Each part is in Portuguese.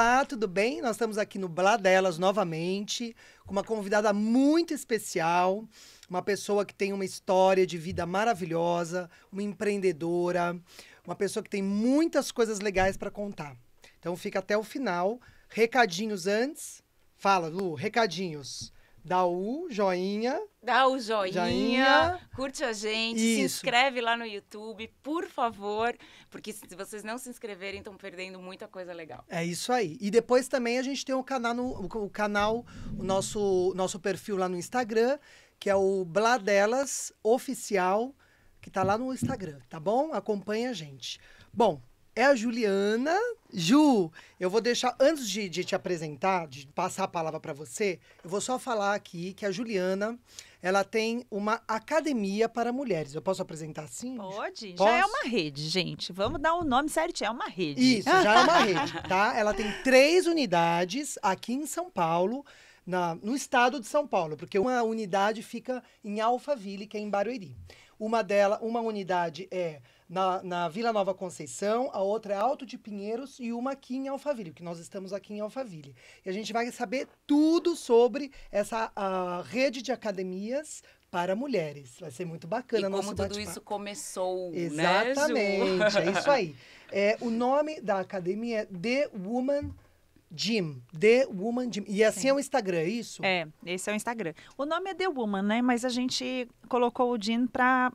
Olá, tudo bem? Nós estamos aqui no Bladelas novamente, com uma convidada muito especial, uma pessoa que tem uma história de vida maravilhosa, uma empreendedora, uma pessoa que tem muitas coisas legais para contar. Então fica até o final. Recadinhos antes. Fala, Lu, recadinhos dá o joinha. Dá o joinha, joinha. curte a gente, Isso. se inscreve lá no YouTube, por favor, porque se vocês não se inscreverem, estão perdendo muita coisa legal. É isso aí. E depois também a gente tem o canal, no, o, canal o nosso, nosso perfil lá no Instagram, que é o Bladelas Oficial, que tá lá no Instagram, tá bom? Acompanha a gente. Bom, é a Juliana. Ju, eu vou deixar, antes de, de te apresentar, de passar a palavra para você, eu vou só falar aqui que a Juliana, ela tem uma academia para mulheres. Eu posso apresentar assim? Pode. Posso? Já é uma rede, gente. Vamos dar o um nome certinho. É uma rede. Isso, já é uma rede, tá? Ela tem três unidades aqui em São Paulo. Na, no estado de São Paulo, porque uma unidade fica em Alphaville, que é em Barueri. Uma dela, uma unidade é na, na Vila Nova Conceição, a outra é Alto de Pinheiros e uma aqui em Alphaville, porque nós estamos aqui em Alphaville. E a gente vai saber tudo sobre essa a rede de academias para mulheres. Vai ser muito bacana. E como tudo isso começou, né, Exatamente, né, é isso aí. É, o nome da academia é The Woman Gym, The Woman Gym. E assim Sim. é o Instagram, é isso? É, esse é o Instagram. O nome é The Woman, né? Mas a gente colocou o Gym para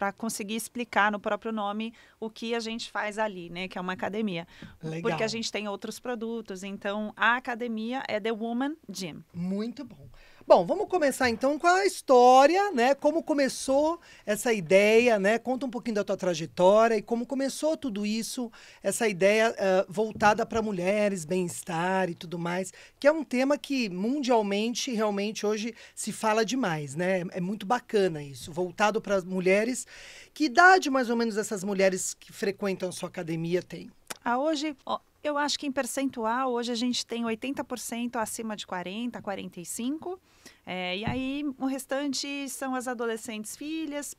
para conseguir explicar no próprio nome o que a gente faz ali, né? Que é uma academia. Legal. Porque a gente tem outros produtos. Então, a academia é The Woman Gym. Muito bom. Bom, vamos começar então com a história, né? Como começou essa ideia, né? Conta um pouquinho da tua trajetória e como começou tudo isso, essa ideia uh, voltada para mulheres, bem-estar e tudo mais, que é um tema que mundialmente realmente hoje se fala demais, né? É, é muito bacana isso, voltado para as mulheres. Que idade mais ou menos essas mulheres que frequentam a sua academia têm? Ah, hoje, eu acho que em percentual, hoje a gente tem 80% acima de 40, 45%. É, e aí o restante são as adolescentes filhas,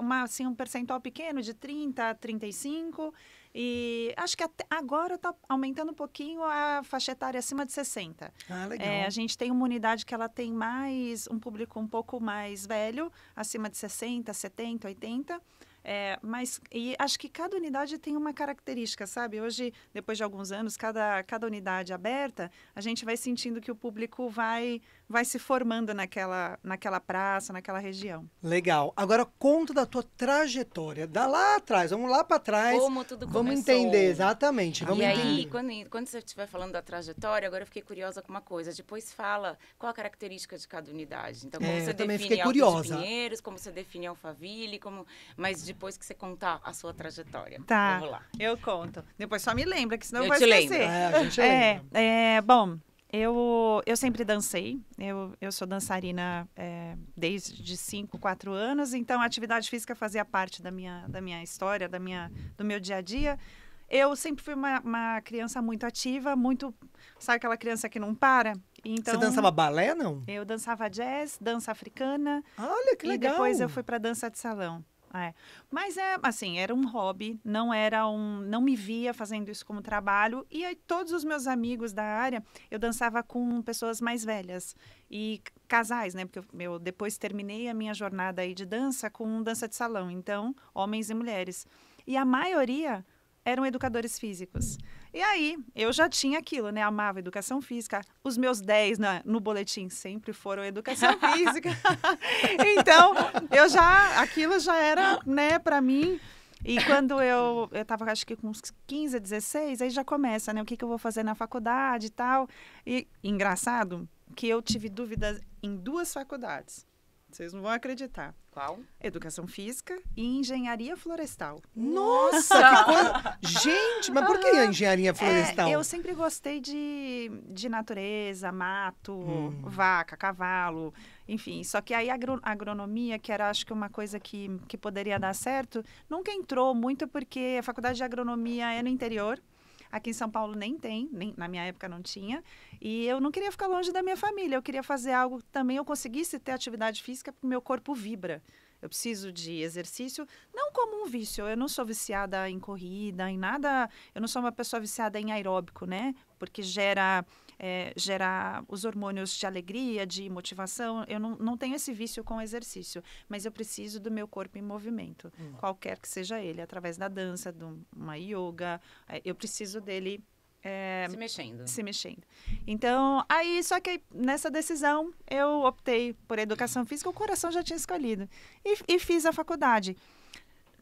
uma, assim, um percentual pequeno de 30 a 35%. E acho que agora está aumentando um pouquinho a faixa etária acima de 60. Ah, é, legal. É, a gente tem uma unidade que ela tem mais, um público um pouco mais velho, acima de 60, 70, 80. É, mas e acho que cada unidade tem uma característica, sabe? Hoje, depois de alguns anos, cada, cada unidade aberta, a gente vai sentindo que o público vai vai se formando naquela, naquela praça, naquela região. Legal. Agora conta da tua trajetória, dá lá atrás, vamos lá para trás. Como tudo começou. Vamos entender, exatamente. Vamos e entender. aí, quando, quando você estiver falando da trajetória, agora eu fiquei curiosa com uma coisa. Depois fala qual a característica de cada unidade. Então, como é, você define também fiquei curiosa. Pinheiros, como você define Alphaville, como... Mas de depois que você contar a sua trajetória. Tá. Vamos lá. Eu conto. Depois só me lembra, que senão eu, vou esquecer. Lembro. É, a gente é, lembra. É, bom, eu, eu sempre dancei. Eu, eu sou dançarina é, desde 5, 4 anos. Então, a atividade física fazia parte da minha, da minha história, da minha, do meu dia a dia eu sempre fui uma, uma, criança muito ativa, muito. Sabe aquela criança que não para? Então, Você dançava balé, não? Eu dançava jazz, dança africana. Olha, que legal! E depois eu fui para dança de salão. É. Mas é assim, era um hobby, não era um, não me via fazendo isso como trabalho. E aí todos os meus amigos da área, eu dançava com pessoas mais velhas e casais, né? Porque eu, eu depois terminei a minha jornada aí de dança com dança de salão, então homens e mulheres. E a maioria eram educadores físicos. E aí, eu já tinha aquilo, né? Amava educação física. Os meus 10 no boletim sempre foram educação física. então, eu já aquilo já era, né, para mim. E quando eu eu tava acho que com uns 15, 16, aí já começa, né? O que que eu vou fazer na faculdade e tal. E engraçado que eu tive dúvidas em duas faculdades. Vocês não vão acreditar. Qual? Educação física e engenharia florestal. Nossa! que coisa... Gente, mas por que a engenharia é, florestal? É, eu sempre gostei de, de natureza, mato, hum. vaca, cavalo, enfim. Só que aí a agronomia, que era acho que uma coisa que, que poderia dar certo, nunca entrou muito porque a faculdade de agronomia é no interior. Aqui em São Paulo nem tem, nem, na minha época não tinha. E eu não queria ficar longe da minha família, eu queria fazer algo também eu conseguisse ter atividade física, porque meu corpo vibra. Eu preciso de exercício, não como um vício. Eu não sou viciada em corrida, em nada. Eu não sou uma pessoa viciada em aeróbico, né? Porque gera é, gerar os hormônios de alegria, de motivação. Eu não, não tenho esse vício com exercício, mas eu preciso do meu corpo em movimento, hum. qualquer que seja ele, através da dança, de uma yoga. É, eu preciso dele é, se mexendo. Se mexendo. Então, aí, só que nessa decisão, eu optei por educação física, o coração já tinha escolhido. E, e fiz a faculdade.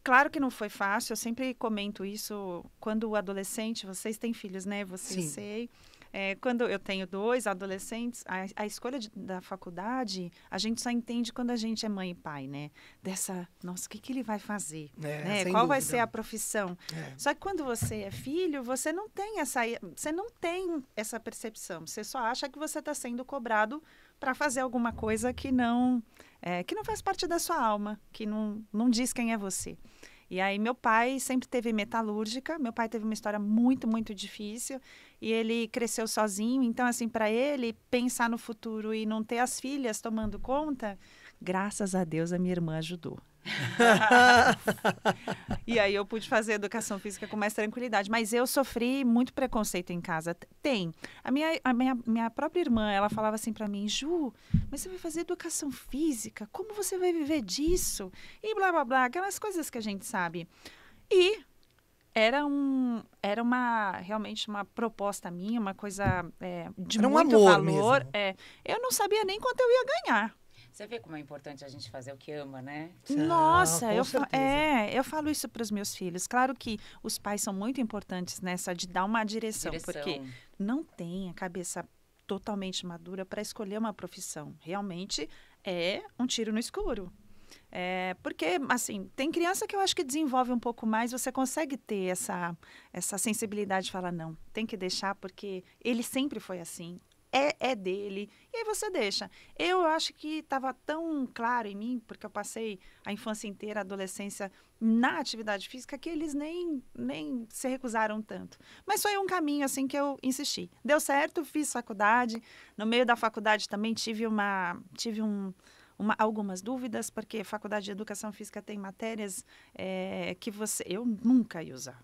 Claro que não foi fácil, eu sempre comento isso. Quando o adolescente, vocês têm filhos, né? Vocês sei. É, quando eu tenho dois adolescentes, a, a escolha de, da faculdade, a gente só entende quando a gente é mãe e pai, né? Dessa, nossa, o que, que ele vai fazer? É, né? Qual dúvida. vai ser a profissão? É. Só que quando você é filho, você não tem essa, você não tem essa percepção. Você só acha que você está sendo cobrado para fazer alguma coisa que não, é, que não faz parte da sua alma, que não, não diz quem é você. E aí meu pai sempre teve metalúrgica. Meu pai teve uma história muito, muito difícil e ele cresceu sozinho. Então assim, para ele pensar no futuro e não ter as filhas tomando conta, graças a Deus a minha irmã ajudou e aí eu pude fazer educação física com mais tranquilidade. Mas eu sofri muito preconceito em casa. Tem. A minha, a minha, minha própria irmã, ela falava assim para mim, Ju, mas você vai fazer educação física? Como você vai viver disso? E blá, blá, blá. Aquelas coisas que a gente sabe. E era um era uma realmente uma proposta minha uma coisa é, de era muito um valor é, eu não sabia nem quanto eu ia ganhar você vê como é importante a gente fazer o que ama, né? Nossa, ah, eu, é, eu falo isso para os meus filhos. Claro que os pais são muito importantes nessa de dar uma direção, direção. porque não tem a cabeça totalmente madura para escolher uma profissão. Realmente é um tiro no escuro. É, porque, assim, tem criança que eu acho que desenvolve um pouco mais, você consegue ter essa, essa sensibilidade de falar, não, tem que deixar, porque ele sempre foi assim, é, é dele. E aí você deixa. Eu acho que estava tão claro em mim, porque eu passei a infância inteira, a adolescência na atividade física, que eles nem, nem se recusaram tanto. Mas foi um caminho assim que eu insisti. Deu certo, fiz faculdade. No meio da faculdade também tive uma. Tive um, uma, algumas dúvidas, porque faculdade de educação física tem matérias é, que você. Eu nunca ia usar.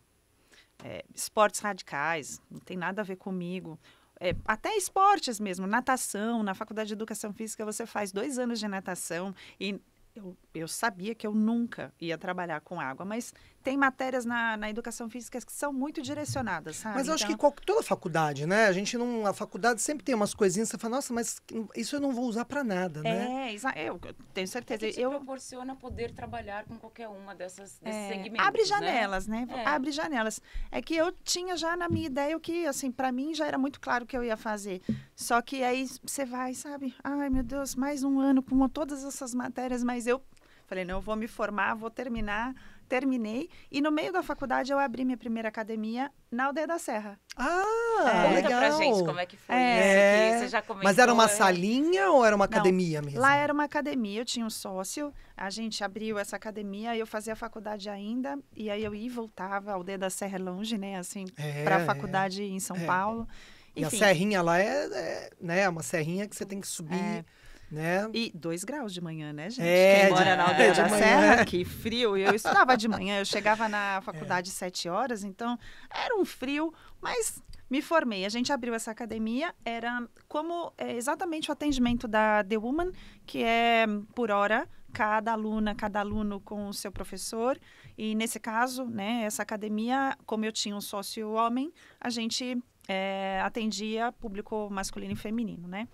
É, esportes radicais, não tem nada a ver comigo é, até esportes mesmo, natação. Na faculdade de educação física você faz dois anos de natação e eu, eu sabia que eu nunca ia trabalhar com água, mas tem matérias na, na educação física que são muito direcionadas, sabe? Mas eu então... acho que então qual, toda faculdade, né? A gente não. A faculdade sempre tem umas coisinhas, você fala, nossa, mas isso eu não vou usar para nada, né? É, eu tenho certeza. eu proporciona poder trabalhar com qualquer uma dessas desses é, segmentos. Abre né? janelas, né? né? É. Abre janelas. É que eu tinha já na minha ideia o que, assim, para mim já era muito claro o que eu ia fazer. Só que aí você vai, sabe? Ai, meu Deus, mais um ano com todas essas matérias, mas eu falei, não, eu vou me formar, vou terminar terminei. E no meio da faculdade eu abri minha primeira academia na Aldeia da Serra. Ah, é. legal. Conta pra gente como é que foi é. isso, que você já comentou. É. Mas era uma né? salinha ou era uma academia Não, mesmo? Lá era uma academia, eu tinha um sócio. A gente abriu essa academia, eu fazia faculdade ainda. E aí eu ia e voltava, a Aldeia da Serra é longe, né? Assim, é, pra é. faculdade é. em São é. Paulo. Enfim. E a serrinha lá é, né, uma serrinha que você tem que subir... Né? E dois graus de manhã, né, gente? É, Quem mora é, de, na aldeia é, da Serra, que frio. Eu estudava de manhã, eu chegava na é. faculdade às é. sete horas, então era um frio, mas me formei. A gente abriu essa academia, era como é, exatamente o atendimento da The Woman, que é por hora, cada aluna, cada aluno com o seu professor. E nesse caso, né, essa academia, como eu tinha um sócio homem, a gente é, atendia público masculino e feminino, né?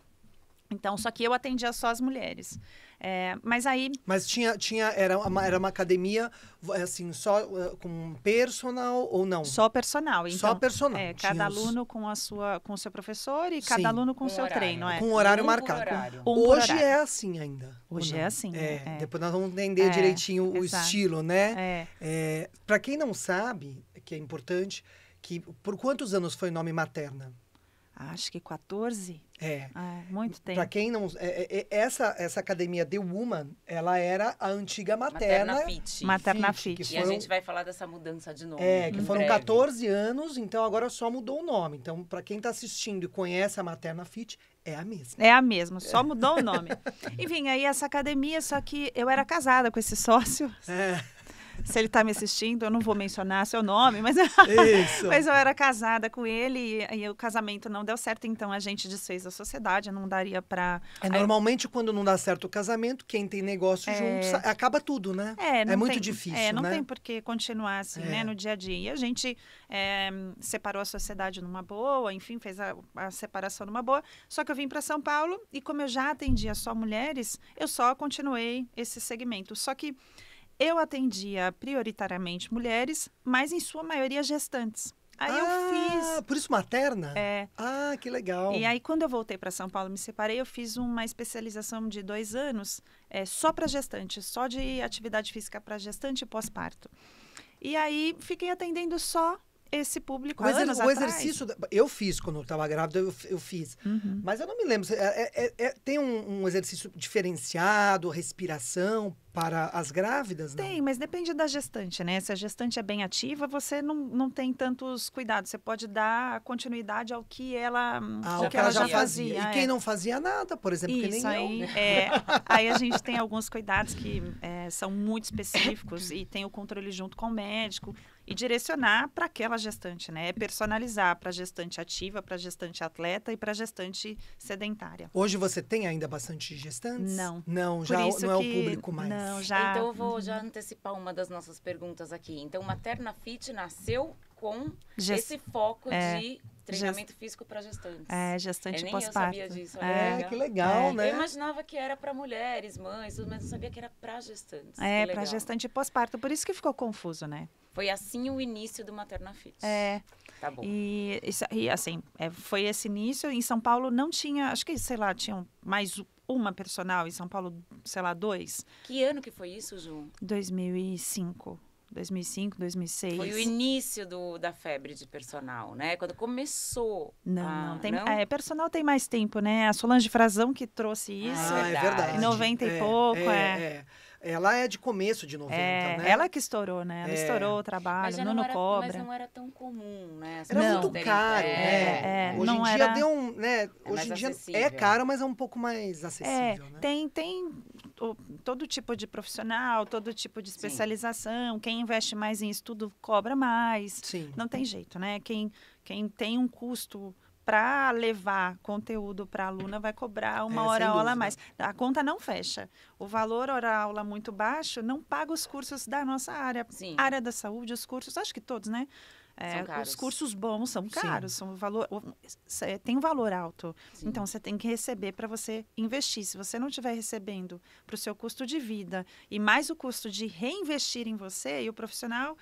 Então, só que eu atendia só as mulheres. É, mas aí. Mas tinha, tinha era, uma, era uma academia, eh, assim, só uh, com personal ou não? Só personal. Então, só personal. É, cada aluno com, a sua, com o seu professor e cada aluno com o seu horário. treino. É. Com horário um marcado. Horário. Um Hoje horário. é assim ainda. Hoje é assim. É, é, Depois nós vamos entender é, direitinho o exato. estilo, né? É. é Para quem não sabe, que é importante, que por quantos anos foi nome materna? Acho que 14. É. Ah, é muito tempo. Para quem não. É, é, é, essa, essa academia The Woman, ela era a antiga materna. Materna Fit. Materna Fit. e a gente vai falar dessa mudança de nome. É, que foram breve. 14 anos, então agora só mudou o nome. Então, para quem está assistindo e conhece a Materna Fit, é a mesma. É a mesma, só mudou o nome. Enfim, aí essa academia, só que eu era casada com esse sócio. É se ele está me assistindo, eu não vou mencionar seu nome, mas, mas eu era casada com ele e, e, o casamento não deu certo, então a gente desfez a sociedade, não daria para. É, normalmente, quando não dá certo o casamento, quem tem negócio é... junto acaba tudo, né? É, é muito tem, difícil. É, não né? tem por que continuar assim, né, é. no dia a dia. E a gente eh, separou a sociedade numa boa, enfim, fez a, a separação numa boa. Só que eu vim para São Paulo e, como eu já atendia só mulheres, eu só continuei esse segmento. Só que eu atendia prioritariamente mulheres, mas em sua maioria gestantes. Aí ah, eu fiz. Por isso materna? É. Ah, que legal. E aí, quando eu voltei para São Paulo, me separei, eu fiz uma especialização de dois anos é, só para gestante, só de atividade física para gestante e pós-parto. E aí fiquei atendendo só esse público. Mas anos o atrás. exercício. Eu fiz quando eu estava grávida, eu, eu fiz. Uhum. Mas eu não me lembro. É é, é, é, tem um, um exercício diferenciado, respiração, para as grávidas? Não? Tem, mas depende da gestante, né? Se a gestante é bem ativa, você não, não tem tantos cuidados. Você pode dar continuidade ao que ela, ah, ao que ela, já fazia. fazia. E é. quem não fazia nada, por exemplo, Isso, que nem aí, eu. É, aí a gente tem alguns cuidados que é, são muito específicos e tem o controle junto com o médico e direcionar para aquela gestante, né? É personalizar para gestante ativa, para gestante atleta e para gestante sedentária. Hoje você tem ainda bastante gestantes? Não. Não, já não que... é o público mais. Não, já. Então eu vou uhum. já antecipar uma das nossas perguntas aqui. Então, Materna Fit nasceu com Gest... esse foco é. de Treinamento Gest... físico para gestantes. É, gestante é, parto eu sabia disso. É, legal. que legal, é. né? Eu imaginava que era para mulheres, mães, mas não sabia que era para gestantes. É, para gestante pós-parto. Por isso que ficou confuso, né? Foi assim o início do Materna Fit. É. Tá bom. E, e assim, é, foi esse início. Em São Paulo não tinha, acho que, sei lá, tinham mais uma personal. Em São Paulo, sei lá, dois. Que ano que foi isso, Ju? 2005. 2005, 2006. Foi o início do, da febre de personal, né? Quando começou. Não, a, não. Tem, não? É, personal tem mais tempo, né? A Solange Frazão que trouxe ah, isso. Ah, é verdade. 90 é, e pouco, é. é. é. Ela é de começo de 90, é, né? Ela que estourou, né? Ela é. estourou o trabalho, mas Nuno era, Cobra. Mas não era tão comum, né? era muito caro, né? hoje em dia deu um, né? hoje em dia acessível. é caro, mas é um pouco mais acessível, é, né? Tem, tem todo tipo de profissional, todo tipo de especialização. Sim. Quem investe mais em estudo cobra mais. Sim. Não tem jeito, né? Quem, quem tem um custo para levar conteúdo para a aluna vai cobrar uma é, hora aula a mais. A conta não fecha. O valor hora aula muito baixo não paga os cursos da nossa área. Sim. Área da saúde, os cursos, acho que todos, né? É, os cursos bons são caros, Sim. são valor, tem um valor alto. Sim. Então você tem que receber para você investir. Se você não estiver recebendo para o seu custo de vida e mais o custo de reinvestir em você e o profissional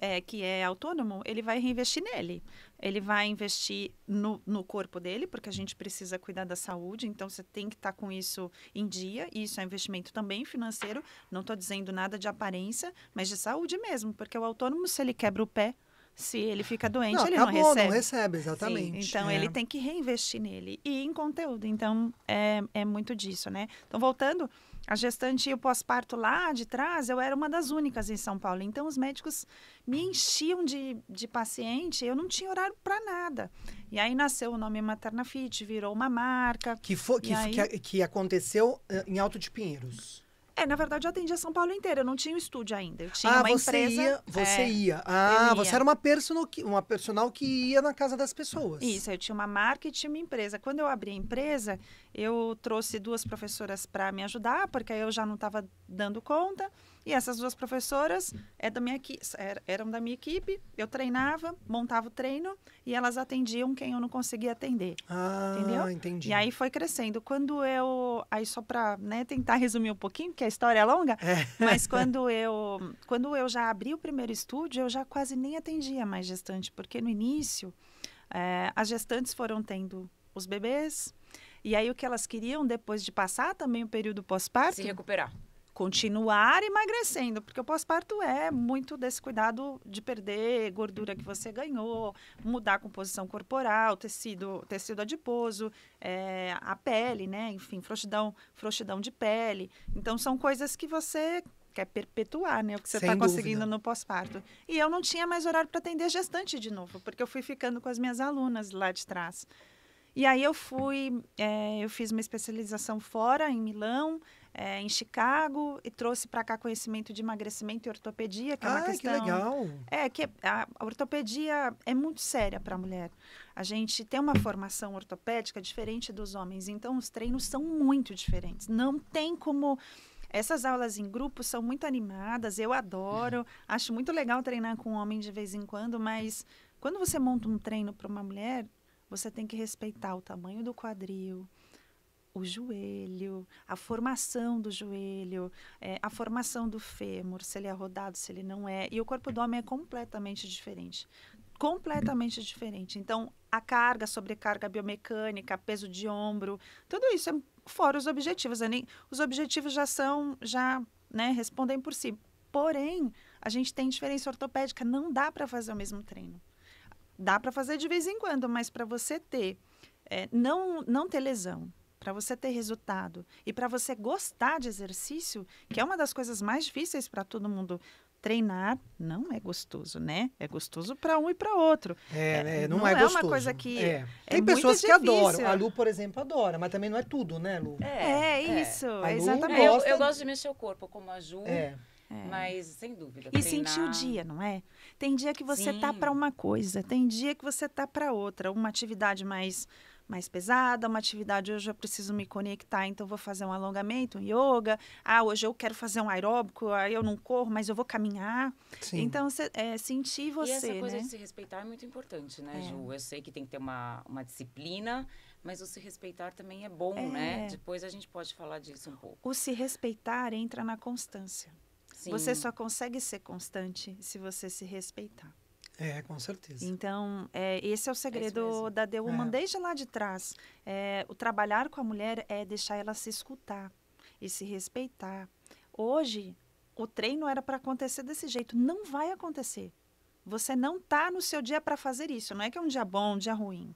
é, que é autônomo, ele vai reinvestir nele. Ele vai investir no, no corpo dele, porque a gente precisa cuidar da saúde, então você tem que estar tá com isso em dia. E isso é investimento também financeiro. Não estou dizendo nada de aparência, mas de saúde mesmo, porque o autônomo, se ele quebra o pé, se ele fica doente, não, ele acabou, não recebe. Não recebe, exatamente. Sim, então, é. ele tem que reinvestir nele. E em conteúdo. Então, é, é muito disso, né? Então, voltando a gestante e o pós-parto lá de trás, eu era uma das únicas em São Paulo. Então, os médicos me enchiam de, de paciente, eu não tinha horário para nada. E aí nasceu o nome Materna Fit, virou uma marca. Que, que, aí... que, que, aconteceu eh, em Alto de Pinheiros. É, na verdade eu atendia São Paulo inteira, eu não tinha um estúdio ainda. Eu tinha ah, uma você empresa. Ia, você é, ia. Ah, ia. você era uma personal, que, uma personal que ia na casa das pessoas. Isso, eu tinha uma marca e tinha uma empresa. Quando eu abri a empresa, eu trouxe duas professoras para me ajudar, porque aí eu já não estava dando conta. E essas duas professoras é da minha, er, eram da minha equipe, eu treinava, montava o treino e elas atendiam quem eu não conseguia atender. Ah, entendeu? entendi. E aí foi crescendo. Quando eu. Aí só para né, tentar resumir um pouquinho, porque a história é longa, é. mas quando eu, quando eu já abri o primeiro estúdio, eu já quase nem atendia mais gestante, porque no início é, as gestantes foram tendo os bebês. E aí o que elas queriam depois de passar também o período pós-parto? Se recuperar continuar emagrecendo, porque o pós-parto é muito desse cuidado de perder gordura que você ganhou, mudar a composição corporal, tecido, tecido adiposo, é, a pele, né? Enfim, frouxidão, frouxidão de pele. Então são coisas que você quer perpetuar, né? O que você está conseguindo no pós-parto. E eu não tinha mais horário para atender gestante de novo, porque eu fui ficando com as minhas alunas lá de trás. E aí eu fui, é, eu fiz uma especialização fora, em Milão, é, em Chicago, e trouxe para cá conhecimento de emagrecimento e ortopedia, que ah, é uma questão... que legal! É, que a, a ortopedia é muito séria para a mulher. A gente tem uma formação ortopédica diferente dos homens, então os treinos são muito diferentes. Não tem como... Essas aulas em grupo são muito animadas, eu adoro, acho muito legal treinar com um homem de vez em quando, mas quando você monta um treino para uma mulher, você tem que respeitar o tamanho do quadril, o joelho, a formação do joelho, é, a formação do fêmur, se ele é rodado, se ele não é. E o corpo do homem é completamente diferente. Completamente diferente. Então, a carga, sobrecarga biomecânica, peso de ombro, tudo isso é fora os objetivos. É nem, os objetivos já são, já né, respondem por si. Porém, a gente tem diferença ortopédica, não dá para fazer o mesmo treino. Dá para fazer de vez em quando, mas para você ter, é, não, não ter lesão, para você ter resultado e para você gostar de exercício, que é uma das coisas mais difíceis para todo mundo. Treinar não é gostoso, né? É gostoso para um e para outro. É, né? é, não, não é, é gostoso. uma coisa que. É. É Tem pessoas que adoram. A Lu, por exemplo, adora, mas também não é tudo, né, Lu? É, é, é. isso. exatamente. Eu, eu, gosto de mexer o corpo, como a Ju. É. É. Mas, sem dúvida. E treinar... sentir o dia, não é? Tem dia que você tá Sim. tá para uma coisa, tem dia que você tá para outra. Uma atividade mais mais pesada, uma atividade hoje eu preciso me conectar, então vou fazer um alongamento, um yoga. Ah, hoje eu quero fazer um aeróbico, aí eu não corro, mas eu vou caminhar. Sim. Então, cê, é, sentir você, E essa coisa né? de se respeitar é muito importante, né, é. Ju? Eu sei que tem que ter uma, uma disciplina, mas o se respeitar também é bom, né? é. né? Depois a gente pode falar disso um pouco. O se respeitar entra na constância. Sim. Você só consegue ser constante se você se respeitar. É, com certeza. Então, é, esse é o segredo é da The Woman é. desde lá de trás. É, o trabalhar com a mulher é deixar ela se escutar e se respeitar. Hoje, o treino era para acontecer desse jeito. Não vai acontecer. Você não está no seu dia para fazer isso. Não é que é um dia bom, um dia ruim.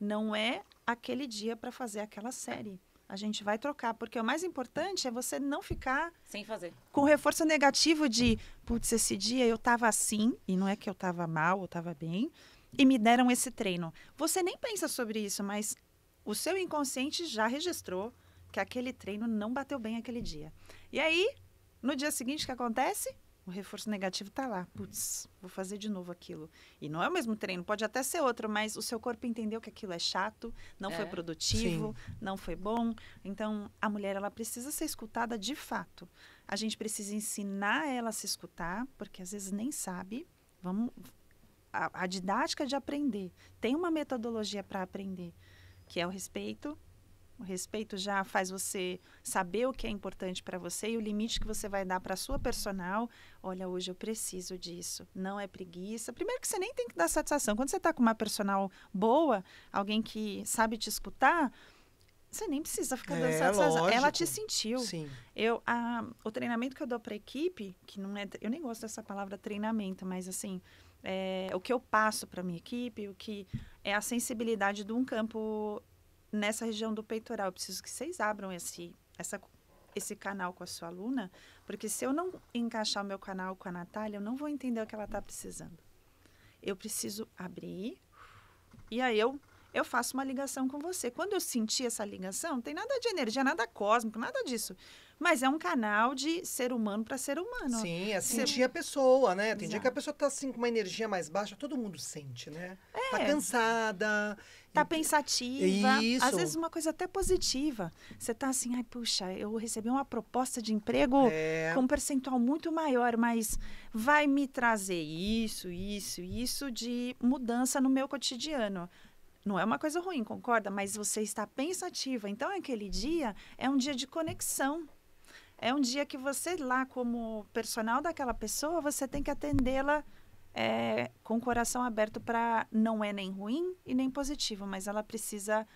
Não é aquele dia para fazer aquela série a gente vai trocar, porque o mais importante é você não ficar sem fazer. Com reforço negativo de, putz, esse dia eu tava assim, e não é que eu tava mal, eu tava bem, e me deram esse treino. Você nem pensa sobre isso, mas o seu inconsciente já registrou que aquele treino não bateu bem aquele dia. E aí, no dia seguinte, o que acontece? O reforço negativo está lá. Putz, vou fazer de novo aquilo. E não é o mesmo treino, pode até ser outro, mas o seu corpo entendeu que aquilo é chato, não é. foi produtivo, Sim. não foi bom. Então, a mulher ela precisa ser escutada de fato. A gente precisa ensinar ela a se escutar, porque às vezes nem sabe. Vamos a, a didática de aprender. Tem uma metodologia para aprender, que é o respeito, o respeito já faz você saber o que é importante para você e o limite que você vai dar para a sua personal. Olha, hoje eu preciso disso. Não é preguiça. Primeiro que você nem tem que dar satisfação. Quando você está com uma personal boa, alguém que sabe te escutar, você nem precisa ficar dando é, satisfação. Ela te sentiu. Sim. Eu, a, o treinamento que eu dou para a equipe, que não é, eu nem gosto dessa palavra treinamento, mas assim, é, o que eu passo para minha equipe, o que é a sensibilidade de um campo nessa região do peitoral. Eu preciso que vocês abram esse, essa, esse canal com a sua aluna, porque se eu não encaixar o meu canal com a Natália, eu não vou entender o que ela está precisando. Eu preciso abrir e aí eu eu faço uma ligação com você. Quando eu senti essa ligação, não tem nada de energia, nada cósmico, nada disso. Mas é um canal de ser humano para ser humano. Sim, é sentir ser... a pessoa, né? Tem Exato. dia que a pessoa tá assim com uma energia mais baixa, todo mundo sente, né? É. Tá cansada. Tá e... pensativa. Isso. Às vezes uma coisa até positiva. Você tá assim, ai, puxa, eu recebi uma proposta de emprego é. com um percentual muito maior, mas vai me trazer isso, isso, isso de mudança no meu cotidiano não é uma coisa ruim, concorda? Mas você está pensativa. Então, aquele dia é um dia de conexão é um dia que você lá como personal daquela pessoa você tem que atendê-la é, com o coração aberto para não é nem ruim e nem positivo mas ela precisa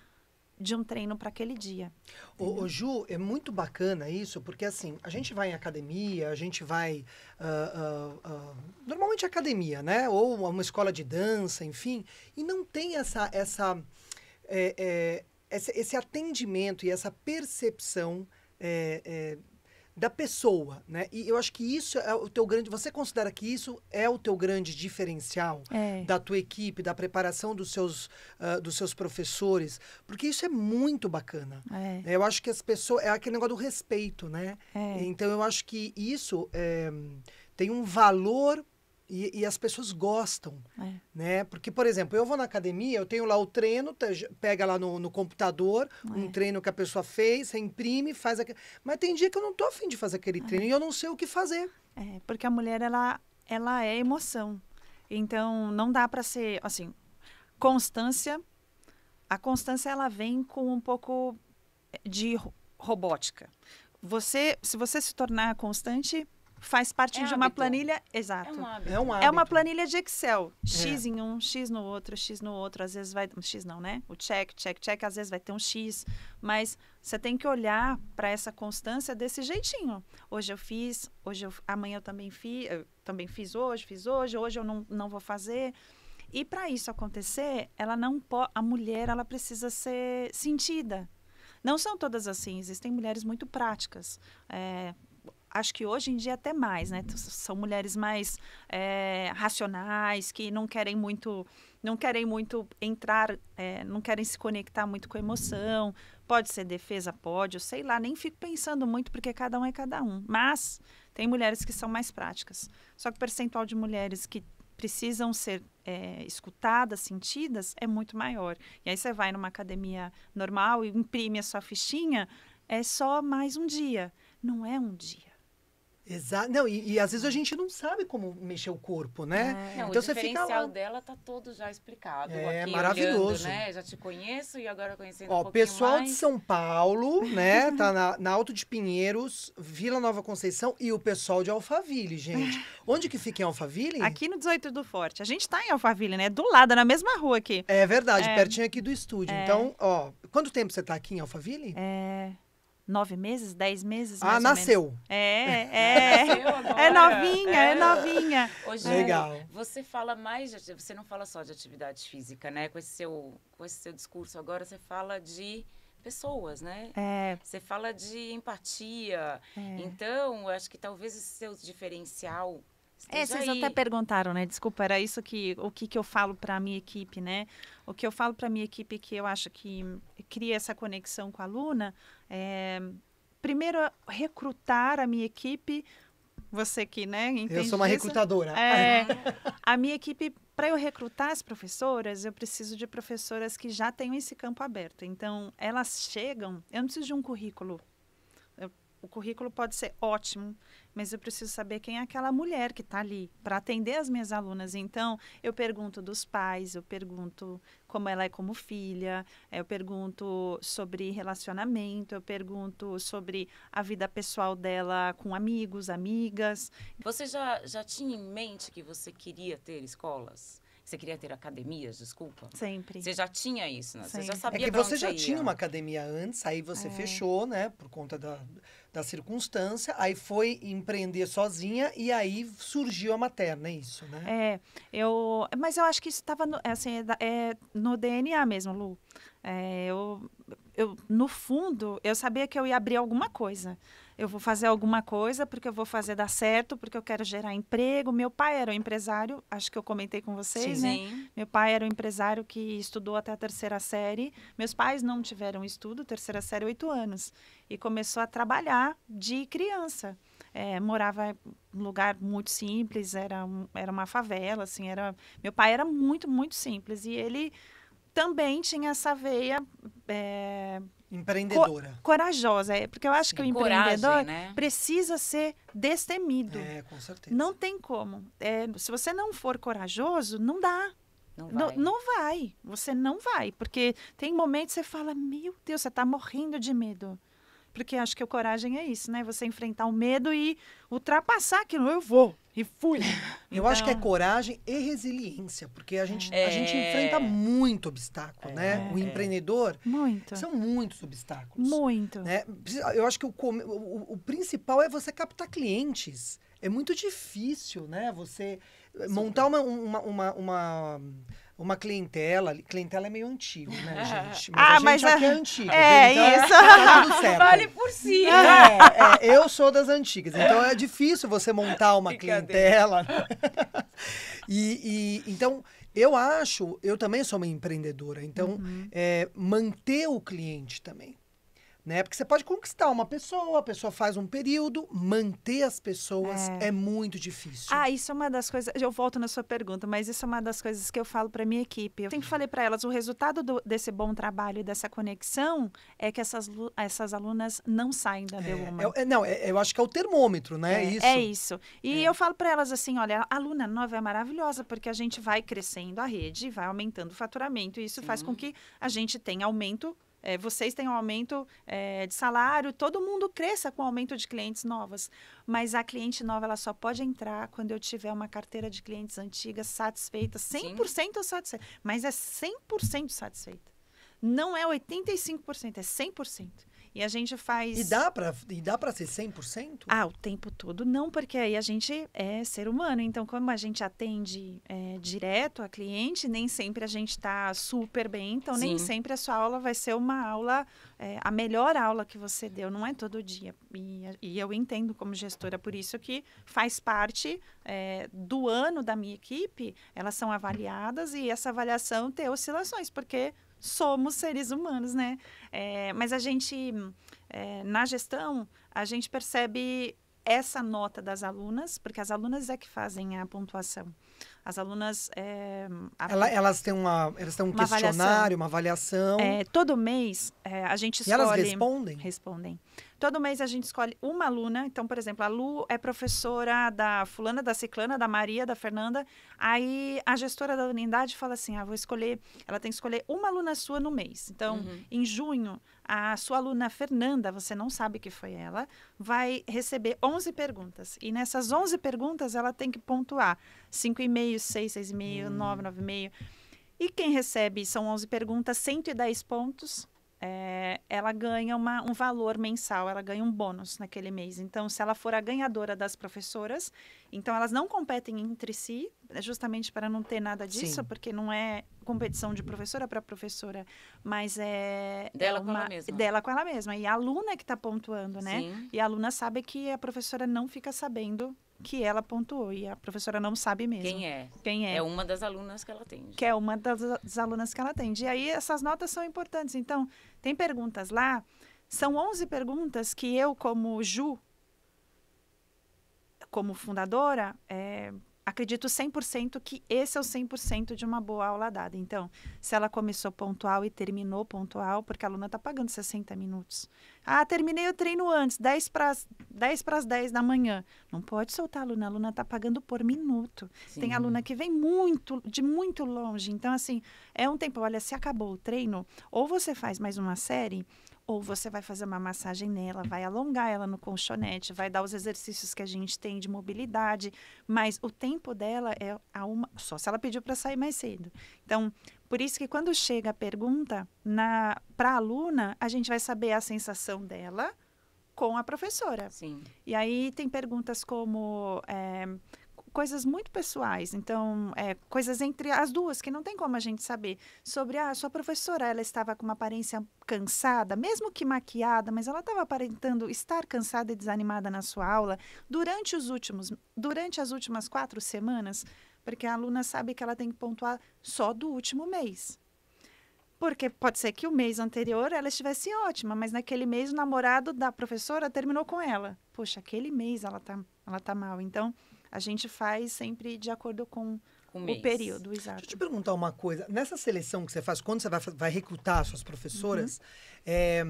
de um treino para aquele dia. O, o, Ju, é muito bacana isso, porque assim, a gente vai em academia, a gente vai. Uh, uh, uh, normalmente academia, né? Ou uma escola de dança, enfim, e não tem essa. essa é, é, esse, esse, atendimento e essa percepção é, é da pessoa, né? E eu acho que isso é o teu grande. Você considera que isso é o teu grande diferencial é. da tua equipe, da preparação dos seus, uh, dos seus professores? Porque isso é muito bacana. É. Né? Eu acho que as pessoas. É aquele negócio do respeito, né? É. Então eu acho que isso eh, tem um valor e, e, as pessoas gostam, é. né? Porque, por exemplo, eu vou na academia, eu tenho lá o treino, pega lá no, no computador, é. um treino que a pessoa fez, imprime, faz aquele... Mas tem dia que eu não tô afim de fazer aquele é. treino e eu não sei o que fazer. É, porque a mulher, ela, ela é emoção. Então, não dá para ser, assim, constância. A constância, ela vem com um pouco de robótica. Você, se você se tornar constante, faz parte é de hábito. uma planilha. É exato. É, um é, um é, uma planilha de Excel. É. X em um, X no outro, X no outro. Às vezes vai. X não, né? O check, check, check. Às vezes vai ter um X. Mas você tem que olhar para essa constância desse jeitinho. Hoje eu fiz, hoje eu... amanhã eu também fiz, eu também fiz hoje, fiz hoje, hoje eu não, não vou fazer. E para isso acontecer, ela não pode, a mulher ela precisa ser sentida. Não são todas assim, existem mulheres muito práticas. É, acho que hoje em dia até mais, né? São mulheres mais é, racionais, que não querem muito, não querem muito entrar, é, não querem se conectar muito com a emoção. Pode ser defesa, pode, eu sei lá, nem fico pensando muito, porque cada um é cada um. Mas tem mulheres que são mais práticas. Só que o percentual de mulheres que precisam ser é, escutadas, sentidas, é muito maior. E aí você vai numa academia normal e imprime a sua fichinha, é só mais um dia. Não é um dia Exato. Não, e, e, às vezes a gente não sabe como mexer o corpo, né? É. Não, então o você fica lá... O dela tá todo já explicado. É aqui, maravilhoso. Olhando, né? Já te conheço e agora conhecendo Ó, um pessoal mais. de São Paulo, né? tá na, na, Alto de Pinheiros, Vila Nova Conceição e o pessoal de Alphaville, gente. Onde que fica em Alphaville? Aqui no 18 do Forte. A gente tá em Alphaville, né? Do lado, na mesma rua aqui. É verdade, é. pertinho aqui do estúdio. É. Então, ó, quanto tempo você tá aqui em Alphaville? É nove meses, dez meses. Ah, nasceu. É, é. Nasceu é novinha, é, é novinha. Hoje, é. Legal. Você fala mais, de, você não fala só de atividade física, né? Com esse seu, com esse seu discurso agora, você fala de pessoas, né? É. Você fala de empatia. É. Então, eu acho que talvez esse seu diferencial é, vocês aí. até perguntaram, né? Desculpa, era isso que o que, que eu falo para a minha equipe, né? O que eu falo para a minha equipe que eu acho que cria essa conexão com a aluna é primeiro recrutar a minha equipe. Você que, né? eu sou uma recrutadora. É, a minha equipe para eu recrutar as professoras, eu preciso de professoras que já tenham esse campo aberto. Então, elas chegam, eu não preciso de um currículo. o currículo pode ser ótimo, mas eu preciso saber quem é aquela mulher que está ali para atender as minhas alunas. Então, eu pergunto dos pais, eu pergunto como ela é como filha, eu pergunto sobre relacionamento, eu pergunto sobre a vida pessoal dela com amigos, amigas. Você já, já tinha em mente que você queria ter escolas? Você queria ter academias, desculpa? Sempre. Você já tinha isso, né? Sempre. Você já sabia É que você já ia. tinha uma academia antes, aí você é. fechou, né? Por conta da, da circunstância, aí foi empreender sozinha e aí surgiu a materna, é isso, né? É, eu... Mas eu acho que isso estava, é assim, é, é no DNA mesmo, Lu. É, eu, eu, no fundo, eu sabia que eu ia abrir alguma coisa eu vou fazer alguma coisa porque eu vou fazer dar certo, porque eu quero gerar emprego. Meu pai era um empresário, acho que eu comentei com vocês, né? Sim. né? Meu pai era um empresário que estudou até a terceira série. Meus pais não tiveram estudo, terceira série, oito anos. E começou a trabalhar de criança. É, morava em lugar muito simples, era, era uma favela, assim, era... Meu pai era muito, muito simples e ele também tinha essa veia é, Empreendedora. Co corajosa, é. Porque eu acho Sim, que o empreendedor coragem, né? precisa ser destemido. É, com certeza. Não tem como. É, se você não for corajoso, não dá. Não vai. Não, não vai. Você não vai. Porque tem momentos que você fala, meu Deus, você está morrendo de medo. Porque acho que a coragem é isso, né? Você enfrentar o medo e ultrapassar aquilo. Eu vou. E fui. Eu então... acho que é então coragem e resiliência, porque a gente, é. a gente é. enfrenta muito obstáculo, né? é. né? O empreendedor. Muito. São muitos obstáculos. Muito. Né? Eu acho que o, o, o principal é você captar clientes. É muito difícil, né? Você Super. montar uma, uma, uma, uma uma clientela. Clientela é meio antigo, né, gente? Mas ah, a mas gente mas é... aqui é antigo. É, então, é isso. É, tá vale por si. É, é, eu sou das antigas, então é difícil você montar uma clientela. Né? e, e então eu acho, eu também sou uma empreendedora, então uhum. é, manter o cliente também. Né? Porque você pode conquistar uma pessoa, a pessoa faz um período, manter as pessoas é, é muito difícil. Ah, isso é uma das coisas. Eu volto na sua pergunta, mas isso é uma das coisas que eu falo para minha equipe. Eu sempre falei para elas: o resultado do, desse bom trabalho e dessa conexão é que essas, essas alunas não saem da é, Beluma. É, é, não, é, eu acho que é o termômetro, né? É isso. É isso. E eu falo para elas assim: olha, a aluna nova é maravilhosa, porque a gente vai crescendo a rede, vai aumentando o faturamento, e isso Sim. faz com que a gente tenha aumento é, vocês têm um aumento é, de salário, todo mundo cresça com o aumento de clientes novas. Mas a cliente nova ela só pode entrar quando eu tiver uma carteira de clientes antigas satisfeita, 100% Sim. satisfeita. Mas é 100% satisfeita. Não é 85%, é 100%. E a gente faz. E dá para e dá para ser 100%? Ah, o tempo todo não, porque aí a gente é ser humano. Então, como a gente atende é, direto a cliente, nem sempre a gente está super bem. Então, Sim. nem sempre a sua aula vai ser uma aula, é, a melhor aula que você deu. Não é todo dia. E, e eu entendo como gestora, por isso que faz parte é, do ano da minha equipe, elas são avaliadas e essa avaliação tem oscilações, porque somos seres humanos, né? É, mas a gente, é, na gestão, a gente percebe essa nota das alunas, porque as alunas é que fazem a pontuação. As alunas. É, a... Ela, elas têm, uma, elas têm um uma questionário, avaliação. uma avaliação. É, todo mês é, a gente escolhe. E elas respondem? Respondem. Todo mês a gente escolhe uma aluna. Então, por exemplo, a Lu é professora da fulana, da ciclana, da Maria, da Fernanda. Aí a gestora da unidade fala assim, ah, vou escolher... Ela tem que escolher uma aluna sua no mês. Então, uhum. em junho, a sua aluna Fernanda, você não sabe que foi ela, vai receber 11 perguntas. E nessas 11 perguntas, ela tem que pontuar 5,5, 6, 6,5, 9, 9,5. E quem recebe, são 11 perguntas, 110 pontos é, ela ganha uma, um valor mensal, ela ganha um bônus naquele mês. Então, se ela for a ganhadora das professoras, então elas não competem entre si, é justamente para não ter nada disso, Sim. porque não é competição de professora para professora, mas é dela uma, é com ela mesma. Dela com ela mesma. E a aluna que está pontuando, né? Sim. E a aluna sabe que a professora não fica sabendo que ela pontuou e a professora não sabe mesmo. Quem é? Quem é? É uma das alunas que ela atende. Que é uma das, das alunas que ela atende. E aí essas notas são importantes. Então, tem perguntas lá, são 11 perguntas que eu como Ju como fundadora, é, acredito 100% que esse é o 100% de uma boa aula dada. Então, se ela começou pontual e terminou pontual, porque a aluna está pagando 60 minutos. Ah, terminei o treino antes, 10 para as 10, 10 da manhã. Não pode soltar a aluna, a aluna está pagando por minuto. Sim. Tem aluna que vem muito, de muito longe. Então, assim, é um tempo, olha, se acabou o treino, ou você faz mais uma série ou você vai fazer uma massagem nela, vai alongar ela no colchonete, vai dar os exercícios que a gente tem de mobilidade, mas o tempo dela é a uma, só se ela pediu para sair mais cedo. Então, por isso que quando chega a pergunta na para a aluna, a gente vai saber a sensação dela com a professora. Sim. E aí tem perguntas como é, coisas muito pessoais, então, é, coisas entre as duas que não tem como a gente saber. Sobre, ah, sua professora, ela estava com uma aparência cansada, mesmo que maquiada, mas ela estava aparentando estar cansada e desanimada na sua aula durante os últimos, durante as últimas quatro semanas, porque a aluna sabe que ela tem que pontuar só do último mês. Porque pode ser que o mês anterior ela estivesse ótima, mas naquele mês o namorado da professora terminou com ela. Poxa, aquele mês ela tá, ela tá mal. Então, a gente faz sempre de acordo com um o período, exato. Deixa eu te perguntar uma coisa. Nessa seleção que você faz, quando você vai, vai recrutar suas professoras, uhum. é,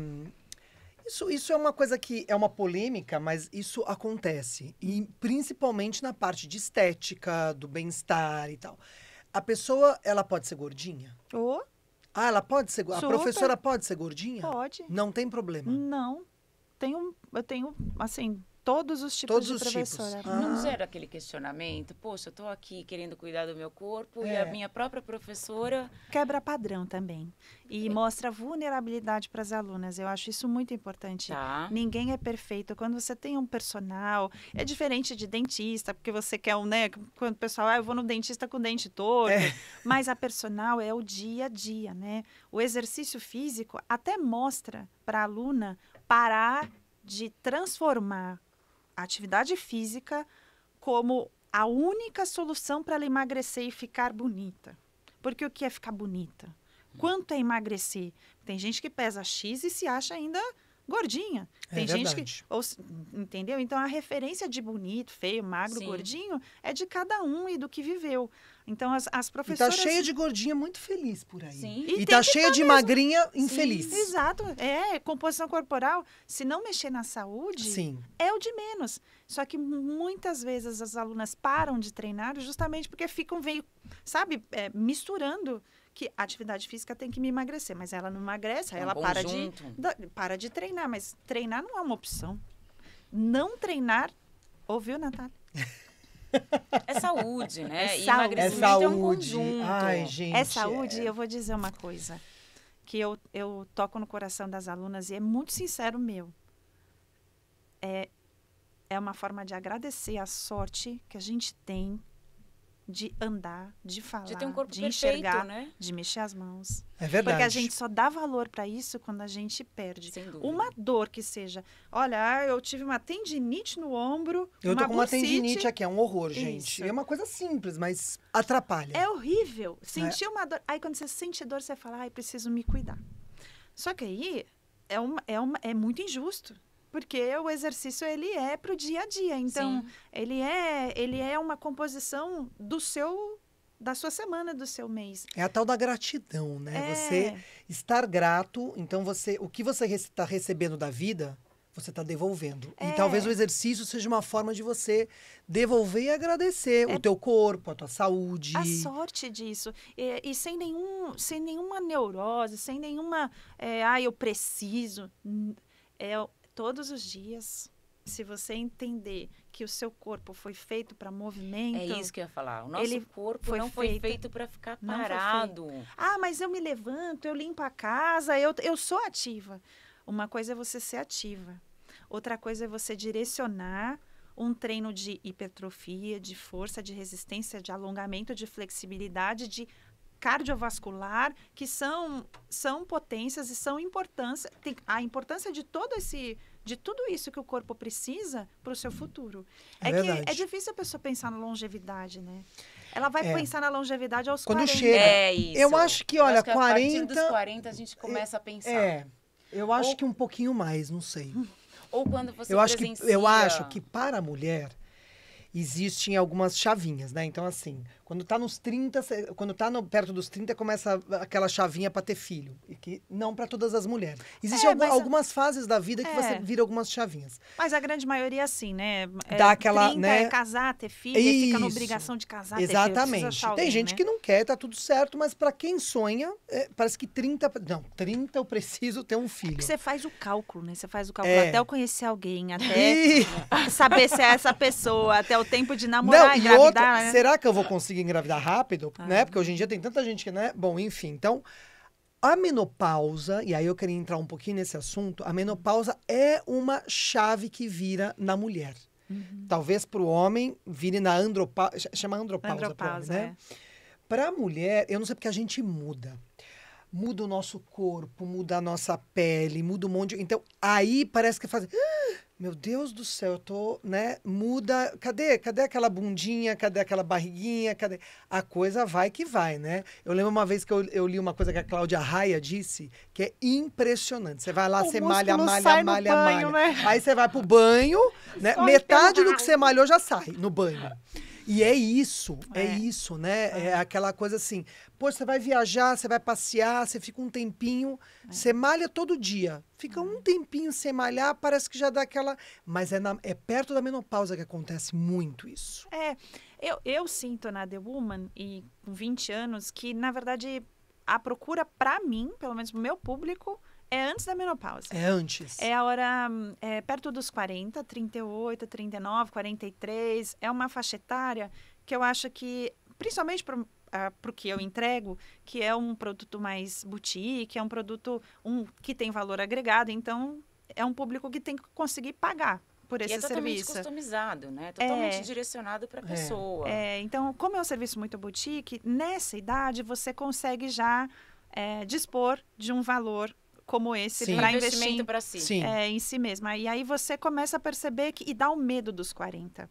isso, isso é uma coisa que é uma polêmica, mas isso acontece. E principalmente na parte de estética, do bem-estar e tal. A pessoa, ela pode ser gordinha? Oh. Ah, ela pode ser. gordinha? A professora pode ser gordinha? Pode. Não tem problema. Não. Tenho, eu tenho, assim, todos os tipos todos de professora. Tipos. Ah. Não zero aquele questionamento, poxa, eu estou aqui querendo cuidar do meu corpo é. e a é. minha própria professora... Quebra padrão também e é. mostra vulnerabilidade para as alunas. Eu acho isso muito importante. Tá. Ninguém é perfeito. Quando você tem um personal, é diferente de dentista, porque você quer um, né, quando o pessoal, ah, eu vou no dentista com o dente todo é. mas a personal é o dia a dia, né? O exercício físico até mostra para a aluna parar de transformar a atividade física como a única solução para ela emagrecer e ficar bonita. Porque o que é ficar bonita? Hum. Quanto é emagrecer? Tem gente que pesa X e se acha ainda gordinha. É tem é gente verdade. que. Ou, entendeu? Então a referência de bonito, feio, magro, Sim. gordinho é de cada um e do que viveu. Então as, as professoras. E tá cheia de gordinha muito feliz por aí. Sim. E, e tá cheia tá de mesmo. magrinha infeliz. Sim, exato. É, composição corporal, se não mexer na saúde, Sim. é o de menos. Só que muitas vezes as alunas param de treinar justamente porque ficam, veio, sabe, é, misturando que a atividade física tem que me emagrecer, mas ela não emagrece, um ela para de, da, para de treinar, mas treinar não é uma opção. Não treinar, ouviu, Natália? É saúde, né? É saúde. Emagrecimento é, saúde. é um conjunto. Ai, gente, é saúde, é... eu vou dizer uma coisa que eu, eu toco no coração das alunas e é muito sincero meu. É, é uma forma de agradecer a sorte que a gente tem de andar, de falar, de, ter um corpo de perfeito, enxergar, né? de mexer as mãos. É verdade. Porque a gente só dá valor para isso quando a gente perde. Sem dúvida. Uma dor que seja, olha, ah, eu tive uma tendinite no ombro, Eu uma tô com uma tendinite aqui, é um horror, gente. Isso. É uma coisa simples, mas atrapalha. É horrível. Sentir é. uma dor, aí quando você sente dor, você fala, ai, preciso me cuidar. Só que aí é, uma, é, uma, é muito injusto porque o exercício ele é para o dia a dia. Então, Sim. ele é ele é uma composição do seu da sua semana, do seu mês. É a tal da gratidão, né? É. Você estar grato, então você o que você está recebendo da vida, você está devolvendo. É. E talvez o exercício seja uma forma de você devolver e agradecer é. o teu corpo, a tua saúde. A sorte disso. E, e sem, nenhum, sem nenhuma neurose, sem nenhuma. É, ah, eu preciso. É todos os dias. Se você entender que o seu corpo foi feito para é movimento. É isso que eu ia falar. O nosso corpo foi não foi feito, feito para ficar parado. Ah, mas eu me levanto, eu limpo a casa, eu, eu sou ativa. Uma coisa é você ser ativa, outra coisa é você direcionar um treino de hipertrofia, de força, de resistência, de alongamento, de flexibilidade, de cardiovascular, que são, são potências e são importância, tem, a importância de todo esse de tudo isso que o corpo precisa para o seu futuro. É, é que é difícil a pessoa pensar na longevidade, né? Ela vai é. pensar na longevidade aos Quando 40. chega. É isso. Eu acho que, olha, acho que 40... A partir dos 40 a gente começa a pensar. É. Eu acho Ou... que um pouquinho mais, não sei. Ou quando você eu presencia... que Eu acho que para a mulher existem algumas chavinhas, né? Então, assim, quando tá nos 30, quando tá no, perto dos 30, começa aquela chavinha para ter filho. E que não para todas as mulheres. Existem é, algum, algumas a... fases da vida que é. você vira algumas chavinhas. Mas a grande maioria, é assim, né? É, Dá aquela. 30 né? é casar, ter filho, Isso. fica na obrigação de casar, Exatamente. Tem gente né? que não quer, tá tudo certo, mas para quem sonha, é, parece que 30. Não, 30 eu preciso ter um é filho. É você faz o cálculo, né? Você faz o cálculo até eu conhecer alguém, até e... saber se é essa pessoa, até o tempo de namorar não, e engravidar. Outra, né? Será que eu vou conseguir? conseguir engravidar rápido, ah. né? Porque hoje em dia tem tanta gente que, né? Bom, enfim, então. A menopausa, e aí eu queria entrar um pouquinho nesse assunto, a menopausa é uma chave que vira na mulher. Uhum. Talvez para o homem vire na andropausa, chama andropausa, andropausa homem, né? É. Para a mulher, eu não sei porque a gente muda. Muda o nosso corpo, muda a nossa pele, muda um monte de... Então, aí parece que faz... Ah! meu Deus do céu, eu tô, né? Muda, cadê, cadê aquela bundinha, cadê aquela barriguinha, cadê? A coisa vai que vai, né? Eu lembro uma vez que eu, eu li uma coisa que a Cláudia Raia disse, que é impressionante. Você vai lá, o você malha, malha, malha, banho, malha. Né? Aí você vai pro banho, né? Só Metade do que você malhou já sai no banho. E é isso, é, é isso, né? É. é. aquela coisa assim, pô, você vai viajar, você vai passear, você fica um tempinho, é. você malha todo dia. Fica um é. tempinho sem malhar, parece que já dá aquela... Mas é, na, é perto da menopausa que acontece muito isso. É, eu, eu sinto na The Woman, e com 20 anos, que, na verdade, a procura para mim, pelo menos pro meu público é antes da menopausa. É antes. É a hora é, perto dos 40, 38, 39, 43. É uma faixa etária que eu acho que, principalmente para ah, porque o que eu entrego, que é um produto mais boutique, é um produto um, que tem valor agregado, então é um público que tem que conseguir pagar por esse e é totalmente customizado, né? Totalmente é. direcionado para a é. pessoa. É. Então, como é um serviço muito boutique, nessa idade você consegue já é, dispor de um valor como esse para investir em, si. é, em si mesma. E aí você começa a perceber que. E dá o medo dos 40.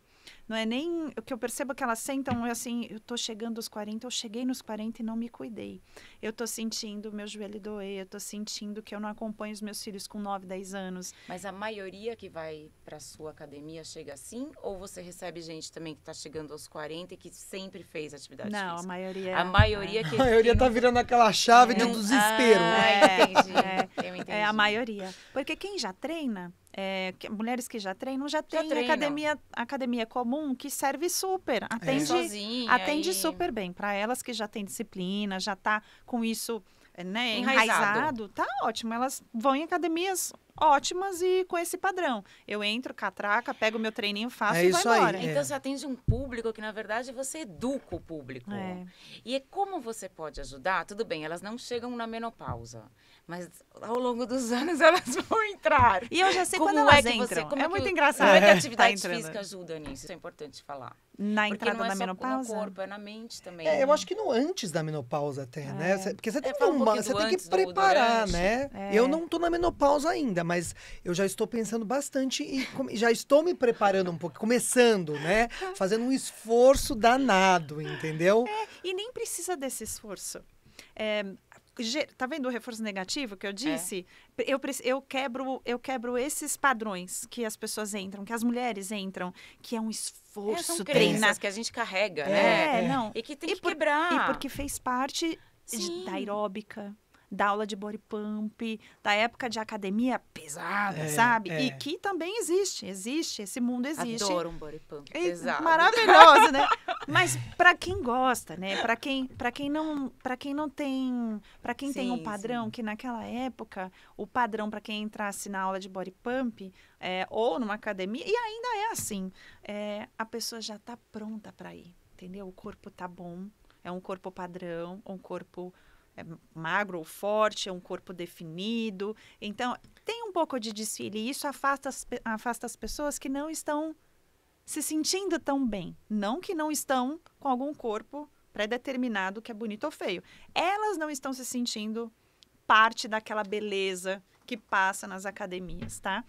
Não é nem o que eu percebo é que elas sentam é assim, eu tô chegando aos 40, eu cheguei nos 40 e não me cuidei. Eu tô sentindo meu joelho doer, eu tô sentindo que eu não acompanho os meus filhos com 9, 10 anos. Mas a maioria que vai para sua academia chega assim ou você recebe gente também que tá chegando aos 40 e que sempre fez atividade não, física? Não, a maioria. A maioria é. que A maioria tá virando aquela chave é. de desespero. Ah, ah, é, entendi. É, eu entendi. É a maioria. Porque quem já treina é, que, mulheres que já treinam, já, já tem academia, academia comum que serve super, é. atende, é. atende e... super bem. Para elas que já têm disciplina, já tá com isso eh, né, enraizado. enraizado, tá ótimo. Elas vão em academias ótimas e com esse padrão. Eu entro, catraca, pego meu treininho, faço é e embora. Aí, é. Então você atende um público que, na verdade, você educa o público. É. E é como você pode ajudar? Tudo bem, elas não chegam na menopausa mas ao longo dos anos elas vão entrar. E eu já sei como quando elas é entram. Você, como é, é muito engraçado. Como é que a tá atividade tá física ajuda nisso? Isso é importante falar. Na porque entrada é da menopausa? no corpo, é na mente também. É, eu acho que no antes da menopausa até, é. né? Porque você é, tem, é, um uma, você tem que preparar, né? É. Eu não tô na menopausa ainda, mas eu já estou pensando bastante e já estou me preparando um pouco, começando, né? Fazendo um esforço danado, entendeu? É, e nem precisa desse esforço. É, Tá vendo o reforço negativo que eu é. disse? É. Eu, eu, quebro, eu quebro esses padrões que as pessoas entram, que as mulheres entram, que é um é, esforço. É, treinar. que a gente carrega, é, né? É, não. E que tem e que por, quebrar. E porque fez parte da aeróbica da aula de body pump, da época de academia pesada, é, sabe? É. E que também existe, existe, esse mundo existe. Adoro um body pump é, Maravilhoso, né? Mas para quem gosta, né? Para quem, para quem não, para quem não tem, para quem sim, tem um padrão sim. que naquela época, o padrão para quem entrasse na aula de body pump é, ou numa academia e ainda é assim, é, a pessoa já tá pronta para ir, entendeu? O corpo tá bom, é um corpo padrão, um corpo é magro ou forte, é um corpo definido. Então, tem um pouco de desfile e isso afasta as, afasta as pessoas que não estão se sentindo tão bem. Não que não estão com algum corpo pré-determinado que é bonito ou feio. Elas não estão se sentindo parte daquela beleza que passa nas academias, tá?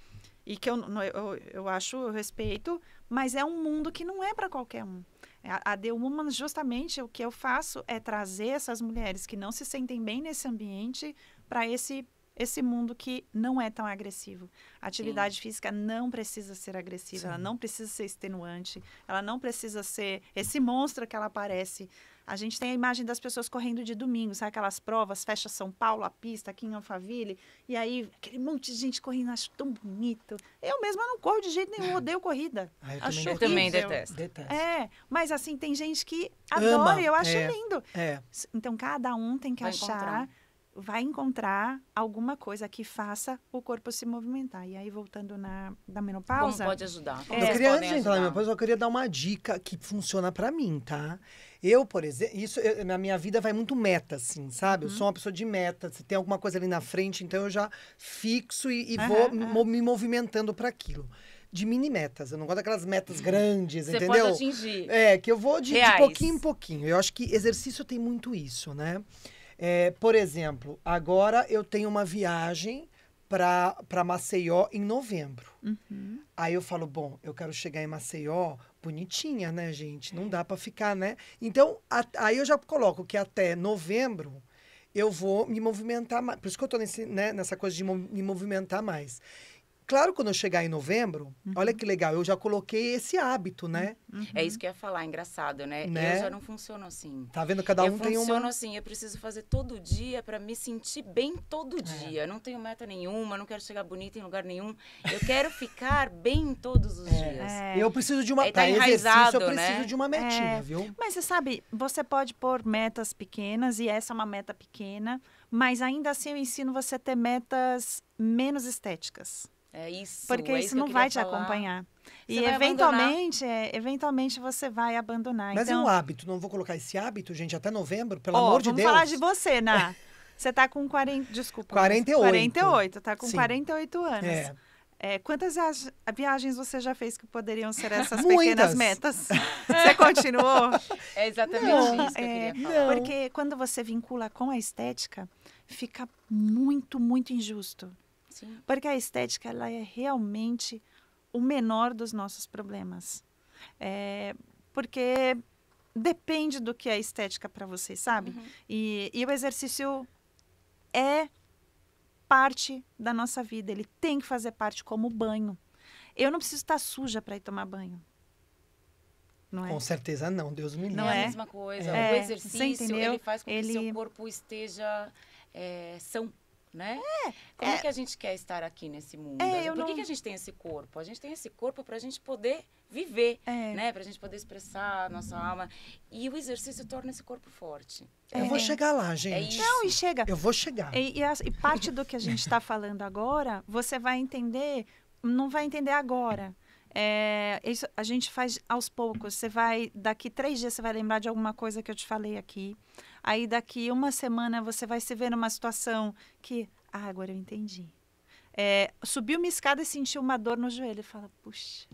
E que eu, eu, eu acho, eu respeito, mas é um mundo que não é para qualquer um. É, a, The Woman, justamente, o que eu faço é trazer essas mulheres que não se sentem bem nesse ambiente para esse esse mundo que não é tão agressivo. A atividade Sim. física não precisa ser agressiva, Sim. ela não precisa ser extenuante, ela não precisa ser esse monstro que ela parece. A gente tem a imagem das pessoas correndo de domingo, sabe aquelas provas, fecha São Paulo, a pista aqui em Alphaville, e aí aquele monte de gente correndo, acho tão bonito. Eu mesma não corro de jeito nenhum, odeio corrida. Ah, eu acho também, também detesto. É, mas assim, tem gente que adora, Ama, eu acho é, lindo. É. Então cada um tem que Vai achar. Encontrar vai encontrar alguma coisa que faça o corpo se movimentar. E aí, voltando na da menopausa... Como pode ajudar? é. Eu queria, antes de entrar na menopausa, eu queria dar uma dica que funciona para mim, tá? Eu, por exemplo, isso eu, na minha vida vai muito meta, assim, sabe? Uhum. Eu sou uma pessoa de meta. Se tem alguma coisa ali na frente, então eu já fixo e, e uhum, vou uhum. me movimentando para aquilo. De mini metas. Eu não gosto daquelas metas uhum. grandes, Você entendeu? Pode atingir. É, que eu vou de, de pouquinho em pouquinho. Eu acho que exercício tem muito isso, né? É, por exemplo, agora eu tenho uma viagem para Maceió em novembro. Uhum. Aí eu falo, bom, eu quero chegar em Maceió bonitinha, né, gente? Não dá para ficar, né? Então, a, aí eu já coloco que até novembro eu vou me movimentar mais. Por isso que eu estou nesse, né, nessa coisa de me movimentar mais. Claro, quando eu chegar em novembro, uhum. olha que legal, eu já coloquei esse hábito, né? Uhum. É isso que eu ia falar, engraçado, né? né? Eu já não funciono assim. Tá vendo? Cada um eu tem uma... Eu funciono assim, eu preciso fazer todo dia para me sentir bem todo é. dia. É. Não tenho meta nenhuma, não quero chegar bonita em lugar nenhum. Eu quero ficar bem todos os é. dias. É. Eu preciso de uma... Aí tá pra é exercício, eu preciso né? de uma metinha, viu? Mas você sabe, você pode pôr metas pequenas, e essa é uma meta pequena, mas ainda assim eu ensino você a ter metas menos estéticas. É isso. Porque é isso, isso não que vai te falar. acompanhar. Você e eventualmente, é, eventualmente você vai abandonar. Mas então... é um hábito, não vou colocar esse hábito, gente, até novembro, pelo oh, amor de Deus. Vamos falar de você, Ná. Você tá com 40, desculpa. 48. 48, tá com Sim. 48 anos. É. É, quantas viagens você já fez que poderiam ser essas pequenas metas? Você continuou? É exatamente não, isso que eu queria é, falar. Não. Porque quando você vincula com a estética, fica muito, muito injusto. Porque a estética ela é realmente o menor dos nossos problemas. É, porque depende do que é estética para vocês, sabe? Uhum. E, e o exercício é parte da nossa vida, ele tem que fazer parte como banho. Eu não preciso estar suja para ir tomar banho. É? Com certeza não, Deus me livre. Não é? é a mesma coisa. É. O exercício, ele faz com que ele... seu corpo esteja é, são né? É, Como é, é, que a gente quer estar aqui nesse mundo? É, Por não... que, a gente tem esse corpo? A gente tem esse corpo para a gente poder viver, é. né? Para a gente poder expressar a nossa alma. E o exercício torna esse corpo forte. É. Eu vou chegar lá, gente. É Não, e chega. Eu vou chegar. E, e, a, e parte do que a gente está falando agora, você vai entender, não vai entender agora. É, isso a gente faz aos poucos. Você vai, daqui três dias, você vai lembrar de alguma coisa que eu te falei aqui. Aí daqui uma semana você vai se ver numa situação que, ah, agora eu entendi. É, subiu uma escada e sentiu uma dor no joelho. Fala, puxa,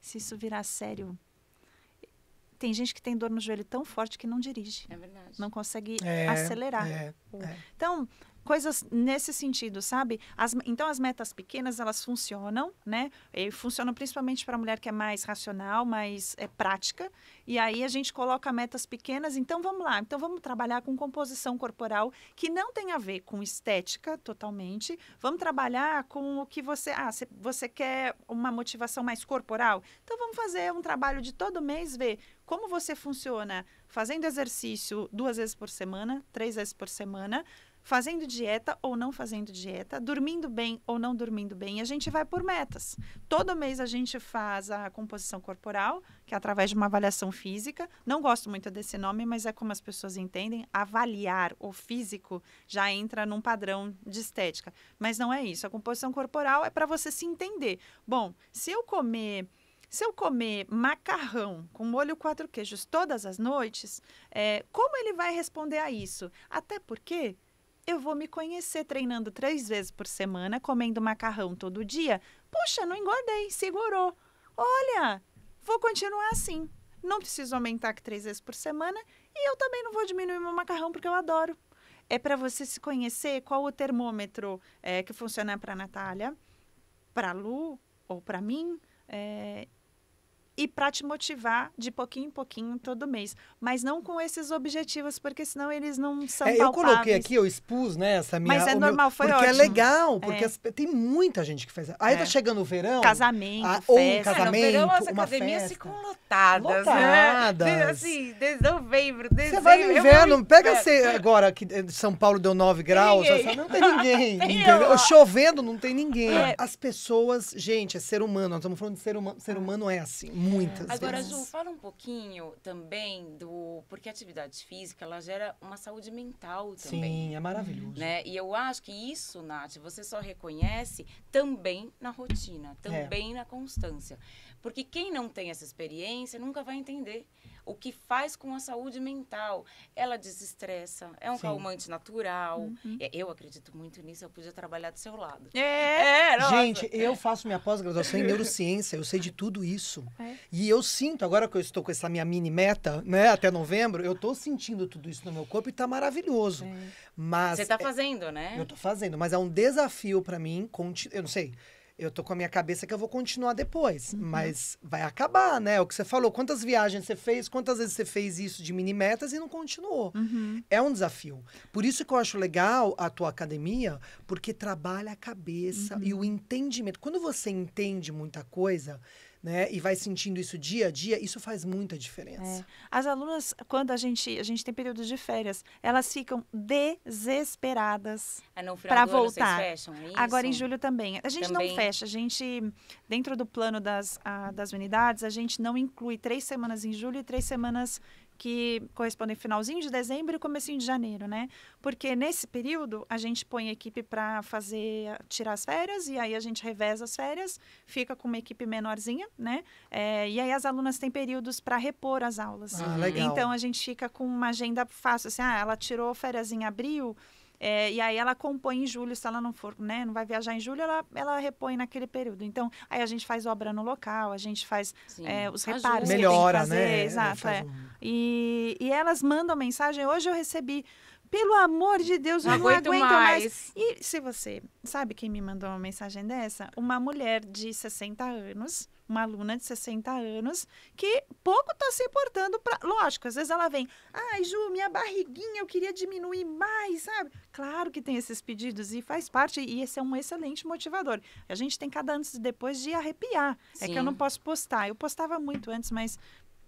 se isso virar sério. Tem gente que tem dor no joelho tão forte que não dirige. É verdade. Não consegue é, acelerar. É, é. então, coisas nesse sentido, sabe? As, então as metas pequenas elas funcionam, né? E funcionam principalmente para a mulher que é mais racional, mais é, prática. E aí a gente coloca metas pequenas. Então vamos lá. Então vamos trabalhar com composição corporal que não tem a ver com estética totalmente. Vamos trabalhar com o que você, ah, se você quer uma motivação mais corporal. Então vamos fazer um trabalho de todo mês ver como você funciona fazendo exercício duas vezes por semana, três vezes por semana fazendo dieta ou não fazendo dieta, dormindo bem ou não dormindo bem. A gente vai por metas. Todo mês a gente faz a composição corporal, que é através de uma avaliação física. Não gosto muito desse nome, mas é como as pessoas entendem. Avaliar o físico já entra num padrão de estética. Mas não é isso. A composição corporal é para você se entender. Bom, se eu comer. Se eu comer macarrão com molho quatro queijos todas as noites, é, como ele vai responder a isso? Até porque eu vou me conhecer treinando três vezes por semana, comendo macarrão todo dia. Puxa, não engordei, segurou. Olha, vou continuar assim. Não preciso aumentar que três vezes por semana e eu também não vou diminuir meu macarrão porque eu adoro. É para você se conhecer qual o termômetro é, que funciona para Natália, para Lu ou para mim. É, e para te motivar de pouquinho em pouquinho todo mês, mas não com esses objetivos porque senão eles não é, são é, palpáveis. Eu coloquei aqui, eu expus né essa minha. Mas é normal, meu, foi porque é ótimo. é legal porque é. As, tem muita gente que faz. Aí é. tá chegando o verão. Casamento, a, ah, ou um casamento, é, verão, as academias ficam lotadas, né? lotadas. Né? Assim, desde novembro, dezembro. Você vai no é inverno, pega você agora que eh, São Paulo deu 9 graus, não tem ninguém. tem eu, Chovendo não tem ninguém. As pessoas, gente, é ser humano. Nós estamos falando de ser humano. Ser humano é assim Muitas Agora, vezes. Ju, fala um pouquinho também do... Porque a atividade física, ela gera uma saúde mental também. Sim, é maravilhoso. Né? E eu acho que isso, Nath, você só reconhece também na rotina, é. também é. na constância. Porque quem não tem essa experiência nunca vai entender o que faz com a saúde mental. Ela desestressa, é um Sim. calmante natural. Uhum. É, eu acredito muito nisso, eu podia trabalhar do seu lado. É, é Gente, é. eu faço minha pós-graduação em neurociência, eu sei de tudo isso. É. E eu sinto, agora que eu estou com essa minha mini meta, né, até novembro, eu estou sentindo tudo isso no meu corpo e está maravilhoso. É. Mas Você está é fazendo, né? Eu estou fazendo, mas é um desafio para mim, eu não sei, eu tô com a minha cabeça que eu vou continuar depois. Uhum. Mas vai acabar, né? É o que você falou, quantas viagens você fez, quantas vezes você fez isso de mini metas e não continuou. Uhum. É um desafio. Por isso que eu acho legal a tua academia, porque trabalha a cabeça uhum. e o entendimento. Quando você entende muita coisa, né, e vai sentindo isso dia a dia, isso faz muita diferença. É. As alunas, quando a gente, a gente tem períodos de férias, elas ficam desesperadas é para voltar. Fecham, é Agora em julho também. A gente também. não fecha, a gente dentro do plano das, a, ah, das unidades, a gente não inclui três semanas em julho e três semanas que correspondem finalzinho de dezembro e comecinho de janeiro, né? Porque nesse período a gente põe a equipe para fazer tirar as férias e aí a gente reveza as férias, fica com uma equipe menorzinha, né? É, e aí as alunas têm períodos para repor as aulas. Ah, legal. Então a gente fica com uma agenda fácil, assim, ah, ela tirou férias em abril, é, e aí ela compõe em julho, se ela não for, né, não vai viajar em julho, ela, ela repõe naquele período. Então, aí a gente faz obra no local, a gente faz é, os reparos. Ajuda. Melhora, fazer, né? É, exato. É. Um... E, e elas mandam mensagem. Hoje eu recebi pelo amor de Deus, não eu não aguento, aguento mais. mais. E se você sabe quem me mandou uma mensagem dessa? Uma mulher de 60 anos uma aluna de 60 anos que pouco está se importando para. Lógico, às vezes ela vem, ai, Ju, minha barriguinha eu queria diminuir mais, sabe? Claro que tem esses pedidos e faz parte, e esse é um excelente motivador. A gente tem cada antes e depois de arrepiar. Sim. É que eu não posso postar. Eu postava muito antes, mas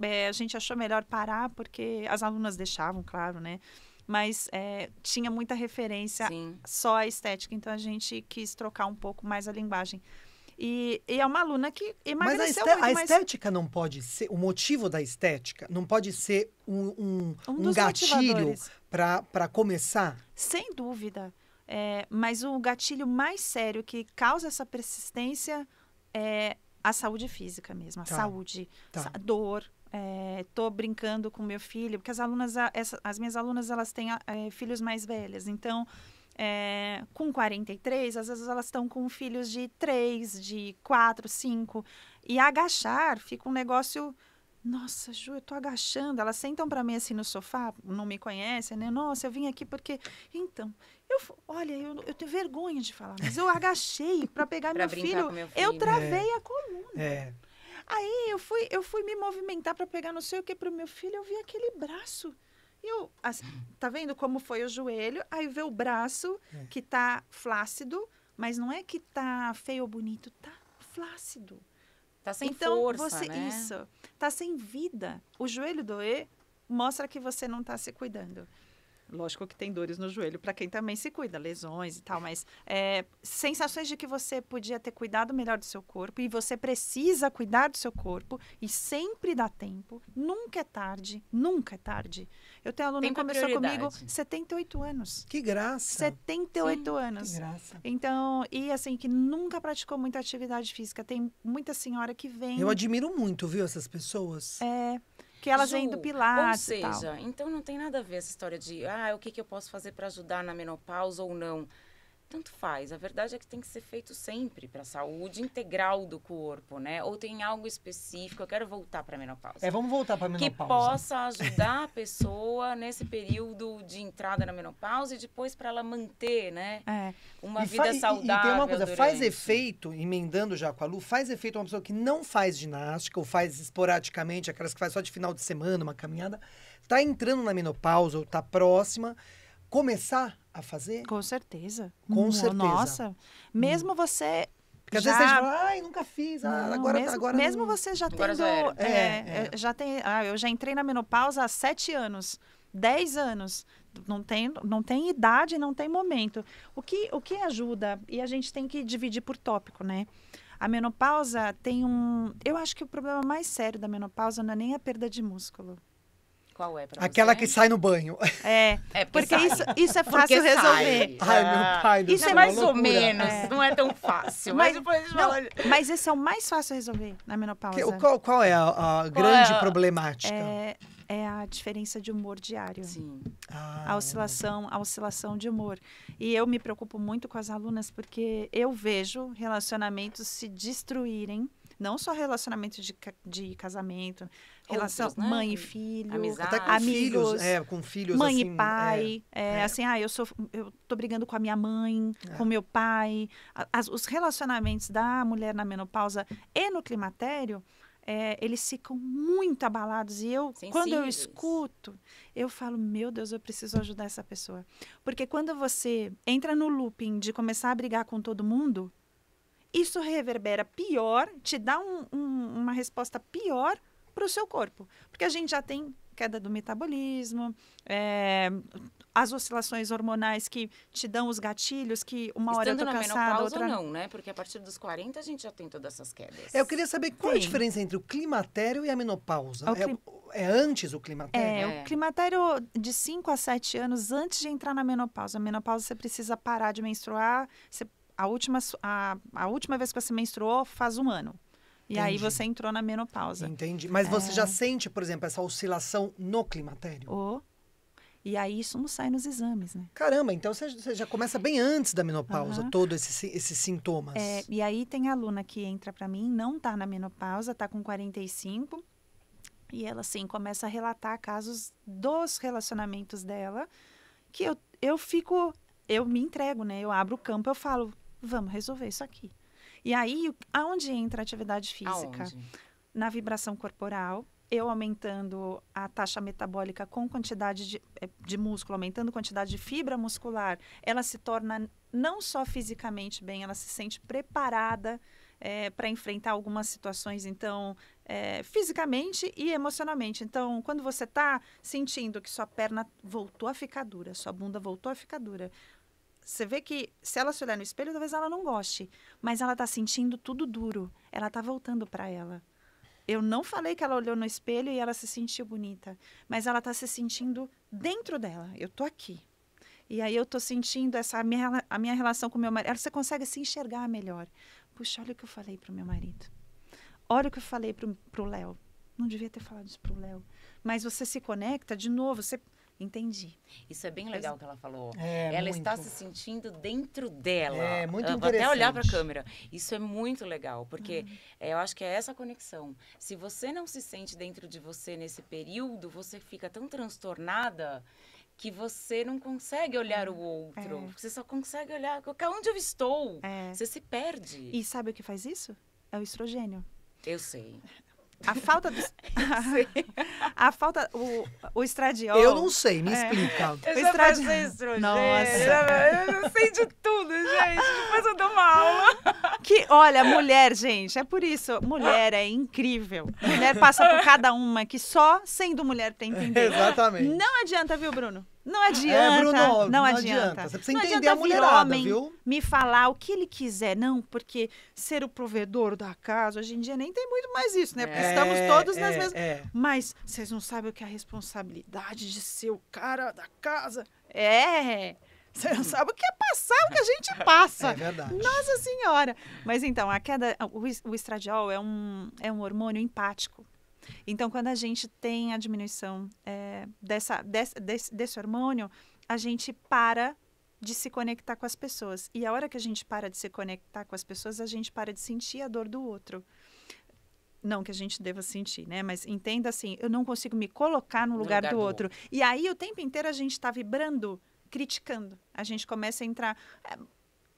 é, a gente achou melhor parar porque as alunas deixavam, claro, né? mas é, tinha muita referência Sim. só à estética, então a gente quis trocar um pouco mais a linguagem. E, e, é uma aluna que emagreceu Mas a, muito, a estética não pode ser, o motivo da estética não pode ser um, um, um, um gatilho para começar? Sem dúvida. É, mas o gatilho mais sério que causa essa persistência é a saúde física mesmo, a tá. saúde, tá. a dor. Estou é, brincando com meu filho, porque as alunas, essa, as minhas alunas, elas têm é, filhos mais velhos, então é, com 43, às vezes elas estão com filhos de 3, de 4, 5. E agachar fica um negócio. Nossa, Ju, eu tô agachando. Elas sentam para mim assim no sofá, não me conhecem, né? Nossa, eu vim aqui porque. Então, eu, olha, eu, eu tenho vergonha de falar, mas eu agachei para pegar meu, filho, meu, filho, Eu travei é. a coluna. É. Aí eu fui, eu fui me movimentar para pegar não sei o que pro meu filho, eu vi aquele braço. Eu, assim, tá vendo como foi o joelho? Aí vê o braço é. que tá flácido, mas não é que tá feio ou bonito, tá flácido. Tá sem então, força, você, né? Isso. Tá sem vida. O joelho doer mostra que você não tá se cuidando. Lógico que tem dores no joelho para quem também se cuida, lesões e tal, mas é, sensações de que você podia ter cuidado melhor do seu corpo e você precisa cuidar do seu corpo e sempre dá tempo. Nunca é tarde, nunca é tarde. Eu tenho aluno que é começou comigo 78 anos. Que graça! 78 Sim, anos. Que graça. Então, e assim, que nunca praticou muita atividade física. Tem muita senhora que vem. Eu admiro muito, viu, essas pessoas. É. Porque elas Ju, vêm do pilates Ou seja, então não tem nada a ver essa história de, ah, o que, que eu posso fazer para ajudar na menopausa ou não tanto faz. A verdade é que tem que ser feito sempre para a saúde integral do corpo, né? Ou tem algo específico. Eu quero voltar para a menopausa. É, vamos voltar para a menopausa. Que possa ajudar a pessoa nesse período de entrada na menopausa e depois para ela manter, né? É. Uma e vida saudável. E, e tem uma coisa, durante... faz efeito, emendando já com a Lu, faz efeito uma pessoa que não faz ginástica ou faz esporadicamente, aquelas que faz só de final de semana, uma caminhada, tá entrando na menopausa ou tá próxima, começar a fazer? Com certeza. Com hum, certeza. Nossa, hum. mesmo hum. você porque às já... vezes você ai, nunca fiz, ah, agora tá, mesmo, agora Mesmo não... você já agora tendo, já, é, é, é, é. já tem, ah, eu já entrei na menopausa há sete anos, dez anos, não tem, não tem idade, não tem momento. O que, o que ajuda, e a gente tem que dividir por tópico, né? A menopausa tem um, eu acho que o problema mais sério da menopausa não é nem a perda de músculo. Qual é pra Aquela você? que sai no banho. É. é porque, isso, isso é fácil porque resolver. Sai. Ai, meu pai do Isso é céu, é mais ou menos. É. Não é tão fácil. Mas, mas, depois não, fala... mas esse é o mais fácil resolver na menopausa. Que, qual, qual é a, a é grande é? problemática? É, é a diferença de humor diário. Sim. Ah. A oscilação, a oscilação de humor. E eu me preocupo muito com as alunas porque eu vejo relacionamentos se destruírem não só relacionamento de, de casamento, relação Outros, né? mãe e filho, Amizade. Até com amigos, filhos, é, com filhos, mãe assim, e pai, é, é, é, assim, ah, eu sou, eu tô brigando com a minha mãe, é. com meu pai, As, os relacionamentos da mulher na menopausa e no climatério, é, eles ficam muito abalados. E eu, Sensíveis. quando eu escuto, eu falo, meu Deus, eu preciso ajudar essa pessoa. Porque quando você entra no looping de começar a brigar com todo mundo, isso reverbera pior, te dá um, um, uma resposta pior para o seu corpo. Porque a gente já tem queda do metabolismo, é, as oscilações hormonais que te dão os gatilhos, que uma Estando hora eu tô na cansada, outra... não, né? Porque a partir dos 40 a gente já tem todas essas quedas. É, eu queria saber qual é Sim. a diferença entre o climatério e a menopausa. É, é antes o climatério? É, é, o climatério de 5 a 7 anos antes de entrar na menopausa. A menopausa você precisa parar de menstruar, você a última, a, a última vez que você menstruou faz um ano. E Entendi. aí você entrou na menopausa. Entendi. Mas é... você já é. sente, por exemplo, essa oscilação no climatério? Oh. E aí isso não sai nos exames, né? Caramba, então você, você já começa bem antes da menopausa, uhum. todos esse, esses sintomas. É, e aí tem aluna que entra para mim, não tá na menopausa, tá com 45. E ela, assim, começa a relatar casos dos relacionamentos dela, que eu, eu fico, eu me entrego, né? Eu abro o campo, eu falo, vamos resolver isso aqui. E aí, aonde entra a atividade física? Aonde? Na vibração corporal, eu aumentando a taxa metabólica com quantidade de, eh, de músculo, aumentando quantidade de fibra muscular, ela se torna não só fisicamente bem, ela se sente preparada é, eh, para enfrentar algumas situações, então, é, fisicamente e emocionalmente. Então, quando você está sentindo que sua perna voltou a ficar dura, sua bunda voltou a ficar dura, você vê que se ela se olhar no espelho, talvez ela não goste, mas ela tá sentindo tudo duro. Ela tá voltando para ela. Eu não falei que ela olhou no espelho e ela se sentiu bonita, mas ela tá se sentindo dentro dela. Eu tô aqui. E aí eu tô sentindo essa a minha, a minha relação com meu marido. Você consegue se enxergar melhor. Puxa, olha o que eu falei pro meu marido. Olha o que eu falei pro, o Léo. Não devia ter falado isso pro Léo. Mas você se conecta de novo, você Entendi. Isso é bem legal que ela falou. É, ela muito. está se sentindo dentro dela. É muito eu Vou até olhar para a câmera. Isso é muito legal, porque uhum. É, eu acho que é essa conexão. Se você não se sente dentro de você nesse período, você fica tão transtornada que você não consegue olhar o outro. É. Você só consegue olhar onde eu estou. É. Você se perde. E sabe o que faz isso? É o estrogênio. Eu sei. A falta do. a, falta. O, o estradiol. Eu não sei, me explica. Eu o estradiol. Nossa. Eu sei de tudo, gente. Depois eu dou uma aula. Que, olha, mulher, gente, é por isso. Mulher é incrível. Mulher passa por cada uma que só sendo mulher tem entender. Exatamente. Não adianta, viu, Bruno? Não é, adianta. É, Bruno, não, não adianta. adianta. Você precisa não entender a mulherada, homem viu? Me falar o que ele quiser, não, porque ser o provedor da casa, hoje em dia nem tem muito mais isso, né? Porque é, estamos todos é, nas mesmas. É. Mas vocês não sabem o que é a responsabilidade de ser o cara da casa. É. Você não sabe o que é passar, o que a gente passa. É verdade. Nossa Senhora. Mas então, a queda, o, o estradiol é um, é um hormônio empático. Então, quando a gente tem a diminuição é, dessa, desse, des desse hormônio, a gente para de se conectar com as pessoas. E a hora que a gente para de se conectar com as pessoas, a gente para de sentir a dor do outro. Não que a gente deva sentir, né? Mas entenda assim, eu não consigo me colocar no, no lugar, do, outro. outro. E aí o tempo inteiro a gente está vibrando, criticando. A gente começa a entrar.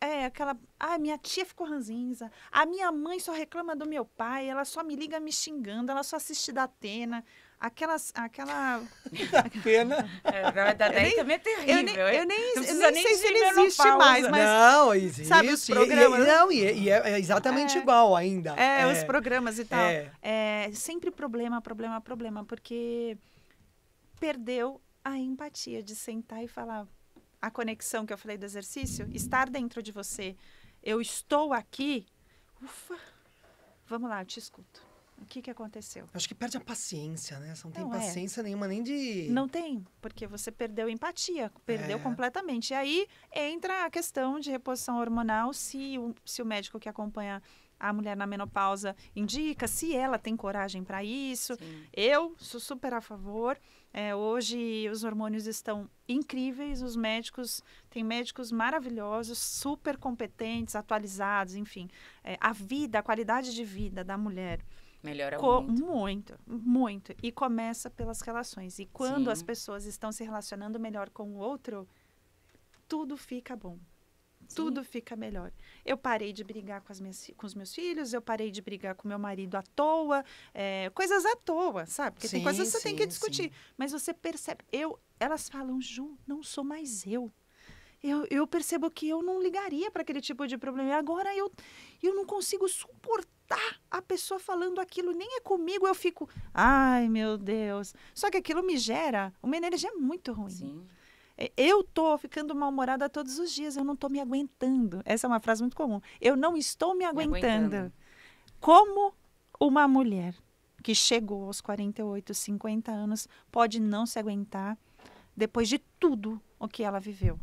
É, aquela. Ah, minha tia ficou ranzinza. A minha mãe só reclama do meu pai. Ela só me liga me xingando. Ela só assiste da Atena. Aquelas, aquela. pena é, da Atena é também é terrível. Eu nem, eu nem, eu nem, sei se ele existe mais, né? mas. Não, existe. Sabe, os programas. E, e não, e, e, é, é exatamente é, igual ainda. É, é, os programas e tal. É. é sempre problema, problema, problema, porque perdeu a empatia de sentar e falar a conexão que eu falei do exercício, estar dentro de você. Eu estou aqui. Ufa. Vamos lá, eu te escuto. O que, que aconteceu? Acho que perde a paciência, né? Você não, não tem é. paciência é. nenhuma, nem de. Não tem, porque você perdeu empatia, perdeu é. completamente. E aí entra a questão de reposição hormonal, se o, se o médico que acompanha a mulher na menopausa indica, se ela tem coragem para isso. Sim. Eu sou super a favor. É, hoje os hormônios estão incríveis, os médicos têm médicos maravilhosos, super competentes, atualizados, enfim. É, a vida, a qualidade de vida da mulher. Melhora Co muito. Muito, muito. E começa pelas relações. E quando Sim. as pessoas estão se relacionando melhor com o outro, tudo fica bom tudo fica melhor. Eu parei de brigar com, as minhas, com os meus filhos, eu parei de brigar com meu marido à toa, é, coisas à toa, sabe? Porque sim, tem coisas que você sim, tem que discutir. Sim. Mas você percebe, eu, elas falam, Ju, não sou mais eu. Eu, eu percebo que eu não ligaria para aquele tipo de problema. E agora eu, eu não consigo suportar a pessoa falando aquilo, nem é comigo, eu fico, ai meu Deus. Só que aquilo me gera uma energia muito ruim. Sim eu tô ficando mal-humorada todos os dias, eu não tô me aguentando. Essa é uma frase muito comum. Eu não estou me aguentando. Me aguentando. Como uma mulher que chegou aos 48, 50 anos pode não se aguentar depois de tudo o que ela viveu?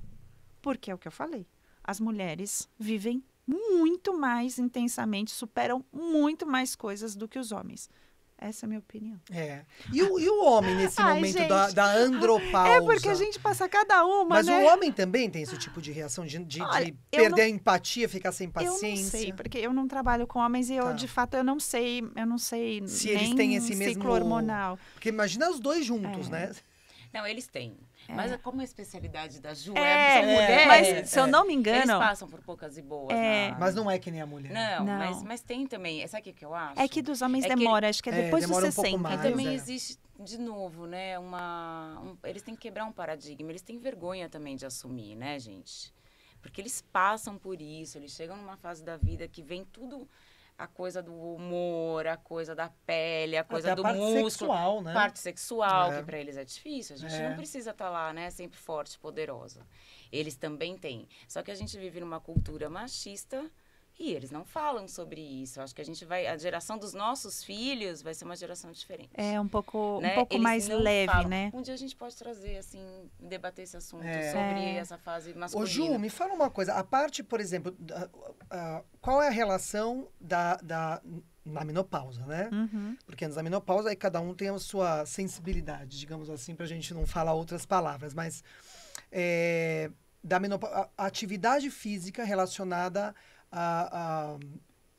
Porque é o que eu falei. As mulheres vivem muito mais intensamente, superam muito mais coisas do que os homens. Essa é a minha opinião. É. E o, e o homem nesse Ai, momento da, da andropausa? É porque a gente passa cada uma, Mas né? o homem também tem esse tipo de reação, de, de, Olha, de perder não, a empatia, ficar sem paciência? Eu não sei, porque eu não trabalho com homens e eu, tá. de fato, eu não sei, eu não sei Se eles têm esse mesmo... ciclo hormonal. Porque imagina os dois juntos, é. né? Não, eles têm. É. Mas é. como a especialidade da Ju é, é, é. mulher. Mas é. se eu não me engano. Eles passam por poucas e boas. Na... Né? Mas não é que nem a mulher. Não, não. Mas, mas tem também. Sabe o que eu acho? É que dos homens demora, que... acho que é depois dos 60. Um mais, e também existe, de novo, né? Uma. Um... eles têm que quebrar um paradigma. Eles têm vergonha também de assumir, né, gente? Porque eles passam por isso, eles chegam numa fase da vida que vem tudo a coisa do humor, a coisa da pele, a coisa Até do a parte músculo, sexual, né? parte sexual, é. que para eles é difícil. A gente é. não precisa estar tá lá, né, sempre forte, poderosa. Eles também têm. Só que a gente vive numa cultura machista e eles não falam sobre isso. acho que a gente vai. A geração dos nossos filhos vai ser uma geração diferente. É, um pouco, né? um pouco mais leve, falam. né? Um dia a gente pode trazer, assim, debater esse assunto é. sobre é. essa fase masculina. Ô, Ju, me fala uma coisa. A parte, por exemplo, da, qual é a relação da. da na menopausa, né? Uhum. Porque antes da menopausa, aí cada um tem a sua sensibilidade, digamos assim, para a gente não falar outras palavras, mas é, da menopausa, a atividade física relacionada a,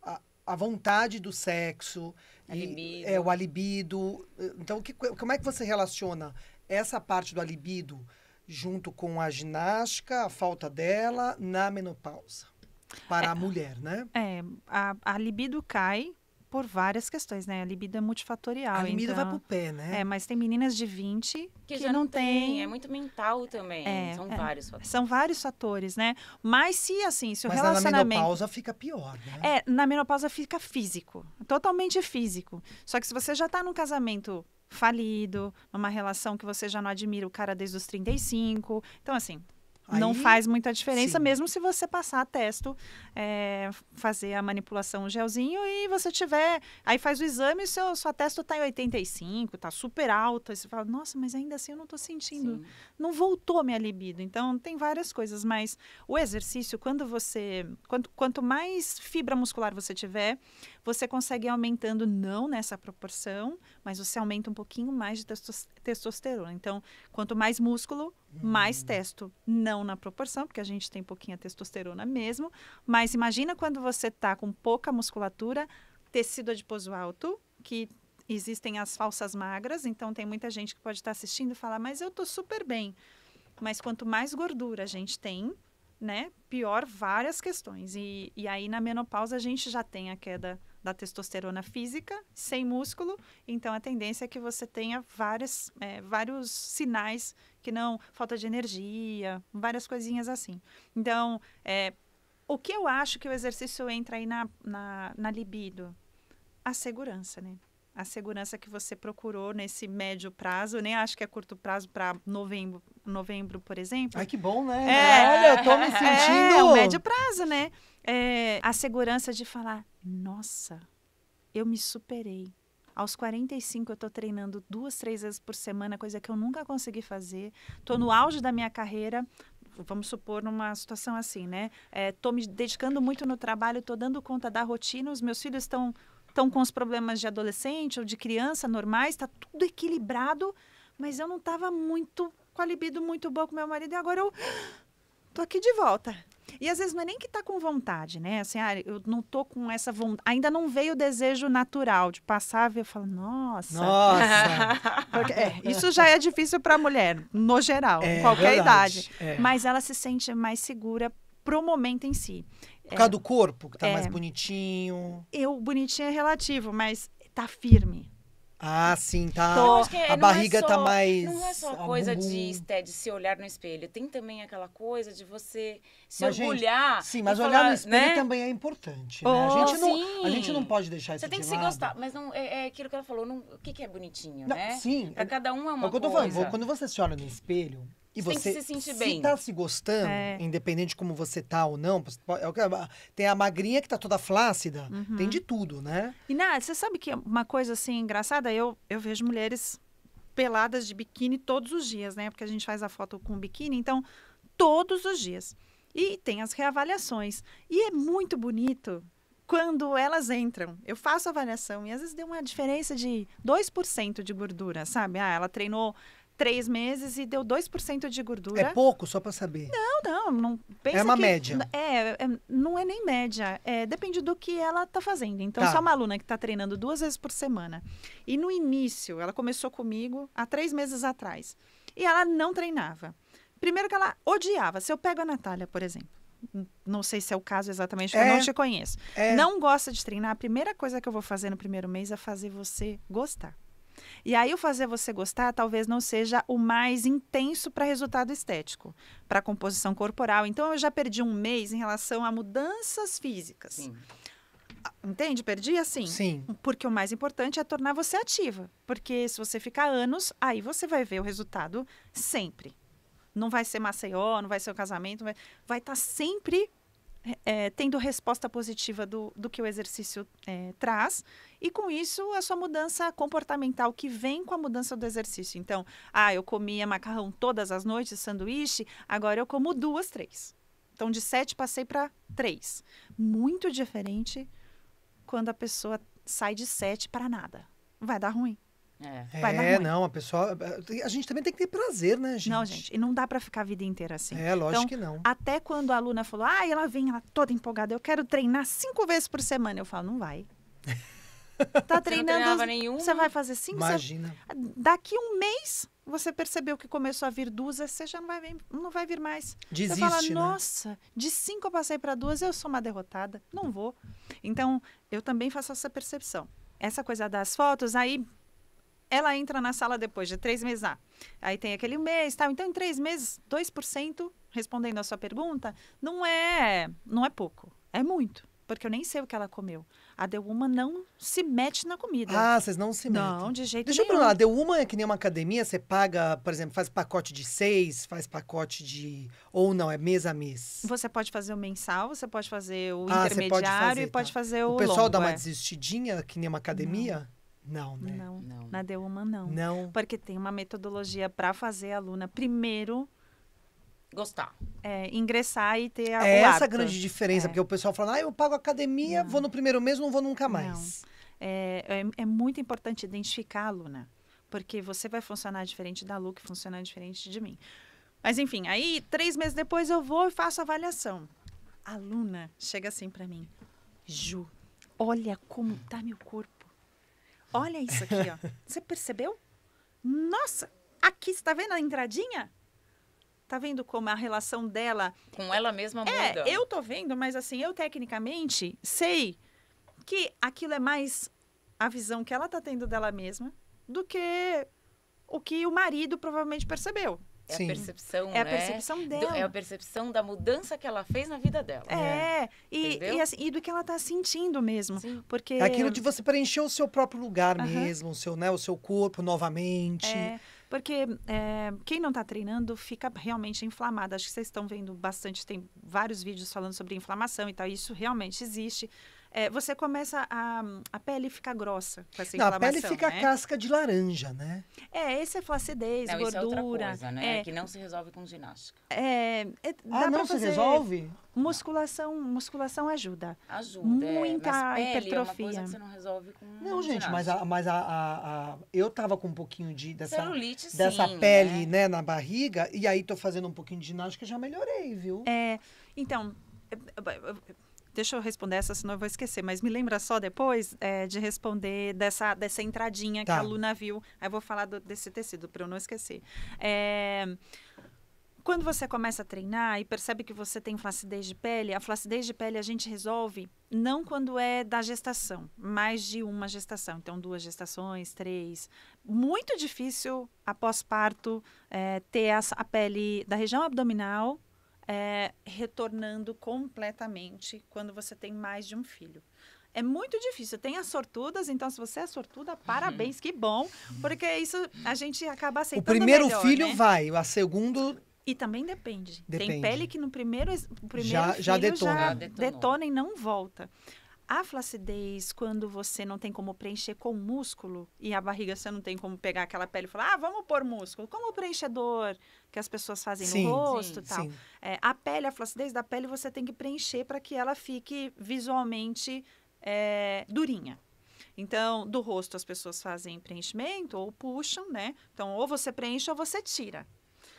a, a vontade do sexo, a e, é, o alibido. Então, que, como é que você relaciona essa parte do alibido junto com a ginástica, a falta dela na menopausa? Para é, a mulher, né? É, a, a libido cai por várias questões, né? A libido é multifatorial. A libido então... vai pro pé, né? É, mas tem meninas de 20 que, que já não tem. tem. É muito mental também. É, são é, vários fatores. São vários fatores, né? Mas se, assim, se o mas relacionamento... na menopausa fica pior, né? É, na menopausa fica físico. Totalmente físico. Só que se você já tá num casamento falido, numa relação que você já não admira o cara desde os 35. Então, assim, Aí, não faz muita diferença, sim. mesmo se você passar a testo, é, fazer a manipulação o gelzinho e você tiver. Aí faz o exame e seu, sua testo está em 85, está super alta. E você fala, nossa, mas ainda assim eu não estou sentindo. Sim. Não voltou minha libido. Então tem várias coisas, mas o exercício, quando você. Quanto, quanto mais fibra muscular você tiver, você consegue ir aumentando, não nessa proporção, mas você aumenta um pouquinho mais de testosterona. Então, quanto mais músculo, mais hum. testo. Não na proporção, porque a gente tem pouquinha testosterona mesmo. Mas imagina quando você tá com pouca musculatura, tecido adiposo alto, que existem as falsas magras, então tem muita gente que pode estar tá assistindo e falar, mas eu tô super bem. Mas quanto mais gordura a gente tem, né, pior várias questões. E, e aí na menopausa a gente já tem a queda da testosterona física, sem músculo, então a tendência é que você tenha várias, é, vários sinais que não falta de energia, várias coisinhas assim. Então, é, o que eu acho que o exercício entra aí na, na, na libido? A segurança, né? a segurança que você procurou nesse médio prazo, nem acho que é curto prazo para novembro, novembro, por exemplo. Ai, que bom, né? É, Olha, eu tô me é, sentindo. É, o médio prazo, né? É, a segurança de falar, nossa, eu me superei. Aos 45 eu tô treinando duas, três vezes por semana, coisa que eu nunca consegui fazer. Tô no auge da minha carreira, vamos supor, numa situação assim, né? É, tô me dedicando muito no trabalho, tô dando conta da rotina, os meus filhos estão estão com os problemas de adolescente ou de criança normais, está tudo equilibrado, mas eu não estava muito com a libido muito boa com meu marido e agora eu tô aqui de volta. E às vezes não é nem que tá com vontade, né? Assim, ah, eu não tô com essa vontade. Ainda não veio o desejo natural de passar e eu falo, nossa. Nossa! Porque, é, isso já é difícil para a mulher, no geral, é, qualquer verdade. idade. É. Mas ela se sente mais segura pro momento em si. Por causa é. do corpo, que tá mais é. bonitinho. Eu, bonitinho é relativo, mas tá firme. Ah, sim, tá. Então, a é barriga é só, tá mais. Não é só a coisa de, de se olhar no espelho. Tem também aquela coisa de você se mas, orgulhar. Gente, sim, mas falar, olhar no espelho né? também é importante. Né? Oh, a, gente não, a gente não pode deixar isso. Você tem que se gostar, mas não, é, é, aquilo que ela falou. Não, o que, que é bonitinho, não, né? Sim. Pra cada um é uma coisa. Falando, quando você se olha no espelho, e você, tem que se sentir se bem. Se tá se gostando, é. independente de como você tá ou não, é tem a magrinha que tá toda flácida, uhum. tem de tudo, né? E nada, você sabe que uma coisa assim engraçada, eu, eu vejo mulheres peladas de biquíni todos os dias, né? Porque a gente faz a foto com biquíni, então todos os dias. E tem as reavaliações. E é muito bonito quando elas entram. Eu faço avaliação e às vezes deu uma diferença de 2% de gordura, sabe? Ah, ela treinou três meses e deu 2% de gordura. É pouco, só para saber. Não, não, não pensa É uma que, média. É, é, não é nem média. É, depende do que ela tá fazendo. Então, tá. se é uma aluna que está treinando duas vezes por semana e no início ela começou comigo há três meses atrás e ela não treinava. Primeiro que ela odiava. Se eu pego a Natália, por exemplo, não sei se é o caso exatamente, porque é, eu não é. te conheço. É. Não gosta de treinar, a primeira coisa que eu vou fazer no primeiro mês é fazer você gostar. E aí o fazer você gostar talvez não seja o mais intenso para resultado estético, para composição corporal. Então eu já perdi um mês em relação a mudanças físicas. Sim. Ah, entende? Perdi assim? Sim. Porque o mais importante é tornar você ativa. Porque se você ficar anos, aí você vai ver o resultado sempre. Não vai ser Maceió, não vai ser o casamento, vai estar tá sempre é, tendo resposta positiva do, do que o exercício é, traz, e com isso a sua mudança comportamental que vem com a mudança do exercício. Então, ah, eu comia macarrão todas as noites, sanduíche, agora eu como duas, três. Então, de sete passei para três. Muito diferente quando a pessoa sai de sete para nada. Vai dar ruim. É, é não, a pessoa. A gente também tem que ter prazer, né, gente? Não, gente, e não dá para ficar a vida inteira assim. É, lógico então, que não. Até quando a aluna falou, ah, ela vem, ela toda empolgada, eu quero treinar cinco vezes por semana. Eu falo, não vai. Tá treinando. Você, nenhum, você vai fazer cinco? Imagina. Você, daqui um mês você percebeu que começou a vir duas, você já não vai vir, não vai vir mais. Desiste, você fala, né? nossa, de cinco eu passei para duas, eu sou uma derrotada, não vou. Então, eu também faço essa percepção. Essa coisa das fotos, aí ela entra na sala depois de três meses. Ah, aí tem aquele mês, tal. Então, em três meses, 2%, respondendo a sua pergunta, não é, não é pouco, é muito. Porque eu nem sei o que ela comeu. A uma não se mete na comida. Ah, vocês não se metem. Não, de jeito Deixa nenhum. Deixa eu perguntar, a uma é que nem uma academia, você paga, por exemplo, faz pacote de seis, faz pacote de... Ou não, é mês a mês. Você pode fazer o mensal, você pode fazer o ah, intermediário pode fazer, e pode fazer o O pessoal longo, dá uma é. desistidinha, que nem uma academia? Não. Não, né? Não, não. na The Woman não. Não. Porque tem uma metodologia para fazer a aluna primeiro gostar. É, ingressar e ter a É essa a grande diferença, é. porque o pessoal fala, ah, eu pago academia, não. vou no primeiro mês, não vou nunca mais. Não. É, é, é muito importante identificar a aluna, porque você vai funcionar diferente da Lu, que funciona diferente de mim. Mas enfim, aí três meses depois eu vou e faço avaliação. A aluna chega assim para mim, Ju, olha como tá meu corpo Olha isso aqui, ó. Você percebeu? Nossa, aqui você tá vendo a entradinha? Tá vendo como a relação dela com ela mesma é, muda? É, eu tô vendo, mas assim, eu tecnicamente sei que aquilo é mais a visão que ela tá tendo dela mesma do que o que o marido provavelmente percebeu. É Sim. a percepção, É a né, percepção dela. Do, é a percepção da mudança que ela fez na vida dela. É, E, e, assim, e, do que ela está sentindo mesmo. Sim. Porque... É aquilo de você preencher o seu próprio lugar uhum. mesmo, o seu, né, o seu corpo novamente. É. Porque é, quem não está treinando fica realmente inflamado. Acho que vocês estão vendo bastante, tem vários vídeos falando sobre inflamação e tal. Isso realmente existe é, você começa a. A pele fica grossa com essa Não, a pele fica né? casca de laranja, né? É, esse é flacidez, não, é gordura. É coisa, né? É. Que não se resolve com ginástica. É. é ah, não se resolve? Musculação, musculação ajuda. Ajuda. É, Muita mas hipertrofia. É uma coisa que você não resolve com. Não, gente, ginástica. mas, a, mas a, a, a, eu tava com um pouquinho de dessa, Celulite, dessa sim, né? pele, né? né, na barriga, e aí tô fazendo um pouquinho de ginástica e já melhorei, viu? É. Então, Deixa eu responder essa, senão eu vou esquecer. Mas me lembra só depois é, de responder dessa, dessa entradinha tá. que a tá. Luna viu. Aí eu vou falar do, desse tecido, para eu não esquecer. É quando você começa a treinar e percebe que você tem flacidez de pele, a flacidez de pele a gente resolve não quando é da gestação, mais de uma gestação, então duas gestações, três. Muito difícil após parto é, ter a, a pele da região abdominal é, retornando completamente quando você tem mais de um filho. É muito difícil. Tem as sortudas, então se você é sortuda, uhum. parabéns, que bom, porque isso a gente acaba aceitando. O primeiro melhor, filho né? vai, o segundo e também depende. depende. Tem pele que no primeiro, primeiro já, já, detona. já detona e não volta. A flacidez, quando você não tem como preencher com músculo e a barriga você não tem como pegar aquela pele e falar, ah, vamos pôr músculo, como o preenchedor que as pessoas fazem sim, no rosto sim, tal. É, a pele, a flacidez da pele você tem que preencher para que ela fique visualmente é, durinha. Então, do rosto as pessoas fazem preenchimento ou puxam, né? Então, ou você preenche ou você tira.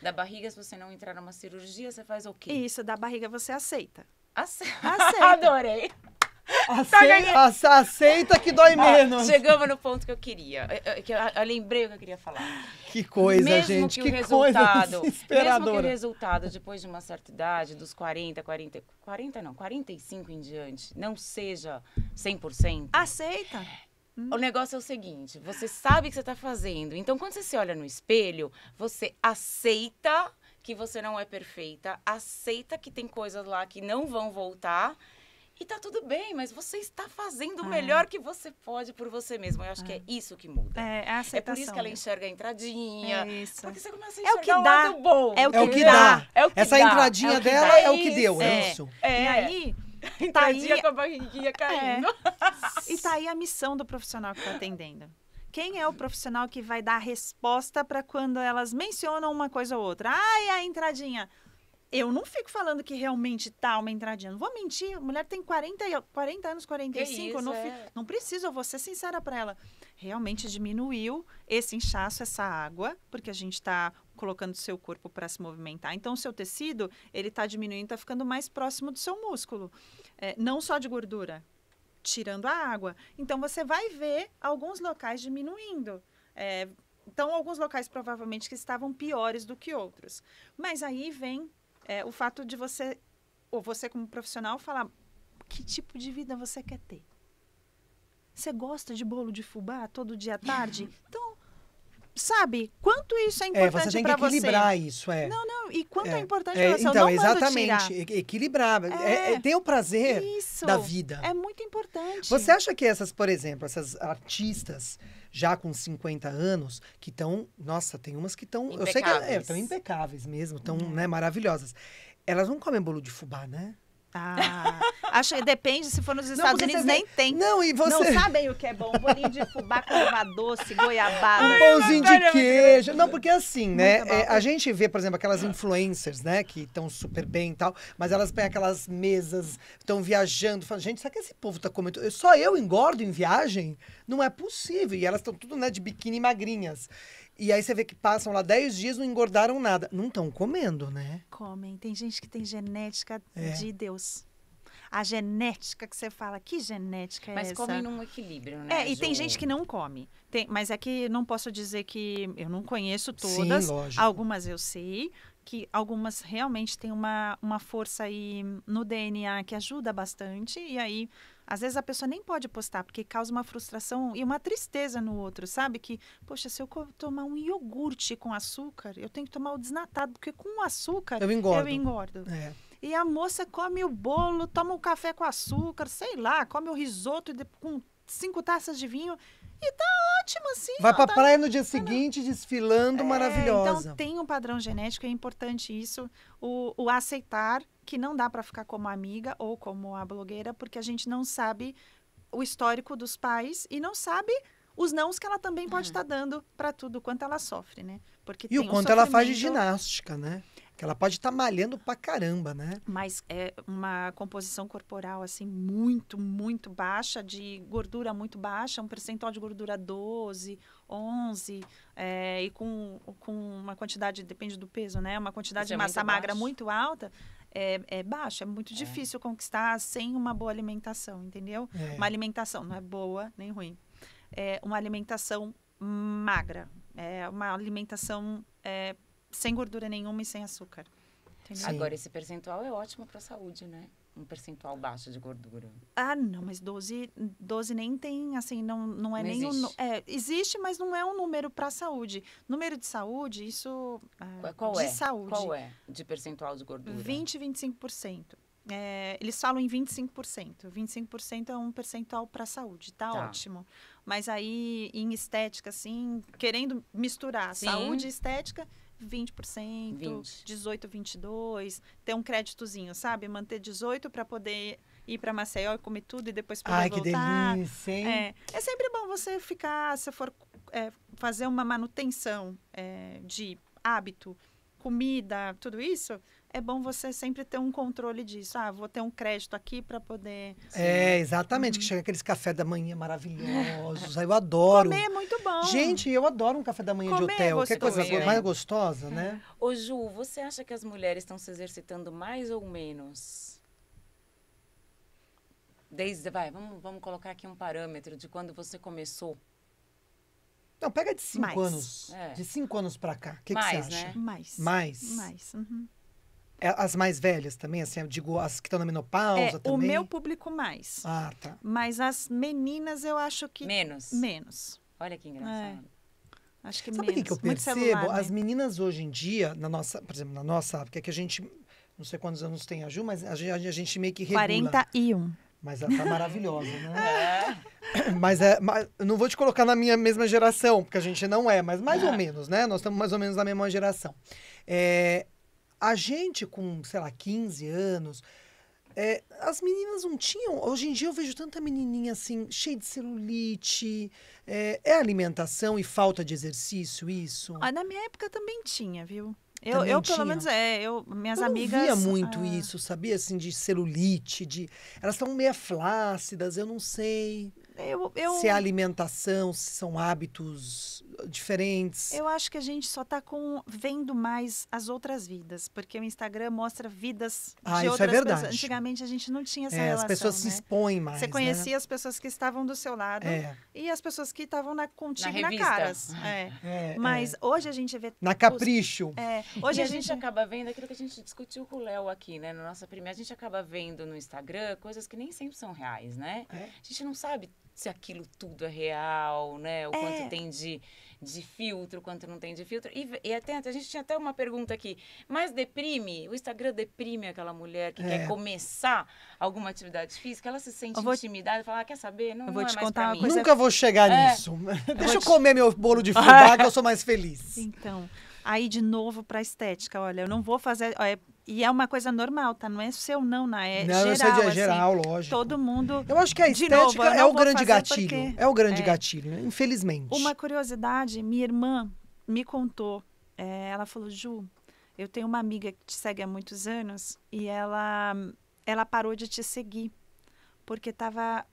Da barriga, se você não entrar numa cirurgia, você faz o quê? Isso, da barriga você aceita. Ace... Aceita. Adorei. Aceita, tá aceita que dói menos. chegamos no ponto que eu queria. Que eu, eu, eu, lembrei o que eu queria falar. Que coisa, mesmo gente. Que, que resultado, Mesmo que o resultado, depois de uma certa idade, dos 40, 40, 40 não, 45 em diante, não seja 100%. Aceita. Hum. O negócio é o seguinte, você sabe o que você está fazendo. Então, quando você se olha no espelho, você aceita que você não é perfeita, aceita que tem coisas lá que não vão voltar e tá tudo bem, mas você está fazendo o ah. melhor é. que você pode por você mesmo. Eu acho é. que é ah. isso que muda. É, é a aceitação. É por isso que ela enxerga a entradinha. É isso. Porque você começa a enxergar é o, que dá. bom. É o que, é o que dá. dá. É o que Essa dá. entradinha é dela é o que deu, é, isso. É. é. E aí... Tá aí... com a barriguinha é. caindo. E tá aí a missão do profissional que tá atendendo quem é o profissional que vai dar a resposta para quando elas mencionam uma coisa ou outra? Ah, a entradinha. Eu não fico falando que realmente tá uma entradinha. Não vou mentir. A mulher tem 40, 40 anos, 45. isso, eu não, é. não preciso, eu vou ser sincera para ela. Realmente diminuiu esse inchaço, essa água, porque a gente está colocando seu corpo para se movimentar. Então, o seu tecido, ele está diminuindo, está ficando mais próximo do seu músculo. É, não só de gordura, tirando a água. Então, você vai ver alguns locais diminuindo. É, então, alguns locais provavelmente que estavam piores do que outros. Mas aí vem é, o fato de você, ou você como profissional, falar que tipo de vida você quer ter. Você gosta de bolo de fubá todo dia à tarde? Então, sabe quanto isso é, é importante para você. É, você tem que equilibrar você. isso, é. Não, não, e quanto é, é importante é, você, então, não exatamente, tirar. equilibrar, é, é, é, tem o prazer isso, da vida. É muito importante. Você acha que essas, por exemplo, essas artistas já com 50 anos que estão, nossa, tem umas que estão, eu sei que estão é, impecáveis mesmo, estão, hum. né, maravilhosas. Elas não comem bolo de fubá, né? Ah, acho, depende, se for nos Estados não, Unidos nem tem. Não, e você... Não sabem o que é bom, um bolinho de fubá com uva doce, goiabada. Um pãozinho de queijo. Não, porque assim, né, é, a gente vê, por exemplo, aquelas influencers, né, que estão super bem e tal, mas elas pegam aquelas mesas, estão viajando, falam, gente, será que esse povo tá comendo? Só eu engordo em viagem? Não é possível. E elas estão tudo, né, de biquíni magrinhas. E aí você vê que passam lá 10 dias, não engordaram nada. Não estão comendo, né? Comem. Tem gente que tem genética é. de Deus. A genética que você fala, que genética é mas é essa? Mas comem num equilíbrio, né? É, e Ju? tem gente que não come. Tem, mas é que não posso dizer que eu não conheço todas. Sim, lógico. Algumas eu sei, que algumas realmente têm uma, uma força aí no DNA que ajuda bastante. E aí às vezes a pessoa nem pode postar, porque causa uma frustração e uma tristeza no outro, sabe? Que, poxa, se eu tomar um iogurte com açúcar, eu tenho que tomar o desnatado, porque com o açúcar eu engordo. Eu engordo. É. E a moça come o bolo, toma o um café com açúcar, sei lá, come o risoto com cinco taças de vinho e tá ótimo, assim. Vai pra tá... praia no dia seguinte, desfilando, é, maravilhosa. Então, tem um padrão genético, é importante isso. O, o aceitar que não dá para ficar como amiga ou como a blogueira, porque a gente não sabe o histórico dos pais e não sabe os nãos que ela também pode estar é. uhum. tá dando para tudo quanto ela sofre, né? Porque e o quanto um sofrimento... ela faz de ginástica, né? Que ela pode estar tá malhando pra caramba, né? Mas é uma composição corporal, assim, muito, muito baixa, de gordura muito baixa, um percentual de gordura 12, 11, é, e com, com uma quantidade, depende do peso, né? Uma quantidade Isso é de massa é muito magra baixo. muito alta, é, é baixa. É muito é. difícil conquistar sem uma boa alimentação, entendeu? É. Uma alimentação, não é boa nem ruim. É uma alimentação magra, é uma alimentação é, sem gordura nenhuma e sem açúcar. Agora, esse percentual é ótimo para a saúde, né? Um percentual baixo de gordura. Ah, não, mas 12, 12 nem tem, assim, não, não é não nem existe. Um, é, existe, mas não é um número para a saúde. Número de saúde, isso. Ah, qual de é? saúde. Qual é de percentual de gordura? 20, 25%. É, eles falam em 25%. 25% é um percentual para a saúde, tá, tá, ótimo. Mas aí, em estética, assim, querendo misturar Sim. saúde e estética, 20%, 20. 18, 22, ter um créditozinho, sabe? Manter 18 para poder ir para Maceió e comer tudo e depois poder Ai, voltar. que delícia, hein? É, é sempre bom você ficar, se for é, fazer uma manutenção é, de hábito, comida, tudo isso, é bom você sempre ter um controle disso. Ah, vou ter um crédito aqui para poder. É, exatamente, uhum. que chega aqueles café da manhã maravilhosos. Aí eu adoro. Comer é muito bom. Gente, eu adoro um café da manhã Comer de é hotel. É que coisa mais gostosa, né? É. Ô, Ju, você acha que as mulheres estão se exercitando mais ou menos? Desde, vai, vamos, vamos colocar aqui um parâmetro de quando você começou. Não, pega de cinco mais. anos. É. De cinco anos para cá. O que, que você acha? Né? Mais. Mais. Mais. Uhum. É, as mais velhas também, assim, eu digo as que estão na menopausa é, também? O meu público mais. Ah, tá. Mas as meninas eu acho que. Menos. Menos. Olha que engraçado. É. Acho que Sabe o que eu percebo? Celular, as né? meninas hoje em dia, na nossa, por exemplo, na nossa porque é que a gente. Não sei quantos anos tem a Ju, mas a gente, a gente meio que regula. 41. Mas ela tá maravilhosa, né? É. Mas, é, mas não vou te colocar na minha mesma geração, porque a gente não é, mas mais é. ou menos, né? Nós estamos mais ou menos na mesma geração. É, a gente com, sei lá, 15 anos, é, as meninas não tinham. Hoje em dia eu vejo tanta menininha assim, cheia de celulite. É, é alimentação e falta de exercício, isso? Ah, na minha época também tinha, viu? Eu, eu pelo menos, é, eu, minhas eu amigas. Eu via muito ah, isso, sabia? Assim, de celulite, de. Elas estão meia flácidas, eu não sei. Eu, eu... Se é alimentação, se são hábitos diferentes. Eu acho que a gente só está com, vendo mais as outras vidas, porque o Instagram mostra vidas ah, de isso é outras é verdade. pessoas. Antigamente a gente não tinha essa é, relação. As pessoas né? se expõem mais. Você né? conhecia né? as pessoas que estavam do seu lado é. e as pessoas que estavam na, contigo na, na caras. É. É, é. Mas hoje a gente vê. Na capricho. Os... Hoje a, a, gente acaba vendo aquilo que a gente discutiu com o Léo aqui, né? Na nossa primeira, a gente acaba vendo no Instagram coisas que nem sempre são reais, né? A gente não sabe se aquilo tudo é real, né? O é. quanto tem de, de filtro, quanto não tem de filtro. E, e até, a gente tinha até uma pergunta aqui. Mas deprime? O Instagram deprime aquela mulher que é. quer começar alguma atividade física? Ela se sente vou... intimidada e fala, ah, quer saber? Não, eu vou não é te contar uma coisa. Nunca vou chegar é. nisso. Deixa eu, te... comer meu bolo de fubá que eu sou mais feliz. Então, aí de novo para estética. Olha, eu não vou fazer... É, e é uma coisa normal, tá? Não é seu não, na né? é não, geral. Não, é geral, assim, lógico. Todo mundo. Eu acho que a estética novo, é, é, o grande é. gatilho, é né? o grande gatilho, infelizmente. Uma curiosidade, minha irmã me contou. É, ela falou, Ju, eu tenho uma amiga que te segue há muitos anos e ela, ela parou de te seguir porque tava,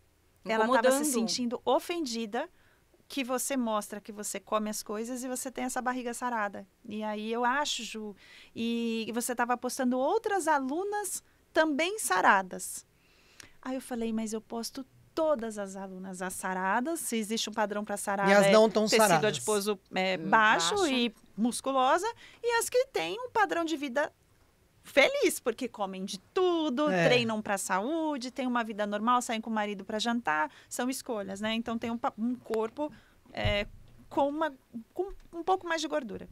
ela estava se sentindo ofendida que você mostra que você come as coisas e você tem essa barriga sarada. E aí eu acho, Ju, e você estava postando outras alunas também saradas. Aí eu falei, mas eu posto todas as alunas as saradas, se existe um padrão para sarada, e as não tão é tecido saradas. adiposo é, hum, baixo, baixo e musculosa, e as que têm um padrão de vida feliz, porque comem de tudo, é. treinam para saúde, têm uma vida normal, saem com o marido para jantar, são escolhas, né? Então tem um, um corpo é, com, uma, com um pouco mais de gordura.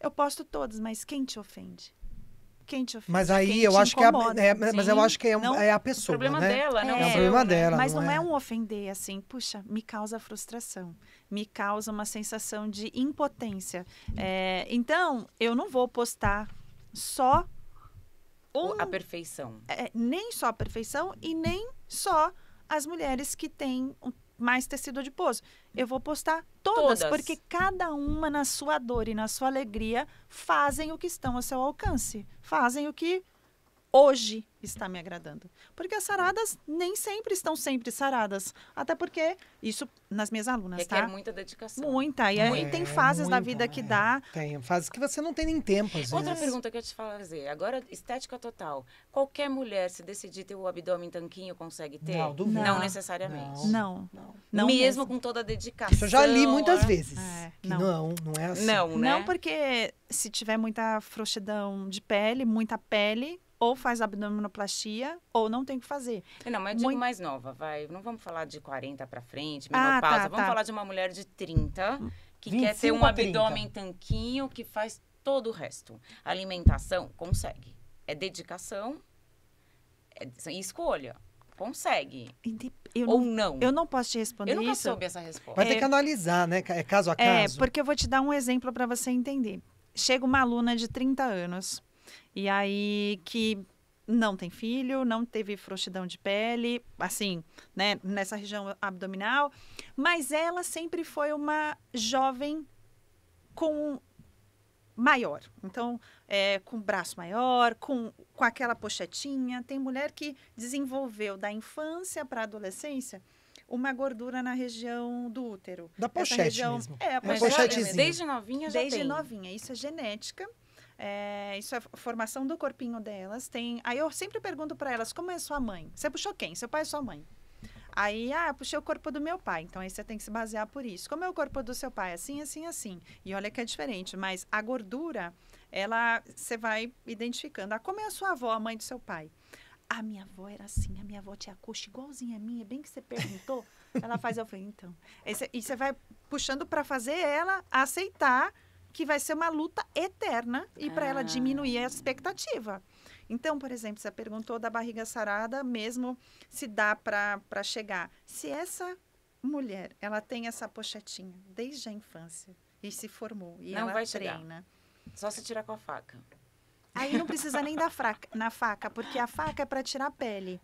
Eu posto todos, mas quem te ofende? Quem te ofende? Mas aí eu acho incomoda? que é, a, é mas Sim. eu acho que é, um, não, é a pessoa, é o problema né? dela, não né? é, é um problema é. dela. Mas não, não é. é um ofender assim, puxa, me causa frustração, me causa uma sensação de impotência. É, então eu não vou postar só um, a perfeição. É, é, nem só a perfeição e nem só as mulheres que têm mais tecido adiposo. Eu vou postar todas, todas, porque cada uma na sua dor e na sua alegria fazem o que estão ao seu alcance, fazem o que hoje está me agradando. Porque as saradas nem sempre estão sempre saradas. Até porque isso nas minhas alunas, Requer é é tá? Requer muita dedicação. Muita. E é, tem fases muita, da vida que é. dá. Tem fases que você não tem nem tempo, às Outra vezes. pergunta que eu te fazer. Agora, estética total. Qualquer mulher, se decidir ter o abdômen tanquinho, consegue ter? Não, duvido. Não, não necessariamente. Não. Não. não mesmo, mesmo, com toda a dedicação. Isso eu já li muitas é. vezes. É, não. não, não é assim. Não, né? Não, porque se tiver muita frouxidão de pele, muita pele, ou faz abdominoplastia ou não tem que fazer. Não, mas eu digo Muito... mais nova, vai. Não vamos falar de 40 para frente, menopausa. Ah, tá, vamos tá. falar de uma mulher de 30 que quer ter um abdômen tanquinho que faz todo o resto. Alimentação, consegue. É dedicação é escolha. Consegue. Eu Ou não, Eu não posso te responder. Eu nunca isso. soube essa resposta. Vai é, ter que analisar, né? É caso a é, caso. É, porque eu vou te dar um exemplo para você entender. Chega uma aluna de 30 anos e aí que não tem filho, não teve frouxidão de pele, assim, né, nessa região abdominal, mas ela sempre foi uma jovem com maior. Então, é, com braço maior, com, com aquela pochetinha. Tem mulher que desenvolveu da infância para a adolescência uma gordura na região do útero. Da pochete região, mesmo. É, a pochete, é, Desde novinha já Desde tem. novinha. Isso é genética. É, isso é formação do corpinho delas. Tem, aí eu sempre pergunto para elas, como é sua mãe? Você puxou quem? Seu pai ou sua mãe? Aí, ah, puxei o corpo do meu pai. Então, aí você tem que se basear por isso. Como é o corpo do seu pai? Assim, assim, assim. E olha que é diferente. Mas a gordura, ela, você vai identificando. Ah, como é a sua avó, a mãe do seu pai? A minha avó era assim, a minha avó tinha coxa igualzinha a minha, bem que você perguntou. ela faz, eu falei, então. E você vai puxando para fazer ela aceitar que vai ser uma luta eterna e para ela ah. diminuir a expectativa. Então, por exemplo, você perguntou da barriga sarada, mesmo se dá para chegar. Se essa mulher, ela tem essa pochetinha desde a infância e se formou e não ela vai treina. Chegar. Só se tirar com a faca. Aí não precisa nem da fraca, na faca, porque a faca é para tirar a pele.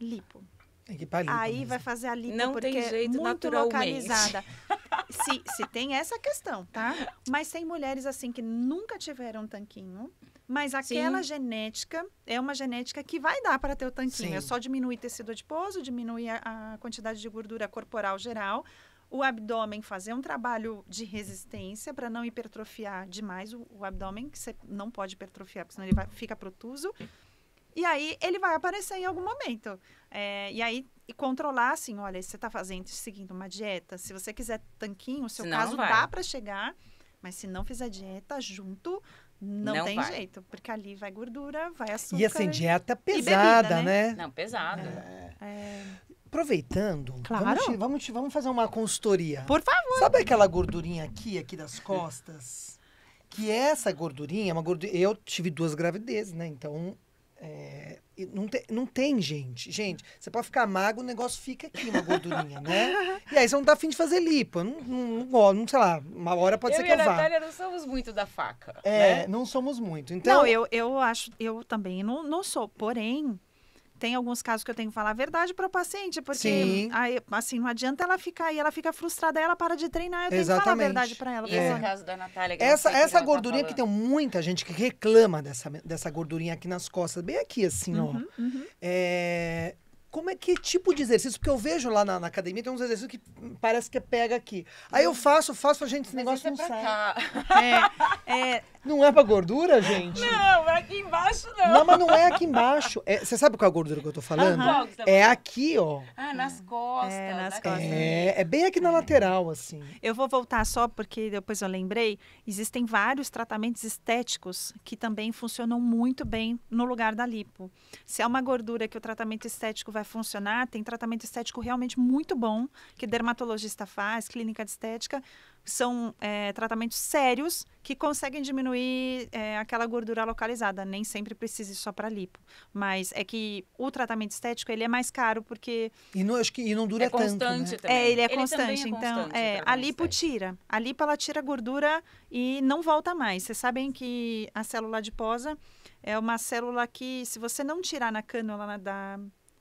Lipo. É aí mesmo. Né? vai fazer a lipo não porque tem jeito é muito localizada. se, se tem essa questão, tá? Mas tem mulheres assim que nunca tiveram tanquinho, mas aquela Sim. genética é uma genética que vai dar para ter o tanquinho. É Sim. É só diminuir tecido adiposo, diminuir a, a quantidade de gordura corporal geral, o abdômen fazer um trabalho de resistência para não hipertrofiar demais o, o, abdômen, que você não pode hipertrofiar, porque senão ele vai, fica protuso. E aí ele vai aparecer em algum momento. É, e aí e controlar assim, olha, se você está fazendo, seguindo uma dieta, se você quiser tanquinho, o seu caso dá para chegar, mas se não fizer dieta junto, não, não tem vai. jeito, porque ali vai gordura, vai açúcar. E assim, dieta pesada, bebida, né? né? Não, pesada. É. É. Aproveitando, claro. vamos, te, vamos, te, vamos fazer uma consultoria. Por favor. Sabe aquela gordurinha aqui, aqui das costas? que essa gordurinha, é uma gordura, eu tive duas gravidezes, né? Então é, não, te, não tem gente. Gente, você pode ficar magro, o negócio fica aqui, uma gordurinha, né? E aí você não tá afim de fazer lipo. Não, não, não, não sei lá, uma hora pode eu ser que eu vá. Eu e a Natália não somos muito da faca. É, né? não somos muito. Então... Não, eu, eu acho, eu também não, não sou. Porém, tem alguns casos que eu tenho que falar a verdade para o paciente, porque aí, assim, não adianta ela ficar aí, ela fica frustrada, ela para de treinar, eu tenho que falar a verdade para ela. Esse é. caso da Natália, que essa, essa que tá gordurinha tá que tem muita gente que reclama dessa, dessa gordurinha aqui nas costas, bem aqui assim, uhum, ó. Uhum. uhum. É, como é que tipo de exercício? Porque eu vejo lá na, na academia tem uns exercícios que parece que pega aqui. Aí eu faço, faço, a gente, esse Mas negócio é não sai. É, é... Não é pra gordura, gente? Não, é aqui embaixo não. Não, mas não é aqui embaixo. É, você sabe qual é a gordura que eu tô falando? É aqui, ó. Ah, nas costas. É, nas costas. É, é, bem aqui na lateral, assim. Eu vou voltar só porque depois eu lembrei. Existem vários tratamentos estéticos que também funcionam muito bem no lugar da lipo. Se é uma gordura que o tratamento estético vai vai funcionar. Tem tratamento estético realmente muito bom que dermatologista faz, clínica de estética. São é, tratamentos sérios que conseguem diminuir é, aquela gordura localizada. Nem sempre precisa ir só para lipo. Mas é que o tratamento estético ele é mais caro porque. E não, acho que, e não dura é tanto. Né? Constante né? também. É, ele é ele é constante. então, constante, é, a lipo estético. tira. A lipo ela tira a gordura e não volta mais. Vocês sabem que a célula adiposa é uma célula que, se você não tirar na cânula da,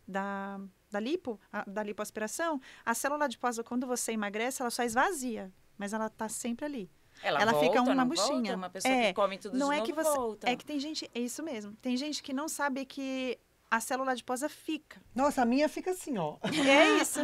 da, da, lipo, a, da lipoaspiração, a célula adiposa, quando você emagrece, ela só esvazia, mas ela está sempre ali. Ela, ela volta, fica uma buchinha. Volta, uma pessoa é, que come tudo não de é novo, que você, volta. É que tem gente, é isso mesmo. Tem gente que não sabe que a célula adiposa fica. Nossa, a minha fica assim, ó. É isso.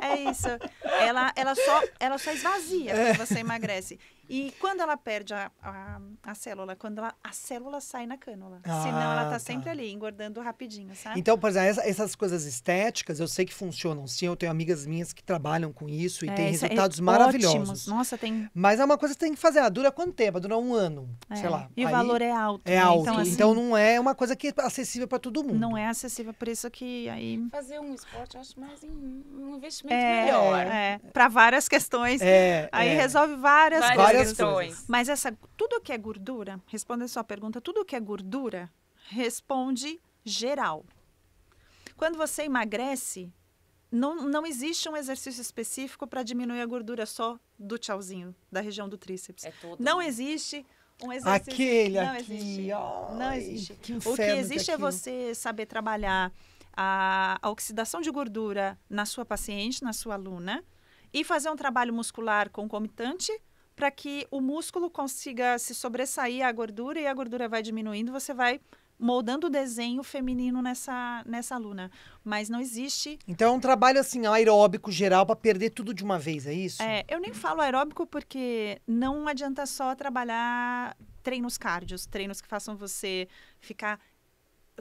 É isso. Ela, ela, só, ela só esvazia é. quando você emagrece. E quando ela perde a, a, a, célula, quando ela, a célula sai na cânula. Ah, Senão ela tá, tá, sempre ali, engordando rapidinho, sabe? Então, por exemplo, essa, essas coisas estéticas, eu sei que funcionam sim. Eu tenho amigas minhas que trabalham com isso e é, tem é resultados é, maravilhosos. Nossa, tem. Mas é uma coisa que tem que fazer. Ah, dura quanto tempo? Ah, dura um ano, é. sei lá. E Aí, o valor é alto. É né? alto. Então, assim, então, não é uma coisa que é acessível para todo mundo. Não é acessível, por isso que aí... Fazer um esporte, eu acho mais um investimento é, melhor. É, para várias questões. É, aí resolve várias, várias coisas questões. Mas essa, tudo que é gordura, responde a sua pergunta, tudo que é gordura responde geral. Quando você emagrece, não, não existe um exercício específico para diminuir a gordura só do tchauzinho, da região do tríceps. É Não existe um exercício. Aquele não aqui, existe. Ai, não existe. Que o que existe que é você saber trabalhar a, a oxidação de gordura na sua paciente, na sua aluna, e fazer um trabalho muscular concomitante para que o músculo consiga se sobressair à gordura e a gordura vai diminuindo, você vai moldando o desenho feminino nessa, nessa aluna. Mas não existe. Então é um trabalho assim, aeróbico geral, para perder tudo de uma vez, é isso? É, eu nem falo aeróbico porque não adianta só trabalhar treinos cardios, treinos que façam você ficar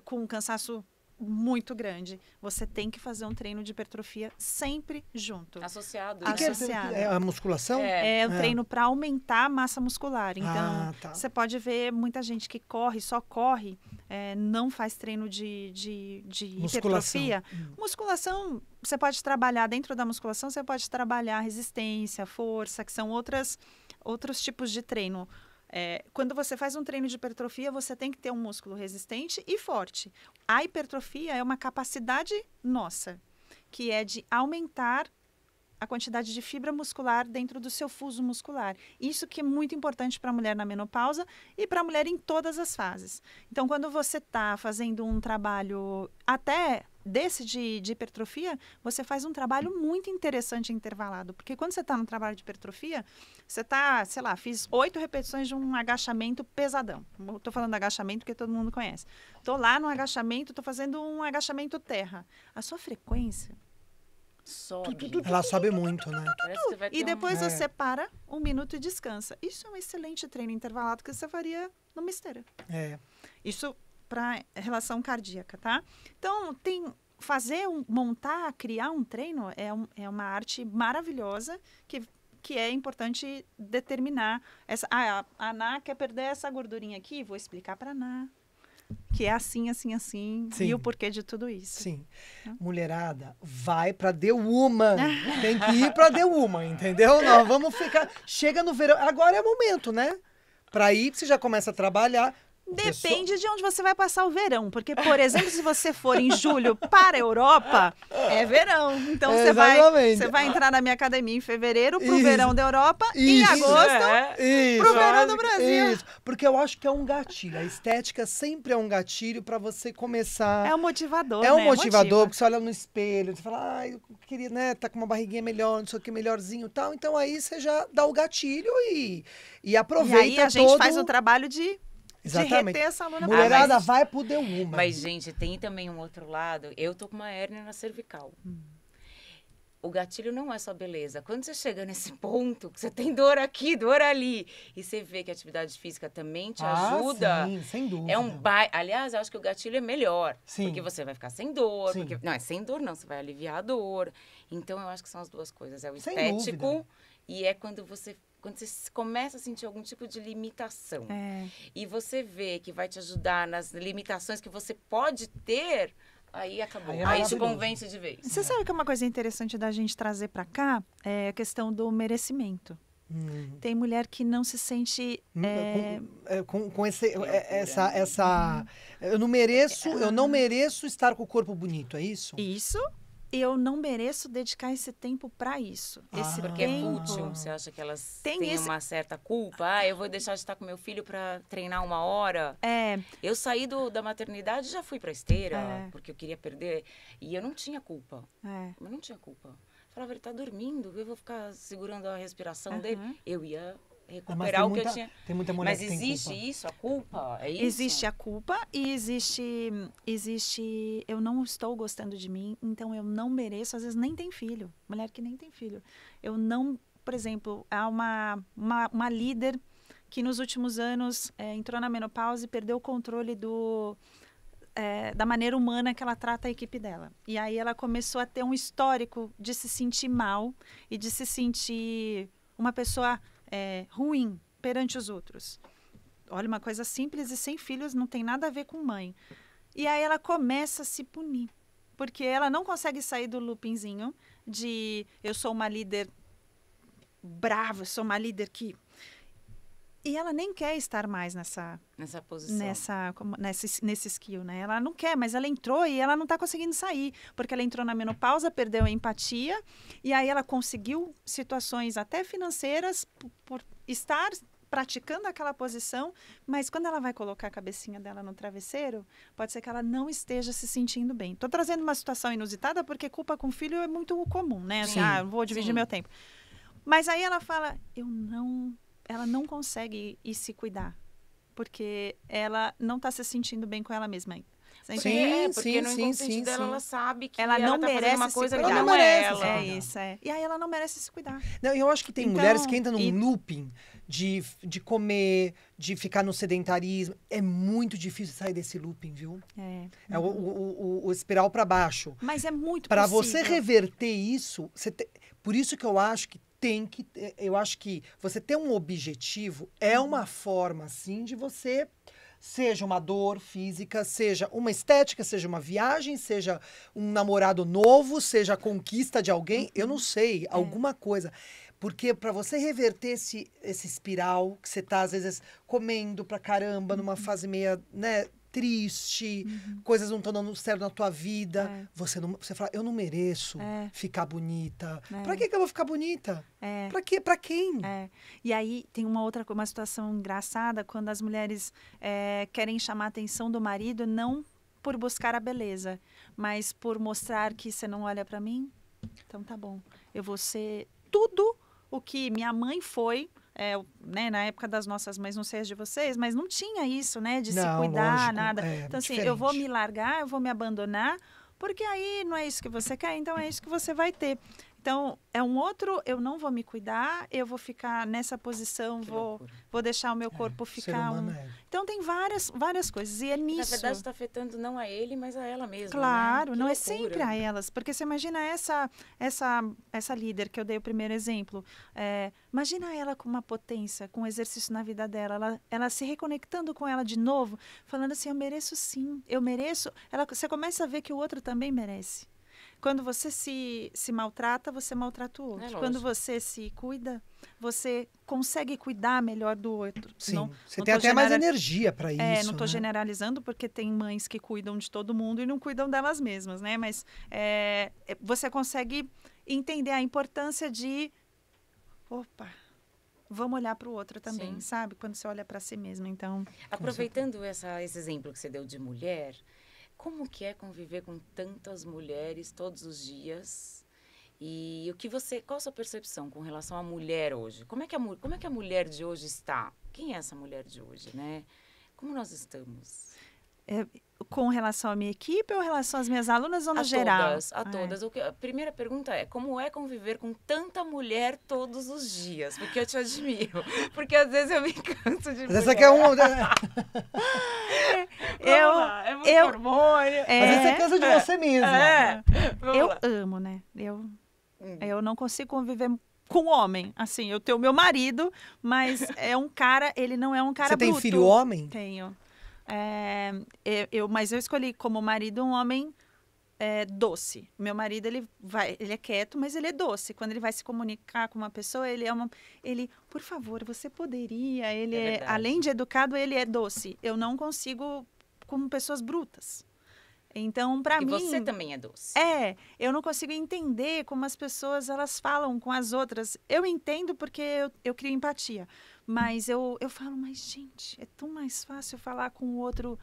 com um cansaço muito grande. Você tem que fazer um treino de hipertrofia sempre junto. Associado. E é- Associado. É a musculação? É, é um ah. treino é. para aumentar a massa muscular. Ah, então, ah, tá. você pode ver muita gente que corre, só corre, é, não faz treino de, de, de hipertrofia. Hum. Musculação, você pode trabalhar dentro da musculação, você pode trabalhar resistência, força, que são outras outros tipos de treino. É, quando você faz um treino de hipertrofia, você tem que ter um músculo resistente e forte. A hipertrofia é uma capacidade nossa, que é de aumentar a quantidade de fibra muscular dentro do seu fuso muscular. Isso que é muito importante para a mulher na menopausa e para a mulher em todas as fases. Então, quando você está fazendo um trabalho até desse de, de hipertrofia, você faz um trabalho muito interessante intervalado. Porque quando você está no trabalho de hipertrofia, você está, sei lá, fiz oito repetições de um agachamento pesadão. Estou falando agachamento porque todo mundo conhece. Estou lá no agachamento, estou fazendo um agachamento terra. A sua frequência sobe. Ela sobe muito, né? E depois um... É. você para um minuto e descansa. Isso é um excelente treino intervalado que você faria no esteira. É. Isso para relação cardíaca, tá? Então, tem fazer um, montar, criar um treino é, um, é uma arte maravilhosa que que é importante determinar essa ah, a, a quer perder essa gordurinha aqui, vou explicar para Ana que é assim, assim, assim, Sim. e o porquê de tudo isso. Sim. Mulherada, vai pra The Woman. Tem que ir pra The Woman, entendeu? Não, vamos ficar. Chega no verão. Agora é o momento, né? Pra ir, você já começa a trabalhar. Depende de onde você vai passar o verão. Porque, por exemplo, se você for em julho para a Europa, é verão. Então é, você, vai, você vai entrar na minha academia em fevereiro para o verão da Europa e em agosto é. para o verão do Brasil. Isso. Porque eu acho que é um gatilho. A estética sempre é um gatilho para você começar. É um motivador. É um né? É motivador, Motiva. porque você olha no espelho, você fala, ah, eu queria, né, tá com uma barriguinha melhor, não sei o que, melhorzinho tal. Então aí você já dá o gatilho e, e aproveita. E aí a gente todo... faz o trabalho de Exatamente. de reter essa aluna. Mulherada ah, mas, vai pro The Woman. Mas, gente, tem também um outro lado. Eu tô com uma hérnia na cervical. Hum. O gatilho não é só beleza. Quando você chega nesse ponto, que você tem dor aqui, dor ali, e você vê que a atividade física também te ah, ajuda. Sim, sem dúvida. É um ba... Aliás, eu acho que o gatilho é melhor. Sim. Porque você vai ficar sem dor. Porque... Não, é sem dor, não. Você vai aliviar a dor. Então, eu acho que são as duas coisas. É o estético e é quando você quando você começa a sentir algum tipo de limitação é. e você vê que vai te ajudar nas limitações que você pode ter, aí acabou. Aí, é aí te convence de vez. Você sabe que é uma coisa interessante da gente trazer para cá é a questão do merecimento. Hum. Tem mulher que não se sente. Hum, é... é com, é, com, com esse, é, essa. essa hum. Eu não mereço, eu não mereço estar com o corpo bonito, é isso? Isso eu não mereço dedicar esse tempo para isso. Ah, esse porque é útil. Você acha que elas Tem têm esse... uma certa culpa? Ah, eu vou deixar de estar com meu filho para treinar uma hora. É. Eu saí do, da maternidade e já fui para esteira é. porque eu queria perder e eu não tinha culpa. É. Eu não tinha culpa. Eu falava ele tá dormindo, eu vou ficar segurando a respiração uhum. dele. Eu ia recuperar o que muita, eu tinha. Tem muita mulher Mas que tem existe culpa. isso, a culpa? É isso? Existe a culpa e existe, existe. Eu não estou gostando de mim, então eu não mereço. Às vezes nem tem filho. Mulher que nem tem filho. Eu não. Por exemplo, há uma, uma, uma líder que nos últimos anos é, entrou na menopausa e perdeu o controle do. É, da maneira humana que ela trata a equipe dela. E aí ela começou a ter um histórico de se sentir mal e de se sentir uma pessoa é, ruim perante os outros. Olha, uma coisa simples e sem filhos não tem nada a ver com mãe. E aí ela começa a se punir, porque ela não consegue sair do loopingzinho de eu sou uma líder brava, eu sou uma líder que e ela nem quer estar mais nessa nessa posição. Nessa como, nesse, nesse skill, né? Ela não quer, mas ela entrou e ela não está conseguindo sair, porque ela entrou na menopausa, perdeu a empatia e aí ela conseguiu situações até financeiras por, por estar praticando aquela posição, mas quando ela vai colocar a cabecinha dela no travesseiro, pode ser que ela não esteja se sentindo bem. Estou trazendo uma situação inusitada porque culpa com filho é muito comum, né? Assim, sim ah, vou dividir sim. meu tempo. Mas aí ela fala: "Eu não ela não consegue ir se cuidar, porque ela não está se sentindo bem com ela mesma ainda. Sim, é, sim, é, porque sim, no sim, dela, sim. ela sabe que ela, ela tá não tá merece uma coisa se cuidar. não é merece, ela. É isso, é. E aí ela não merece se cuidar. Não, eu acho que tem então, mulheres que entram num e... looping de, de comer, de ficar no sedentarismo. É muito difícil sair desse looping, viu? É. é o, o, o, o espiral para baixo. Mas é muito Para você reverter isso, te... por isso que eu acho que tem que. Eu acho que você ter um objetivo é uhum. uma forma, assim, de você. Seja uma dor física, seja uma estética, seja uma viagem, seja um namorado novo, seja a conquista de alguém, eu não uhum. sei, é. alguma coisa. Porque para você reverter esse, esse espiral que você tá, às vezes, comendo pra caramba, numa uhum. fase meia, né, triste, uhum. coisas não estão dando certo na tua vida. É. Você, não, você fala, eu não mereço é. ficar bonita. É. que, eu vou ficar bonita? É. Pra, quê? Para quem? É. E aí tem uma outra uma situação engraçada quando as mulheres é, querem chamar a atenção do marido, não por buscar a beleza, mas por mostrar que você não olha para mim. Então tá bom. Eu vou ser tudo o que minha mãe foi é, né, na época das nossas mães, não sei as de vocês, mas não tinha isso, né, de não, se cuidar, lógico, nada. É, então, assim, diferente. eu vou me largar, eu vou me abandonar, porque aí não é isso que você quer, então é isso que você vai ter. Então, é um outro, eu não vou me cuidar, eu vou ficar nessa posição, vou, vou deixar o meu é, corpo é, ficar. Um... É. Então, tem várias, várias coisas. E é nisso. Na verdade, está afetando não a ele, mas a ela mesma. Né? Claro, né? não é loucura. é sempre a elas. Porque você imagina essa, essa, essa líder que eu dei o primeiro exemplo. É, imagina ela com uma potência, com um exercício na vida dela. Ela, ela se reconectando com ela de novo, falando assim: eu mereço sim, eu mereço. Ela, você começa a ver que o outro também merece. Quando você se, se maltrata, você maltrata o é outro. É Quando você se cuida, você consegue cuidar melhor do outro. Sim, não, você não tem até mais energia para é, isso. É, não estou né? generalizando, porque tem mães que cuidam de todo mundo e não cuidam delas mesmas, né? Mas é, é você consegue entender a importância de... Opa, vamos olhar para o outro também, Sim. sabe? Quando você olha para si mesmo, então... Aproveitando essa, esse exemplo que você deu de mulher como que é conviver com tantas mulheres todos os dias? E o que você, qual a sua percepção com relação à mulher hoje? Como é que a, como é que a mulher de hoje está? Quem é essa mulher de hoje, né? Como nós estamos? É, com relação à minha equipe ou relação às minhas alunas ou no a geral? Todas, a ah, todas. É. Que, a primeira pergunta é: como é conviver com tanta mulher todos os dias? Porque eu te admiro. Porque às vezes eu me canso de. Mas essa aqui é uma. Né? eu, lá, é muito eu, hormônio. É, às vezes você cansa de é, você mesma. É, é. eu lá. amo, né? Eu, hum. eu não consigo conviver com homem. Assim, eu tenho meu marido, mas é um cara, ele não é um cara Você tem filho homem? Tenho. É, eu, mas eu escolhi como marido um homem é, doce. Meu marido ele vai, ele é quieto, mas ele é doce. Quando ele vai se comunicar com uma pessoa, ele é uma, ele, por favor, você poderia. Ele é é, além de educado, ele é doce. Eu não consigo com pessoas brutas. Então, para mim. E você também é doce. É, eu não consigo entender como as pessoas elas falam com as outras. Eu entendo porque eu, eu crio empatia. Mas eu, eu falo, mas gente, é tão mais fácil falar com o outro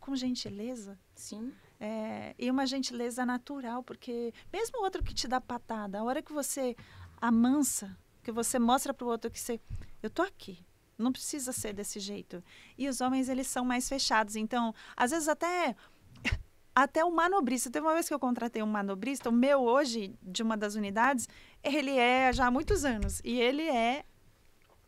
com gentileza. Sim. É, e uma gentileza natural, porque mesmo o outro que te dá patada, a hora que você amansa, que você mostra para o outro que você, eu tô aqui, não precisa ser desse jeito. E os homens, eles são mais fechados, então, às vezes até até o manobrista. Teve uma vez que eu contratei um manobrista, o meu hoje, de uma das unidades, ele é já há muitos anos. E ele é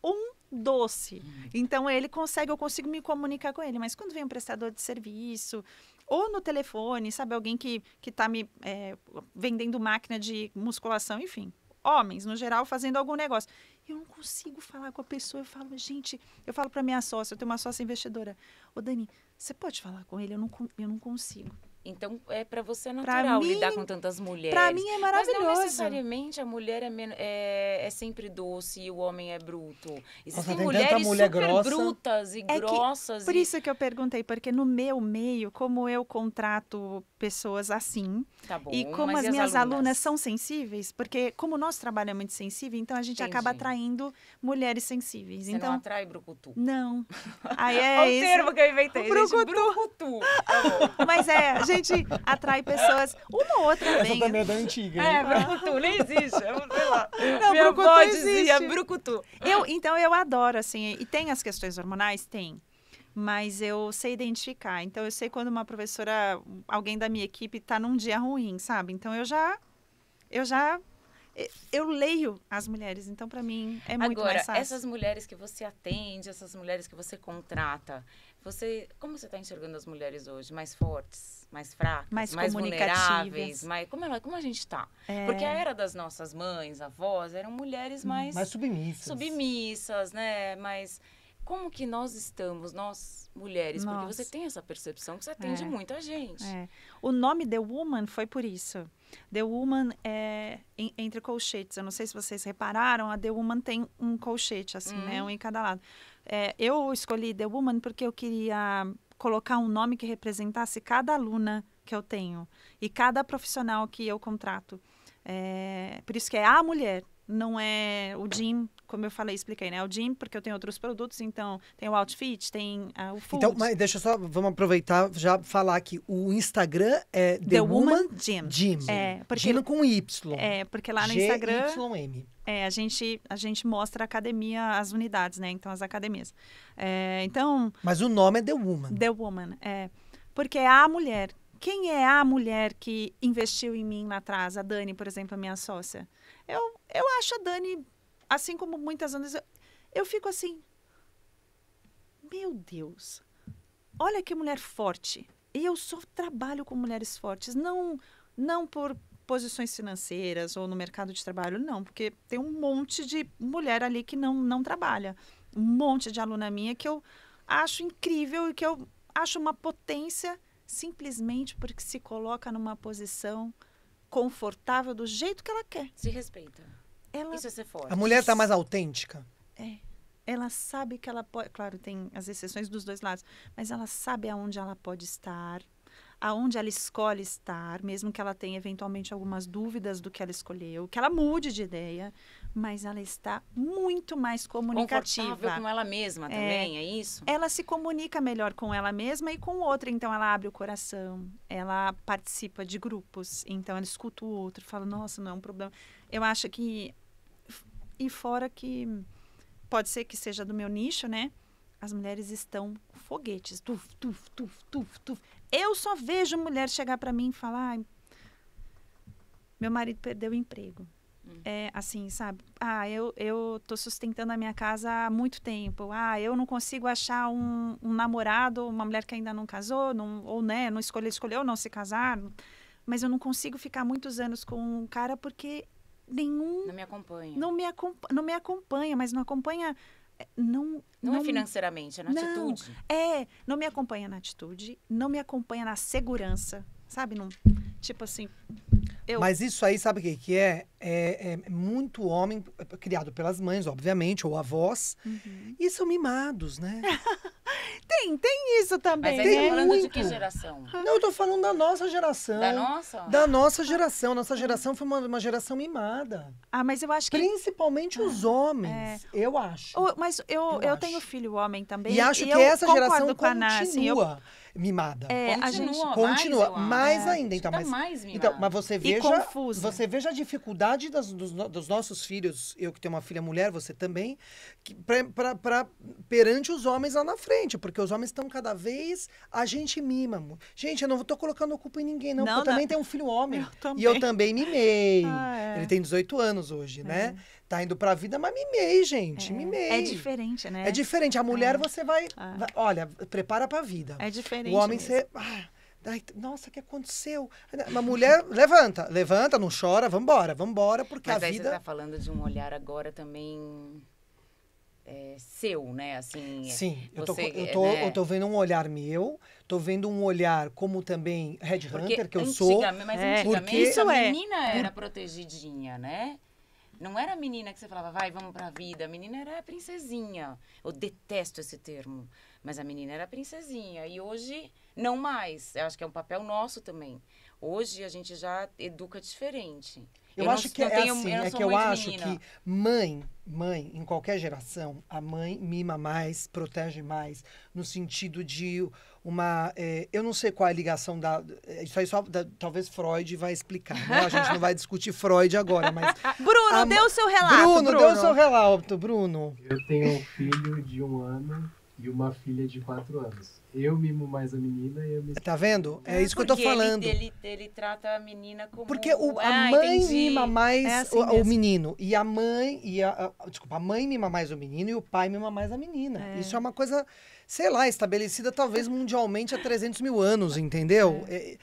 um doce. Uhum. Então ele consegue, eu consigo me comunicar com ele. Mas quando vem um prestador de serviço ou no telefone, sabe, alguém que que está me é, vendendo máquina de musculação, enfim, homens no geral fazendo algum negócio, eu não consigo falar com a pessoa. Eu falo, gente, eu falo para minha sócia, eu tenho uma sócia investidora, ô Dani, você pode falar com ele? Eu não, eu não consigo. Então, é para você é natural mim, lidar com tantas mulheres. Para mim é maravilhoso. Mas não necessariamente a mulher é, é, é sempre doce e o homem é bruto. Existem Nossa, mulheres mulher super grossa. brutas e é grossas. Que, por e... isso que eu perguntei, porque no meu meio, como eu contrato pessoas assim, tá bom, e como as, minhas alunas? alunas? são sensíveis, porque como o nosso trabalho é muito sensível, então a gente Entendi. acaba atraindo mulheres sensíveis. Você então, não atrai brucutu? Não. Aí é o termo que eu inventei, brucutu. brucutu. Tá Mas é gente atrai pessoas. Uma ou outra Essa também é da antiga. Hein? É, brucutu, nem existe. É sei lá. Não, Minha brucutu avó dizia brucutu. Eu, então, eu adoro, assim. E tem as questões hormonais? Tem mas eu sei identificar. Então eu sei quando uma professora, alguém da minha equipe está num dia ruim, sabe? Então eu já eu já eh, eu leio as mulheres, então para mim é muito Agora, mais fácil. essas mulheres que você atende, essas mulheres que você contrata, você, como você está enxergando as mulheres hoje? Mais fortes, mais fracas, mais, mais vulneráveis? Mais, como, ela, como a gente está? É... Porque a era das nossas mães, avós, eram mulheres hum, mais... Mais submissas. Submissas, né? mas Como que nós estamos, nós mulheres? Nossa. Porque você tem essa percepção que você atende é. muita gente. É. O nome The Woman foi por isso. The Woman é em, entre colchetes. Eu não sei se vocês repararam, a The Woman tem um colchete, assim, né? hum. né? Um em cada lado. É, eu escolhi The Woman porque eu queria colocar um nome que representasse cada aluna que eu tenho e cada profissional que eu contrato. É, por isso que é a mulher, não é o Jim como eu falei, expliquei, né? O gym, porque eu tenho outros produtos, então tem o outfit, tem uh, o então, food. Então, mas deixa eu só, vamos aproveitar já falar que o Instagram é The, The Woman, Woman Gym. Gym. É, porque, Gym com Y. É, porque lá no Instagram... y m É, a gente, a gente mostra a academia, as unidades, né? Então, as academias. É, então... Mas o nome é The Woman. The Woman, é. Porque é a mulher. Quem é a mulher que investiu em mim lá atrás? A Dani, por exemplo, a minha sócia. Eu, eu acho a Dani Assim como muitas vezes eu, eu fico assim, meu Deus, olha que mulher forte. E eu só trabalho com mulheres fortes, não não por posições financeiras ou no mercado de trabalho, não, porque tem um monte de mulher ali que não não trabalha, um monte de aluna minha que eu acho incrível e que eu acho uma potência simplesmente porque se coloca numa posição confortável do jeito que ela quer. Se respeita. Ela, Isso é ser forte. A mulher tá mais autêntica. É. Ela sabe que ela pode. Claro, tem as exceções dos dois lados, mas ela sabe aonde ela pode estar, aonde ela escolhe estar, mesmo que ela tenha eventualmente algumas dúvidas do que ela escolheu, que ela mude de ideia, mas ela está muito mais comunicativa. Confortável com ela mesma é. também, é, é isso? Ela se comunica melhor com ela mesma e com o outro, então ela abre o coração, ela participa de grupos, então ela escuta o outro, fala, nossa, não é um problema. Eu acho que e fora que pode ser que seja do meu nicho, né? As mulheres estão foguetes. Tuf, tuf, tuf, tuf, tuf. Eu só vejo mulher chegar para mim e falar: meu marido perdeu o emprego. Hum. É assim, sabe? Ah, eu, eu tô sustentando a minha casa há muito tempo. Ah, eu não consigo achar um, um namorado, uma mulher que ainda não casou, não, ou né, não escolheu, escolheu não se casar. Mas eu não consigo ficar muitos anos com um cara porque nenhum. Não me acompanha. Não me, acompa não me acompanha, mas não acompanha. Não, eh, não, não é financeiramente, é na não, atitude. É, não me acompanha na atitude, não me acompanha na segurança, sabe? Não, tipo assim. Eu... Mas isso aí, sabe o que, que é? é? é? muito homem, eh, criado pelas mães, obviamente, ou avós, uhum. e são mimados, né? Tem, tem isso também. Mas tem tá falando muito. de que geração? Não, eu tô falando da nossa geração. Da nossa? Da nossa geração. Nossa geração foi uma, uma geração mimada. Ah, mas eu acho que... Principalmente ah, os é. homens, é... eu acho. mas eu, eu, eu tenho filho homem também. E acho e que essa geração com continua. Assim, eu mimada. É, continua, né? a gente continua mais, mais ainda, então, mas mais então, mas você veja, você veja a dificuldade das, dos, dos, nossos filhos, eu que tenho uma filha mulher, você também, para perante os homens lá na frente, porque os homens estão cada vez a gente mima. Gente, eu não estou colocando culpa em ninguém não, não porque eu também tenho um filho homem eu e eu também mimei. Ah, é. Ele tem 18 anos hoje, é. né? tá indo pra vida, mas mimei, gente. É, mimei. É diferente, né? É diferente. A mulher é. você vai, ah. vai, Olha, prepara pra vida. É diferente. O homem mesmo. você. Ah, Ai, nossa, o que aconteceu? Uma mulher levanta, levanta, não chora, vambora, vambora, porque Mas a vida... vida. Você tá falando de um olhar agora também é, seu, né? Assim, é, Sim, você, eu, tô, eu, é, tô, né? eu tô vendo um olhar meu, tô vendo um olhar como também Red Hunter, que eu antiga, sou. Mas antigamente é. a menina era protegidinha, né? Não era a menina que você falava, vai, vamos para a vida. A menina era a princesinha. Eu detesto esse termo. Mas a menina era a princesinha. E hoje, não mais. Eu acho que é um papel nosso também. Hoje a gente já educa diferente. Eu, eu acho não, que é tenho, assim, é que eu acho menina. que mãe, mãe, em qualquer geração, a mãe mima mais, protege mais, no sentido de uma. É, eu não sei qual é a ligação da. É, isso aí só. Da, talvez Freud vai explicar. Né? A gente não vai discutir Freud agora, mas. Bruno, a, dê o seu relato. Bruno, Bruno, dê o seu relato, Bruno. Eu tenho um filho de um ano e uma filha de quatro anos. Eu mimo mais a menina e a minha... Tá vendo? É isso que eu tô falando. Ele, ele, ele trata a menina como... Porque o, a ah, mãe entendi. mima é mais é assim o, o, menino. E a mãe... E a, a, desculpa, a mãe mima mais o menino e o pai mima mais a menina. É. Isso é uma coisa, sei lá, estabelecida talvez mundialmente há 300 mil anos, entendeu? É. é.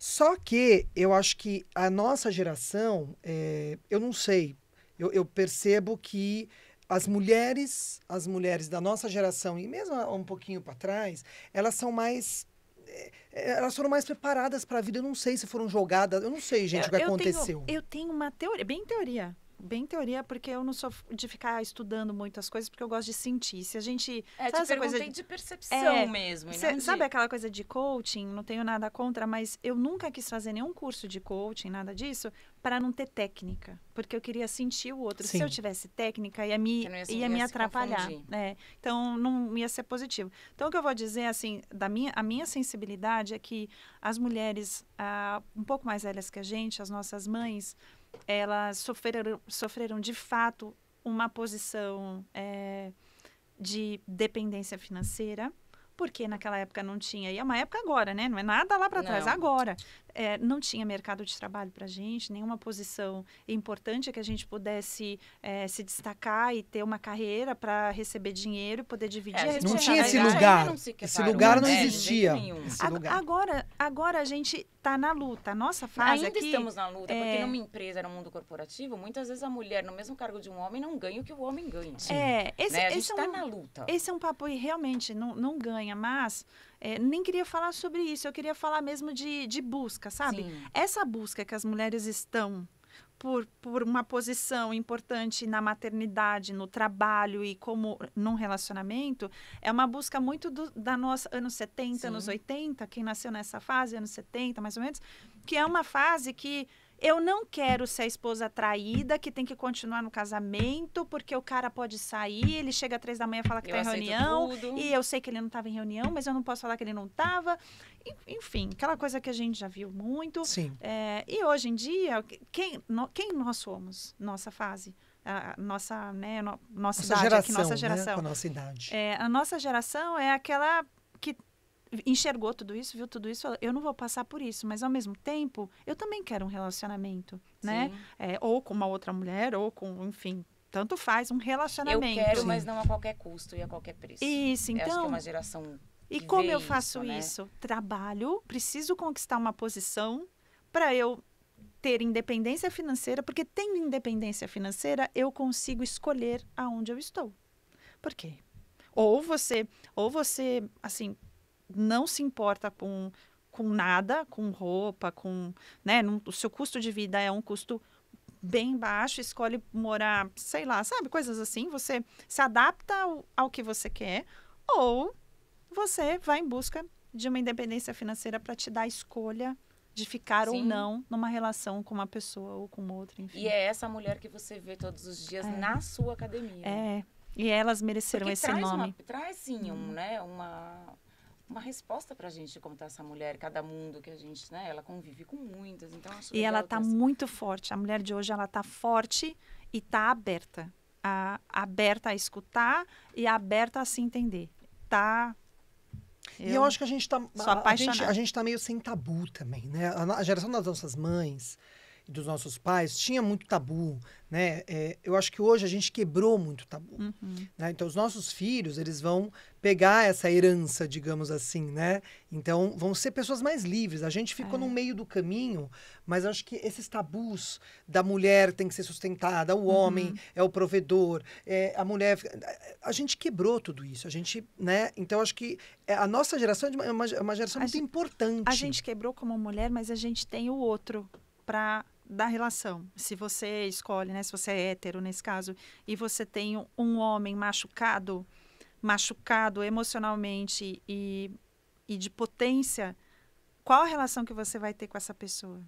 Só que eu acho que a nossa geração, é, eu não sei, eu, eu percebo que as mulheres, as mulheres da nossa geração e mesmo um pouquinho para trás, elas são mais eh, eh, elas foram mais preparadas para a vida. Eu não sei se foram jogadas. Eu não sei, gente, eu, o que aconteceu. eu tenho, eu tenho uma teoria, bem teoria bem teoria, porque eu não sou de ficar estudando muitas coisas, porque eu gosto de sentir. Se a gente. É, sabe essa coisa de, de percepção é, mesmo. Cê, de... Sabe aquela coisa de coaching? Não tenho nada contra, mas eu nunca quis fazer nenhum curso de coaching, nada disso, para não ter técnica. Porque eu queria sentir o outro. Sim. Se eu tivesse técnica, ia me, ia, ia, ia me atrapalhar. Né? Então, não ia ser positivo. Então, o que eu vou dizer, assim, da minha, a minha sensibilidade é que as mulheres ah, um pouco mais velhas que a gente, as nossas mães, elas sofreram, sofreram de fato uma posição é, de dependência financeira, porque naquela época não tinha. E é uma época agora, né? Não é nada lá para trás, agora é, não tinha mercado de trabalho para a gente, nenhuma posição importante que a gente pudesse é, se destacar e ter uma carreira para receber dinheiro e poder dividir. É, a não tinha esse lugar. Não esse lugar não existia. Agora, agora a gente está na luta. A nossa fase Ainda aqui, estamos na luta, porque é numa empresa, no mundo corporativo, muitas vezes a mulher no mesmo cargo de um homem não ganha o que o homem ganha. É, esse, né? a gente está é um, na luta. Esse é um papo e realmente não, não ganha, mas é, nem queria falar sobre isso. Eu queria falar mesmo de, de busca busca, sabe? Sim. Essa busca que as mulheres estão por, por uma posição importante na maternidade, no trabalho e como num relacionamento, é uma busca muito do, da nossa anos 70, Sim. anos 80, quem nasceu nessa fase, anos 70, mais ou menos, que é uma fase que eu não quero ser a esposa traída que tem que continuar no casamento, porque o cara pode sair, ele chega três da manhã e fala que está em reunião. Tudo. E eu sei que ele não estava em reunião, mas eu não posso falar que ele não estava. Enfim, aquela coisa que a gente já viu muito. Sim. É, e hoje em dia, quem, no, quem nós somos? Nossa fase? A, nossa, né, no, nossa, nossa idade, geração, aqui, nossa né, geração. Né? A nossa idade. É, a nossa geração é aquela enxergou tudo isso, viu tudo isso, eu não vou passar por isso, mas ao mesmo tempo, eu também quero um relacionamento, né? É, ou com uma outra mulher, ou com, enfim, tanto faz, um relacionamento. Eu quero, Sim. mas não a qualquer custo e a qualquer preço. Isso, então. Eu acho que é então, uma geração. E como eu faço isso? Né? isso? Trabalho, preciso conquistar uma posição para eu ter independência financeira, porque tendo independência financeira, eu consigo escolher aonde eu estou. Por quê? Ou você, ou você, assim, não se importa com, com nada, com roupa, com. Né, não, o seu custo de vida é um custo bem baixo, escolhe morar, sei lá, sabe, coisas assim. Você se adapta ao, ao que você quer, ou você vai em busca de uma independência financeira para te dar a escolha de ficar Sim. ou não numa relação com uma pessoa ou com outra, enfim. E é essa mulher que você vê todos os dias é. na sua academia. É. E elas mereceram Porque esse traz nome. Uma, traz sim, um, uhum. né, uma, uma resposta para a gente como tá essa mulher, cada mundo que a gente, né? Ela convive com muitas, então acho E ela tá muito forte. A mulher de hoje ela tá forte e tá aberta, a, aberta a escutar e aberta a se entender. Tá. Eu e eu acho que a gente está a, gente, a gente tá meio sem tabu também, né? A, a geração das nossas mães e dos nossos pais tinha muito tabu, né? É, eu acho que hoje a gente quebrou muito tabu. Uhum. Né? Então os nossos filhos eles vão pegar essa herança, digamos assim, né? Então, vão ser pessoas mais livres. A gente ficou é. no meio do caminho, mas acho que esses tabus da mulher tem que ser sustentada, o homem uhum. é o provedor, é, a mulher... A gente quebrou tudo isso, a gente, né? Então, acho que é, a nossa geração é, é uma, é uma geração a muito gente, importante. A gente quebrou como mulher, mas a gente tem o outro para da relação. Se você escolhe, né, se você é hétero nesse caso, e você tem um homem machucado, machucado emocionalmente e, e de potência, qual a relação que você vai ter com essa pessoa?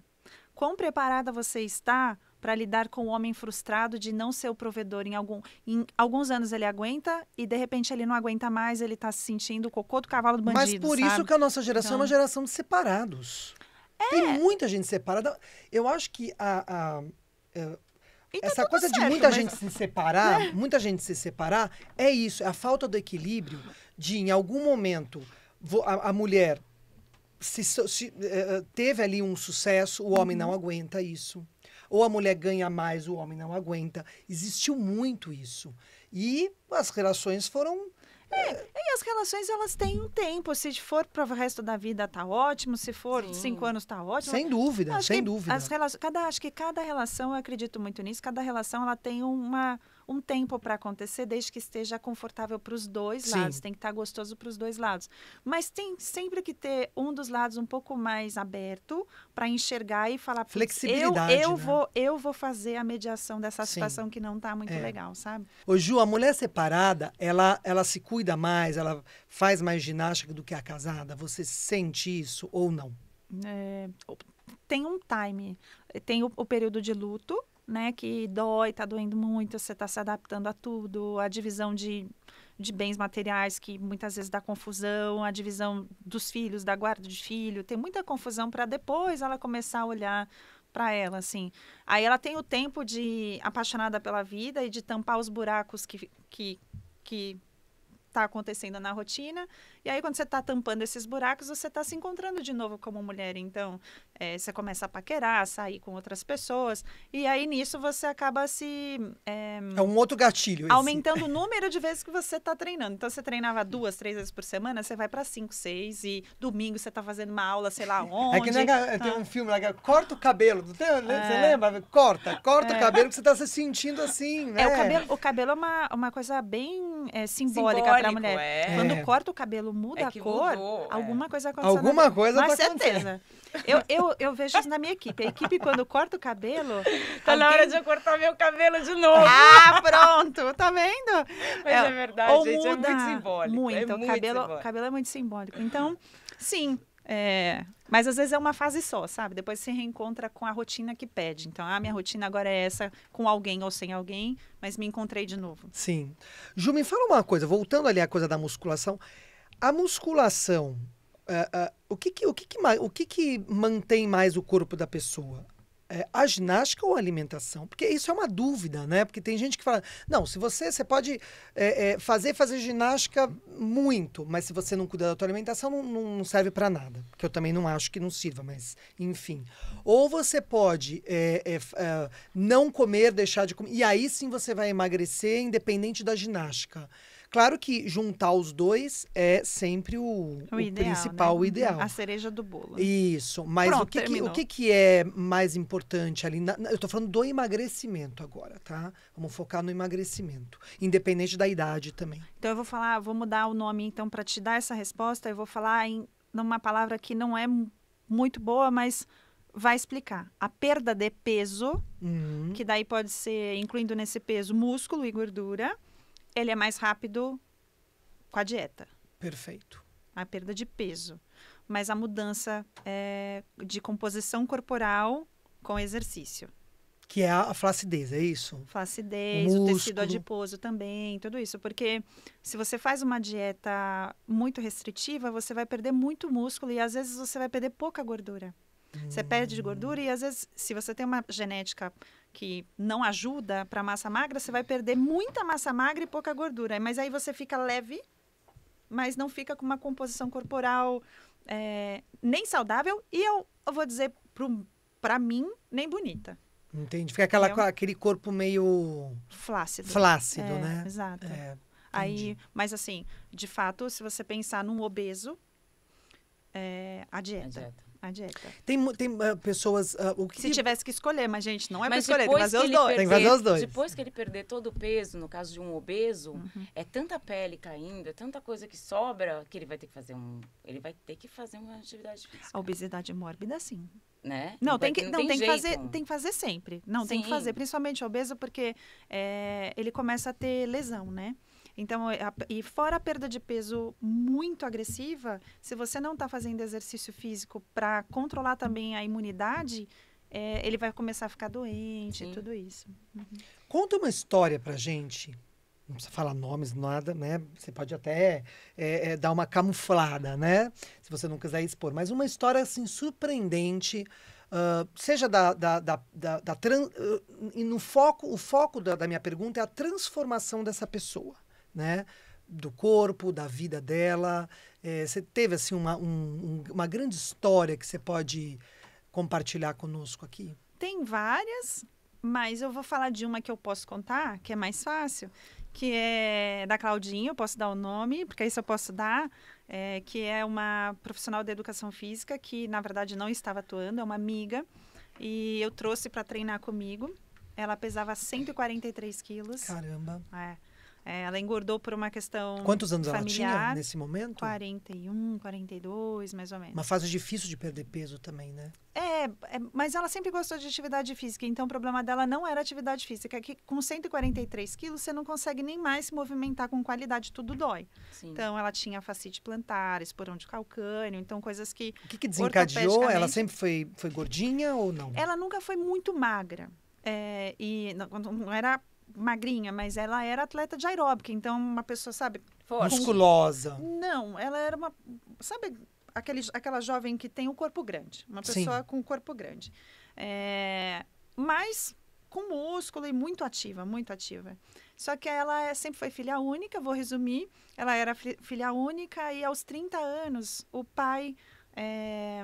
Quão preparada você está para lidar com o homem frustrado de não ser o provedor em algum em alguns anos ele aguenta e de repente ele não aguenta mais, ele está se sentindo o cocô do cavalo do bandido. Mas por sabe? isso que a nossa geração então... é uma então geração de separados. É. Tem muita gente separada. Eu acho que a, a, a é, Tá Essa coisa certo, de muita mas... gente se separar, é. muita gente se separar, é isso, é a falta do equilíbrio de, em algum momento, a, a mulher se, se, eh, eh, teve ali um sucesso, o homem uhum. não aguenta isso. Ou a mulher ganha mais, o homem não aguenta. Existiu muito isso. E as relações foram é, e as relações elas têm um tempo. Se for para o resto da vida tá ótimo, se for Sim. cinco anos tá ótimo. Sem dúvida, acho sem dúvida. As relações, cada, acho que cada relação, eu acredito muito nisso, cada relação ela tem uma um tempo para acontecer, desde que esteja confortável para os dois Sim. lados. Tem que estar tá gostoso para os dois lados. Mas tem sempre que ter um dos lados um pouco mais aberto para enxergar e falar flexibilidade. Eu, eu né? vou eu vou fazer a mediação dessa situação Sim. que não está muito é. legal, sabe? Ô Ju, a mulher separada, ela ela se cuida mais, ela faz mais ginástica do que a casada. Você sente isso ou não? É, tem um time, tem o, o período de luto né? Que dói, tá doendo muito, você tá se adaptando a tudo, a divisão de, de bens materiais que muitas vezes dá confusão, a divisão dos filhos, da guarda de filho, tem muita confusão para depois ela começar a olhar para ela, assim. Aí ela tem o tempo de apaixonada pela vida e de tampar os buracos que, que, que tá acontecendo na rotina e aí, quando você está tampando esses buracos, você está se encontrando de novo como mulher. Então, é, você começa a paquerar, a sair com outras pessoas. E aí, nisso, você acaba se. É, é um outro gatilho. Esse. Aumentando o número de vezes que você está treinando. Então, você treinava hum. duas, três vezes por semana, você vai para cinco, seis. E domingo você está fazendo uma aula, sei lá onde. É que nem tem ah. um filme lá, é corta o cabelo. Tem, é. Você lembra? Corta, corta o é. cabelo que você está se sentindo assim, né? É, o né? cabelo, o cabelo é uma, uma coisa bem é, simbólica para a mulher. É. Quando corta o cabelo muda é a cor, mudou, é. alguma é. coisa aconteceu. Alguma na... coisa aconteceu. Com tá certeza. Eu, eu, eu vejo isso na minha equipe. A equipe, quando corta o cabelo. Tá alguém... na hora de eu cortar meu cabelo de novo. Ah, pronto, tá vendo? Mas é, é verdade, ou gente, muda é muito simbólico. É muito, o cabelo, simbólico. cabelo é muito simbólico. Então, sim, é, mas às vezes é uma fase só, sabe? Depois você reencontra com a rotina que pede. Então, a ah, minha rotina agora é essa, com alguém ou sem alguém, mas me encontrei de novo. Sim. Ju, me fala uma coisa, voltando ali à coisa da musculação, a musculação, é, é, o, que, que, o, que, que, o que, que mantém mais o corpo da pessoa? É, a ginástica ou a alimentação? Porque isso é uma dúvida, né? Porque tem gente que fala, não, se você, você pode é, é, fazer, fazer ginástica muito, mas se você não cuidar da tua alimentação, não, não serve para nada. Que eu também não acho que não sirva, mas enfim. Ou você pode é, não comer, deixar de comer, e aí sim você vai emagrecer, independente da ginástica. Claro que juntar os dois é sempre o, o, o ideal, né? principal, né? o ideal. A cereja do bolo. Isso. Mas Pronto, o, que, que, o que, que é mais importante ali? Na, eu estou falando do emagrecimento agora, tá? Vamos focar no emagrecimento, independente da idade também. Então eu vou falar, vou mudar o nome então para te dar essa resposta. Eu vou falar em numa palavra que não é muito boa, mas vai explicar. A perda de peso, uhum. que daí pode ser incluindo nesse peso músculo e gordura ele é mais rápido com a dieta. Perfeito. A perda de peso. Mas a mudança é, de composição corporal com exercício. Que é a flacidez, é isso? Flacidez, o tecido adiposo também, tudo isso. Porque se você faz uma dieta muito restritiva, você vai perder muito músculo e às vezes você vai perder pouca gordura. Você hum. perde de gordura e às vezes, se você tem uma genética que não ajuda para massa magra, você vai perder muita massa magra e pouca gordura. Mas aí você fica leve, mas não fica com uma composição corporal é, nem saudável e eu, eu vou dizer para mim, nem bonita. Entende? Fica aquela, aquele corpo meio. Flácido. Flácido, é, né? Exato. É, aí, mas assim, de fato, se você pensar num obeso, é, a dieta. A dieta a dieta. Tem, tem uh, pessoas. Uh, o que... Se tivesse que escolher, mas, gente, não é pra escolher, tem que fazer os dois. Perder, tem que fazer os dois. Depois que ele perder todo o peso, no caso de um obeso, uhum. é tanta pele caindo, é tanta coisa que sobra que ele vai ter que fazer um. Ele vai ter que fazer uma atividade física. A obesidade mórbida, sim. Né? Não, tem que, não, tem, tem que fazer, tem que fazer sempre. Não, Sim. tem que fazer, principalmente obeso, porque é, ele começa a ter lesão, né? Então, é, a, e fora a perda de peso muito agressiva, se você não está fazendo exercício físico para controlar também a imunidade, é, ele vai começar a ficar doente e tudo isso. Uhum. Conta uma história para gente. Não precisa falar nomes, nada, né? Você pode até é, é, dar uma camuflada, né? Se você não quiser expor. Mas uma história, assim, surpreendente. Uh, seja da, da, da, da, da trans, uh, ah, e no foco o foco da, da minha pergunta é a transformação dessa pessoa né? do corpo, da vida dela. É, você teve assim uma, um, uma grande história que você pode compartilhar conosco aqui? Tem várias, mas eu vou falar de uma que eu posso contar, que é mais fácil, que é da Claudinha, eu posso dar o nome, porque isso eu posso dar, é, que é uma profissional de educação física que na verdade não estava atuando, é uma amiga e eu trouxe para treinar comigo. Ela pesava 143 quilos. Caramba. É. É, ela engordou por uma questão. Quantos anos familiar, ela tinha nesse momento? 41, 42, mais ou menos. Uma fase difícil de perder peso também, né? É, é mas ela sempre gostou de atividade física, então o problema dela não era atividade física. Que com 143 quilos você não consegue nem mais se movimentar com qualidade, tudo dói. Sim. Então ela tinha facite plantar, esporão de calcânio, então coisas que. O que, que desencadeou? Ela sempre foi, foi gordinha ou não? Ela nunca foi muito magra. É, e não, não era magrinha, mas ela era atleta de aeróbica, então uma pessoa, sabe? Forte. Musculosa. Não, ela era uma. Sabe aquele, aquela jovem que tem o um corpo grande? Uma pessoa Sim. com um corpo grande. É, mas com músculo e muito ativa, muito ativa. Só que ela é, sempre foi filha única, vou resumir. Ela era filha única e aos 30 anos o pai é,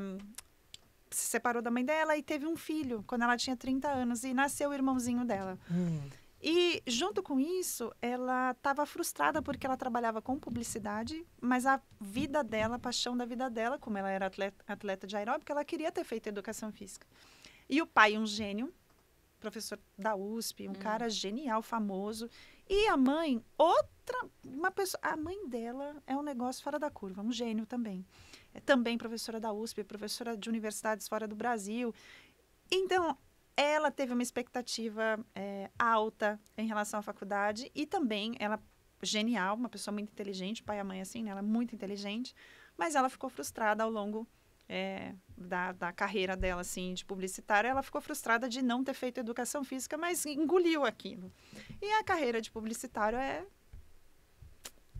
se separou da mãe dela e teve um filho quando ela tinha 30 anos e nasceu o irmãozinho dela. Hum. E junto com isso, ela estava frustrada porque ela trabalhava com publicidade, mas a vida dela, a paixão da vida dela, como ela era atleta, atleta de aeróbica, ela queria ter feito educação física. E o pai, um gênio, professor da USP, um hum. cara genial, famoso, e a mãe, outra, uma pessoa, a mãe dela é um negócio fora da curva, um gênio também. É também professora da USP, professora de universidades fora do Brasil. Então, ela teve uma expectativa é, alta em relação à faculdade e também ela genial, uma pessoa muito inteligente, pai e mãe assim, né? ela é muito inteligente, mas ela ficou frustrada ao longo é, da, da carreira dela assim de publicitária, ela ficou frustrada de não ter feito educação física, mas engoliu aquilo. E a carreira de publicitário é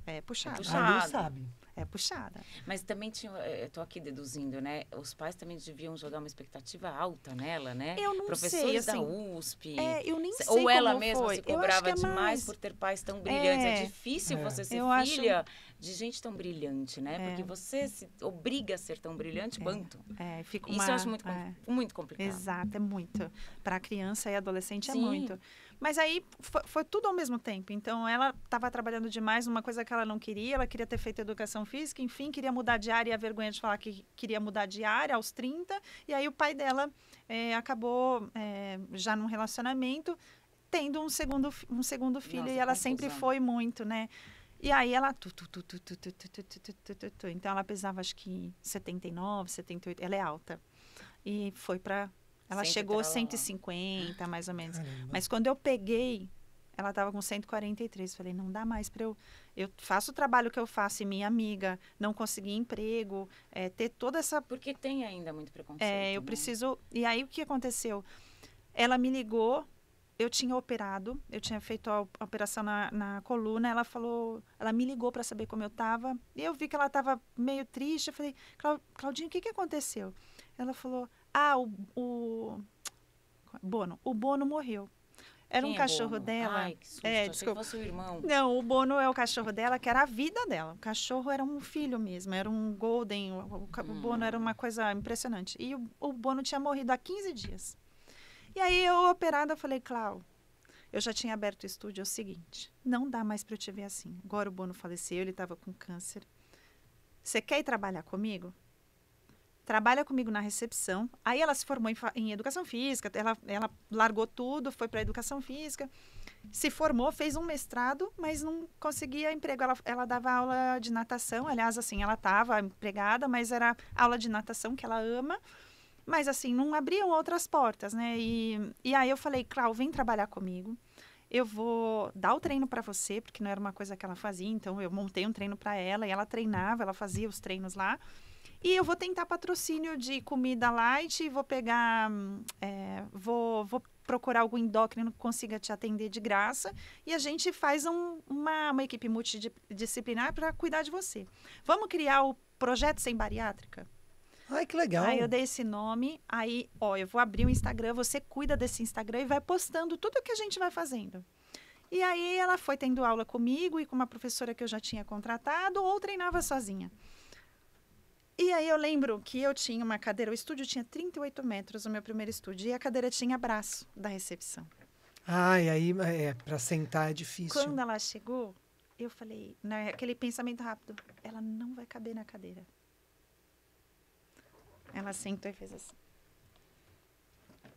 é puxado. É puxado. sabe. É puxada. Mas também tinha, eh, eu tô aqui deduzindo, né? Os pais também deviam jogar uma expectativa alta nela, né? Eu não Professores sei, assim, da USP. É, eu nem sei Ou ela mesma foi. se cobrava é demais mais... por ter pais tão é. brilhantes. É, é difícil você ser eu filha acho... de gente tão brilhante, né? Porque é. você se obriga a ser tão brilhante quanto. É. é, fica uma... Isso eu acho muito, muito complicado. Exato, é muito. Para criança e adolescente Sim. é muito. Mas aí foi, foi tudo ao mesmo tempo. Então ela estava trabalhando demais numa coisa que ela não queria, ela queria ter feito educação física, enfim, queria mudar de área e a vergonha de falar que queria mudar de área aos 30. E aí o pai dela é, acabou é, já num relacionamento tendo um segundo, um segundo filho Nossa, e ela confusão. sempre foi muito, né? E aí ela. Então ela pesava acho que 79, 78. Ela é alta. E foi para ela chegou a 150, mais ou menos. Caramba. Mas quando eu peguei, ela estava com 143. Falei, não dá mais para eu. Eu faço o trabalho que eu faço e minha amiga não conseguir emprego, é, ter toda essa. Porque tem ainda muito preconceito. É, eu né? preciso. E aí o que aconteceu? Ela me ligou, eu tinha operado, eu tinha feito a operação na, na coluna. Ela falou, ela me ligou para saber como eu estava. E eu vi que ela estava meio triste. Eu falei, Claudinho, o que, que aconteceu? Ela falou, ah, o, o Bono. O Bono morreu. Era Quem um é cachorro Bono? dela. Ai, que susto. É, desculpa. que fosse o irmão. Não, o Bono é o cachorro dela, que era a vida dela. O cachorro era um filho mesmo, era um golden. O, o, o hum. Bono era uma coisa impressionante. E o, o, Bono tinha morrido há 15 dias. E aí eu operada, eu falei, Clau, eu já tinha aberto o estúdio, é o seguinte, não dá mais para eu te ver assim. Agora o Bono faleceu, ele estava com câncer. Você quer ir trabalhar comigo? trabalha comigo na recepção. Aí ela se formou em, em educação física, ela, ela largou tudo, foi para educação física, se formou, fez um mestrado, mas não conseguia emprego. Ela, ela dava aula de natação, aliás, assim, ela estava empregada, mas era aula de natação que ela ama. Mas, assim, não abriam outras portas, né? E, e aí eu falei, Clau, vem trabalhar comigo. Eu vou dar o treino para você, porque não era uma coisa que ela fazia, então eu montei um treino para ela e ela treinava, ela fazia os treinos lá. E eu vou tentar patrocínio de comida light, vou pegar, é, vou, vou procurar algum endócrino que consiga te atender de graça e a gente faz um, uma, uma equipe multidisciplinar para cuidar de você. Vamos criar o Projeto Sem Bariátrica? Ai, que legal. Aí eu dei esse nome, aí, ó, eu vou abrir o Instagram, você cuida desse Instagram e vai postando tudo o que a gente vai fazendo. E aí ela foi tendo aula comigo e com uma professora que eu já tinha contratado ou treinava sozinha. E aí eu lembro que eu tinha uma cadeira, o estúdio tinha 38 metros, o meu primeiro estúdio, e a cadeira tinha braço da recepção. Ah, e aí é, para sentar é difícil. Quando ela chegou, eu falei, né, aquele pensamento rápido, ela não vai caber na cadeira. Ela sentou e fez assim.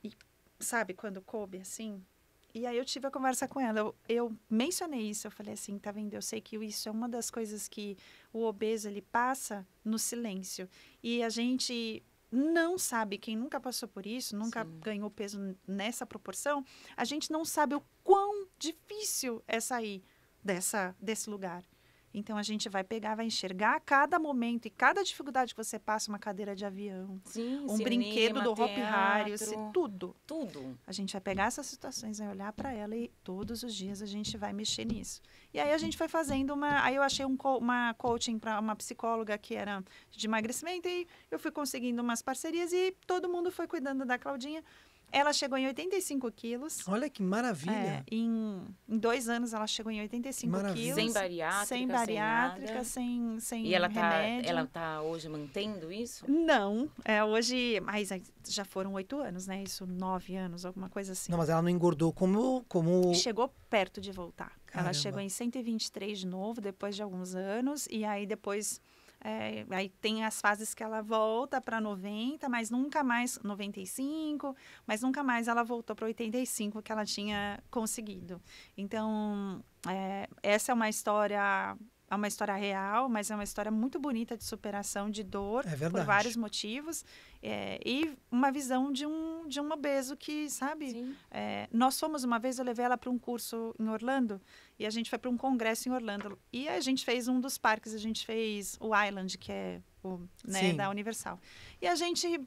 E sabe quando coube assim? E aí eu tive a conversa com ela. Eu, eu, mencionei isso, eu falei assim, tá vendo? Eu sei que isso é uma das coisas que o obeso ele passa no silêncio. E a gente não sabe, quem nunca passou por isso, nunca Sim. ganhou peso nessa proporção, a gente não sabe o quão difícil é sair dessa desse lugar. Então a gente vai pegar, vai enxergar cada momento e cada dificuldade que você passa, uma cadeira de avião, sim, um cinema, brinquedo do Hopi Harry, tudo. Tudo. A gente vai pegar essas situações, vai olhar para ela e todos os dias a gente vai mexer nisso. E aí a gente foi fazendo uma, aí eu achei um, uma coaching para uma psicóloga que era de emagrecimento e eu fui conseguindo umas parcerias e todo mundo foi cuidando da Claudinha. Ela chegou em 85 quilos. Olha que maravilha! É, em, em, dois anos ela chegou em 85 quilos. Sem bariátrica, sem bariátrica, sem, nada. sem, sem E ela tá, remédio. tá, ela tá hoje mantendo isso? Não, é, hoje, mas é, já foram oito anos, né? Isso, nove anos, alguma coisa assim. Não, mas ela não engordou como... como... Chegou perto de voltar. Caramba. Ela chegou em 123 de novo, depois de alguns anos, e aí depois é, aí tem as fases que ela volta para 90, mas nunca mais 95, mas nunca mais ela voltou para 85 que ela tinha conseguido. Então, é, essa é uma história é uma história real, mas é uma história muito bonita de superação de dor é por vários motivos é, e uma visão de um de um obeso que sabe é, nós fomos uma vez eu levei ela para um curso em Orlando e a gente foi para um congresso em Orlando e a gente fez um dos parques a gente fez o Island que é o né, da Universal e a gente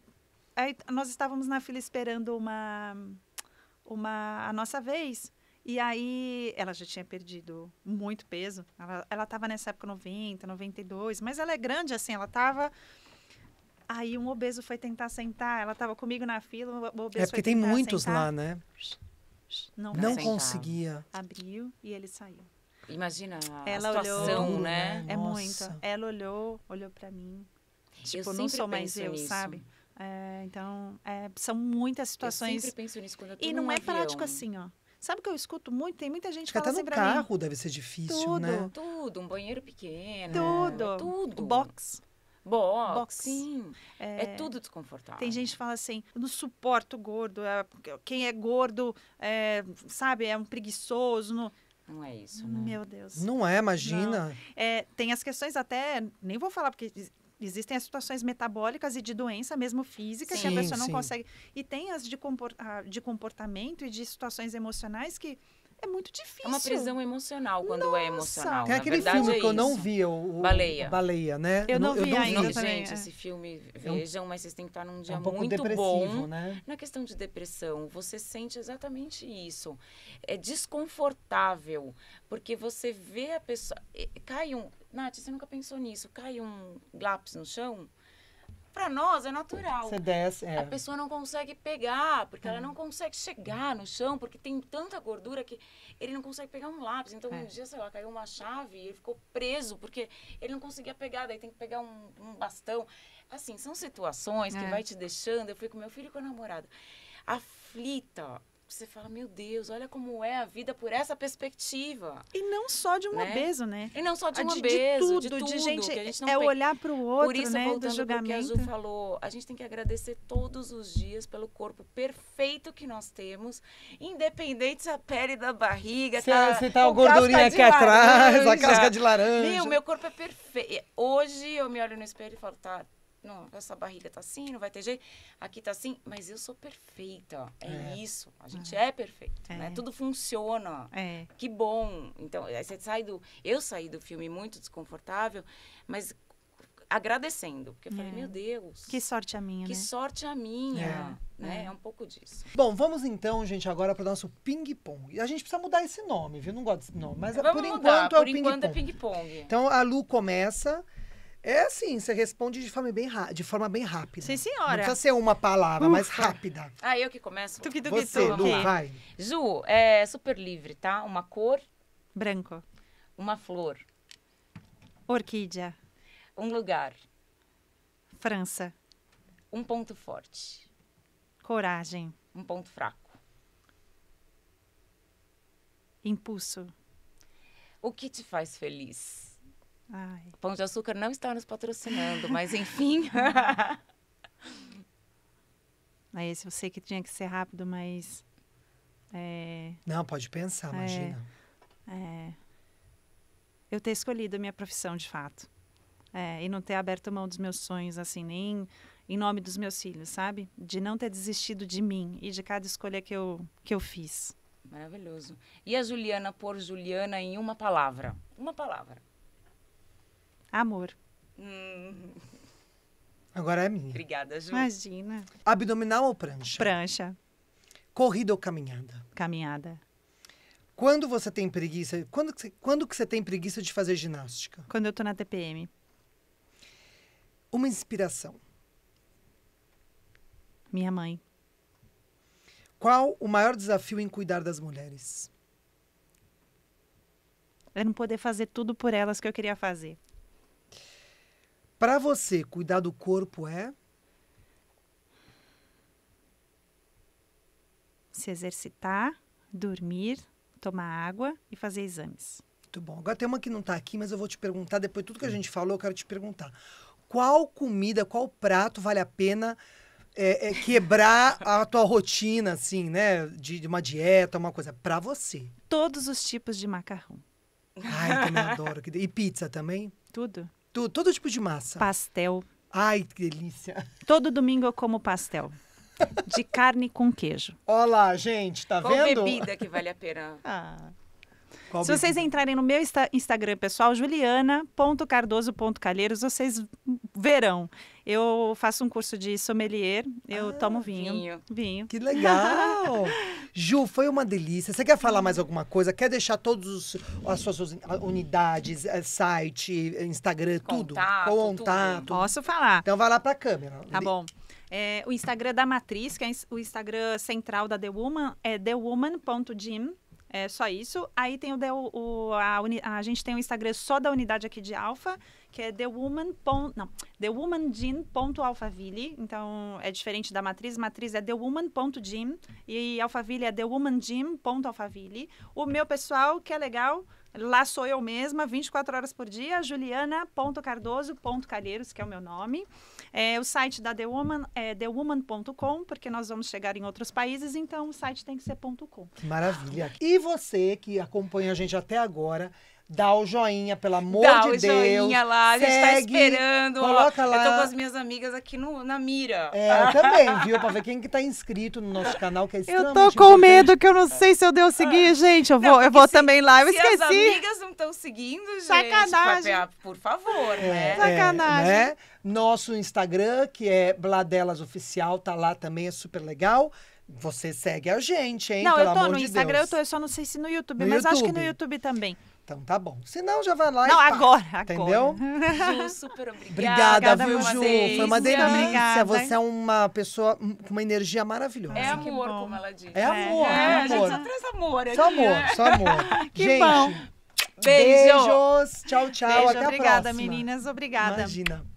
aí, nós estávamos na fila esperando uma uma a nossa vez e aí ela já tinha perdido muito peso. Ela, ela tava nessa época 90, 92, mas ela é grande assim, ela tava. Aí um obeso foi tentar sentar, ela tava comigo na fila, o obeso É porque tem muitos sentar. lá, né? Não, não conseguia. Abriu e ele saiu. Imagina a ela situação, olhou, né? né? É muito. Ela olhou, olhou para mim. Tipo, eu não sou mais eu, nisso. sabe? É, então, é, são muitas situações. Eu sempre penso nisso quando eu tô E não é prático assim, ó. Sabe o que eu escuto muito? Tem muita gente que fala assim no carro mim, deve ser difícil, né? tudo, né? Tudo, um banheiro pequeno. Tudo. É tudo. box. Box, Box. Sim. É, é, tudo desconfortável. Tem gente que fala assim, eu não suporto gordo. É, quem é gordo, é, sabe, é um preguiçoso. Não... Não é isso, né? Meu Deus. Não é, imagina. Não. É, tem as questões até, nem vou falar, porque Existem as situações metabólicas e de doença, mesmo física, sim, que a pessoa não consegue. E tem as de, de comportamento e de situações emocionais que é muito difícil. É uma prisão emocional quando é Nossa. é emocional. Tem aquele verdade, filme é que é eu não vi, é o, o Baleia. Baleia, né? Eu, eu não, vi eu não ainda vi. Gente, é. esse filme, vejam, mas vocês têm que estar num dia é um muito bom. Né? Na questão de depressão, você sente exatamente isso. É desconfortável, porque você vê a pessoa... Cai um... Nath, você nunca pensou nisso? Cai um lápis no chão? Para nós é natural. Você desce, é. A pessoa não consegue pegar, porque hum. ela é. não consegue chegar no chão, porque tem tanta gordura que ele não consegue pegar um lápis. Então, é. um dia, sei lá, caiu uma chave e ele ficou preso, porque ele não conseguia pegar, daí tem que pegar um, um bastão. Assim, são situações é. que vai te deixando. Eu fui com meu filho e com a namorada aflita Tipo, você fala, meu Deus, olha como é a vida por essa perspectiva. E não só de um né? obeso, né? E não só de um de, obeso, de tudo, de, tudo, de gente, que a gente não é pe... É olhar para o outro, por isso, né, voltando do julgamento. Porque a Ju falou, a gente tem que agradecer todos os dias pelo corpo perfeito que nós temos, independente se a pele da barriga se, tá Você é, tá a gordurinha aqui laranja, atrás, a casca de laranja. Meu, meu corpo é perfeito. Hoje eu me olho no espelho e falo, tá não, essa barriga tá assim, não vai ter jeito, aqui tá assim, mas eu sou perfeita. É, é. isso, a gente ah. é, né? é perfeito, né? Tudo funciona. É. Que bom. Então, você sai do. Eu saí do filme muito desconfortável, mas agradecendo, porque eu falei, é. meu Deus. Que sorte a minha. Que né? sorte a minha. É. Né? é. um pouco disso. Bom, vamos então, gente, agora para o nosso ping-pong. A gente precisa mudar esse nome, viu? Não gosto desse nome, mas vamos por mudar. enquanto é o ping-pong. É ping -pong. então a Lu começa. É assim, você responde de forma bem, de forma bem rápida. Sim, senhora. Não precisa ser uma palavra, Ufa. mas rápida. Ah, eu que começo? que tu. você, Lu, vai. Ju, é super livre, tá? Uma cor. Branco. Uma flor. Orquídea. Um lugar. França. Um ponto forte. Coragem. Um ponto fraco. Impulso. O que te faz feliz? Ai. Pão de Açúcar não está nos patrocinando, mas enfim. Aí esse eu sei que tinha que ser rápido, mas. É... Não, pode pensar, é, imagina. É... Eu ter escolhido a minha profissão de fato. É, e não ter aberto mão dos meus sonhos, assim, nem em nome dos meus filhos, sabe? De não ter desistido de mim e de cada escolha que eu, que eu fiz. Maravilhoso. E a Juliana por Juliana em uma palavra? Uma palavra. Amor. Hum. Agora é minha. Obrigada, Ju. Imagina. Abdominal ou prancha? Prancha. Corrida ou caminhada? Caminhada. Quando você tem preguiça? Quando, quando que você tem preguiça de fazer ginástica? Quando eu tô na TPM. Uma inspiração. Minha mãe. Qual o maior desafio em cuidar das mulheres? É não poder fazer tudo por elas que eu queria fazer. Para você, cuidar do corpo é se exercitar, dormir, tomar água e fazer exames. Muito bom. Agora tem uma que não está aqui, mas eu vou te perguntar depois tudo que a hum. gente falou, eu quero te perguntar. Qual comida, qual prato vale a pena é, é, quebrar a tua rotina, assim, né? De, de uma dieta, uma coisa. Para você. Todos os tipos de macarrão. Ai, também adoro. E pizza também? Tudo. Tudo, todo tipo de massa. Pastel. Ai, que delícia. Todo domingo eu como pastel. De carne com queijo. Olha lá, gente, tá Qual vendo? bebida que vale a pena. Ah. Qual Se bico? vocês entrarem no meu insta Instagram pessoal, juliana.cardoso.calheiros, vocês verão. Eu faço um curso de sommelier, eu ah, tomo vinho. vinho. Vinho. Que legal! Ju, foi uma delícia. Você quer falar mais alguma coisa? Quer deixar todas as suas unidades, eh, site, eh, Instagram, contato, tudo? Contato. Tudo. Posso falar. Então vai lá para a câmera. Tá bom. É, o Instagram da Matriz, que é o Instagram central da The Woman, é thewoman.gym. É só isso. Aí tem o, o a, a, gente tem o Instagram só da unidade aqui de Alfa, que é thewoman. Não, Então é diferente da matriz. Matriz é thewoman.gym e Alphaville é thewomanjim.alphaville. O meu pessoal, que é legal, Lá sou eu mesma, 24 horas por dia, juliana.cardoso.calheiros, que é o meu nome. É, o site da The Woman é thewoman.com, porque nós vamos chegar em outros países, então o site tem que ser .com. Que maravilha. Ah, e você que acompanha a gente até agora, Dá o joinha, pelo amor Dá de Deus. Dá o joinha lá, a gente tá segue, tá esperando. Coloca lá. Eu tô com as minhas amigas aqui no, na mira. É, eu também, viu? Pra ver quem que tá inscrito no nosso canal, que é Eu tô com importante. medo que eu não sei se eu devo seguir, ah. gente. Eu vou, não, eu vou se, também lá, eu se esqueci. as amigas não estão seguindo, gente. Sacanagem. Pra, ah, por favor, é, né? É, Sacanagem. né? Nosso Instagram, que é Bladelas Oficial, tá lá também, é super legal. Você segue a gente, hein? Não, Pelo eu tô no Instagram, eu tô, eu só não sei se no YouTube, no mas YouTube. acho que no YouTube também. Então tá bom. Se não, já vai lá não, e. Não, agora, Entendeu? Agora. Ju, super obrigada. Obrigada, viu, Ju? Foi uma delícia. Obrigada. Você é uma pessoa com uma energia maravilhosa. É amor, como ela diz. É, é amor. É, é amor. a gente só traz amor. Aqui, só amor, né? só amor. que gente, bom. Beijo. Beijos. Tchau, tchau. Beijo, Até obrigada, a próxima. Obrigada, meninas. Obrigada. Imagina.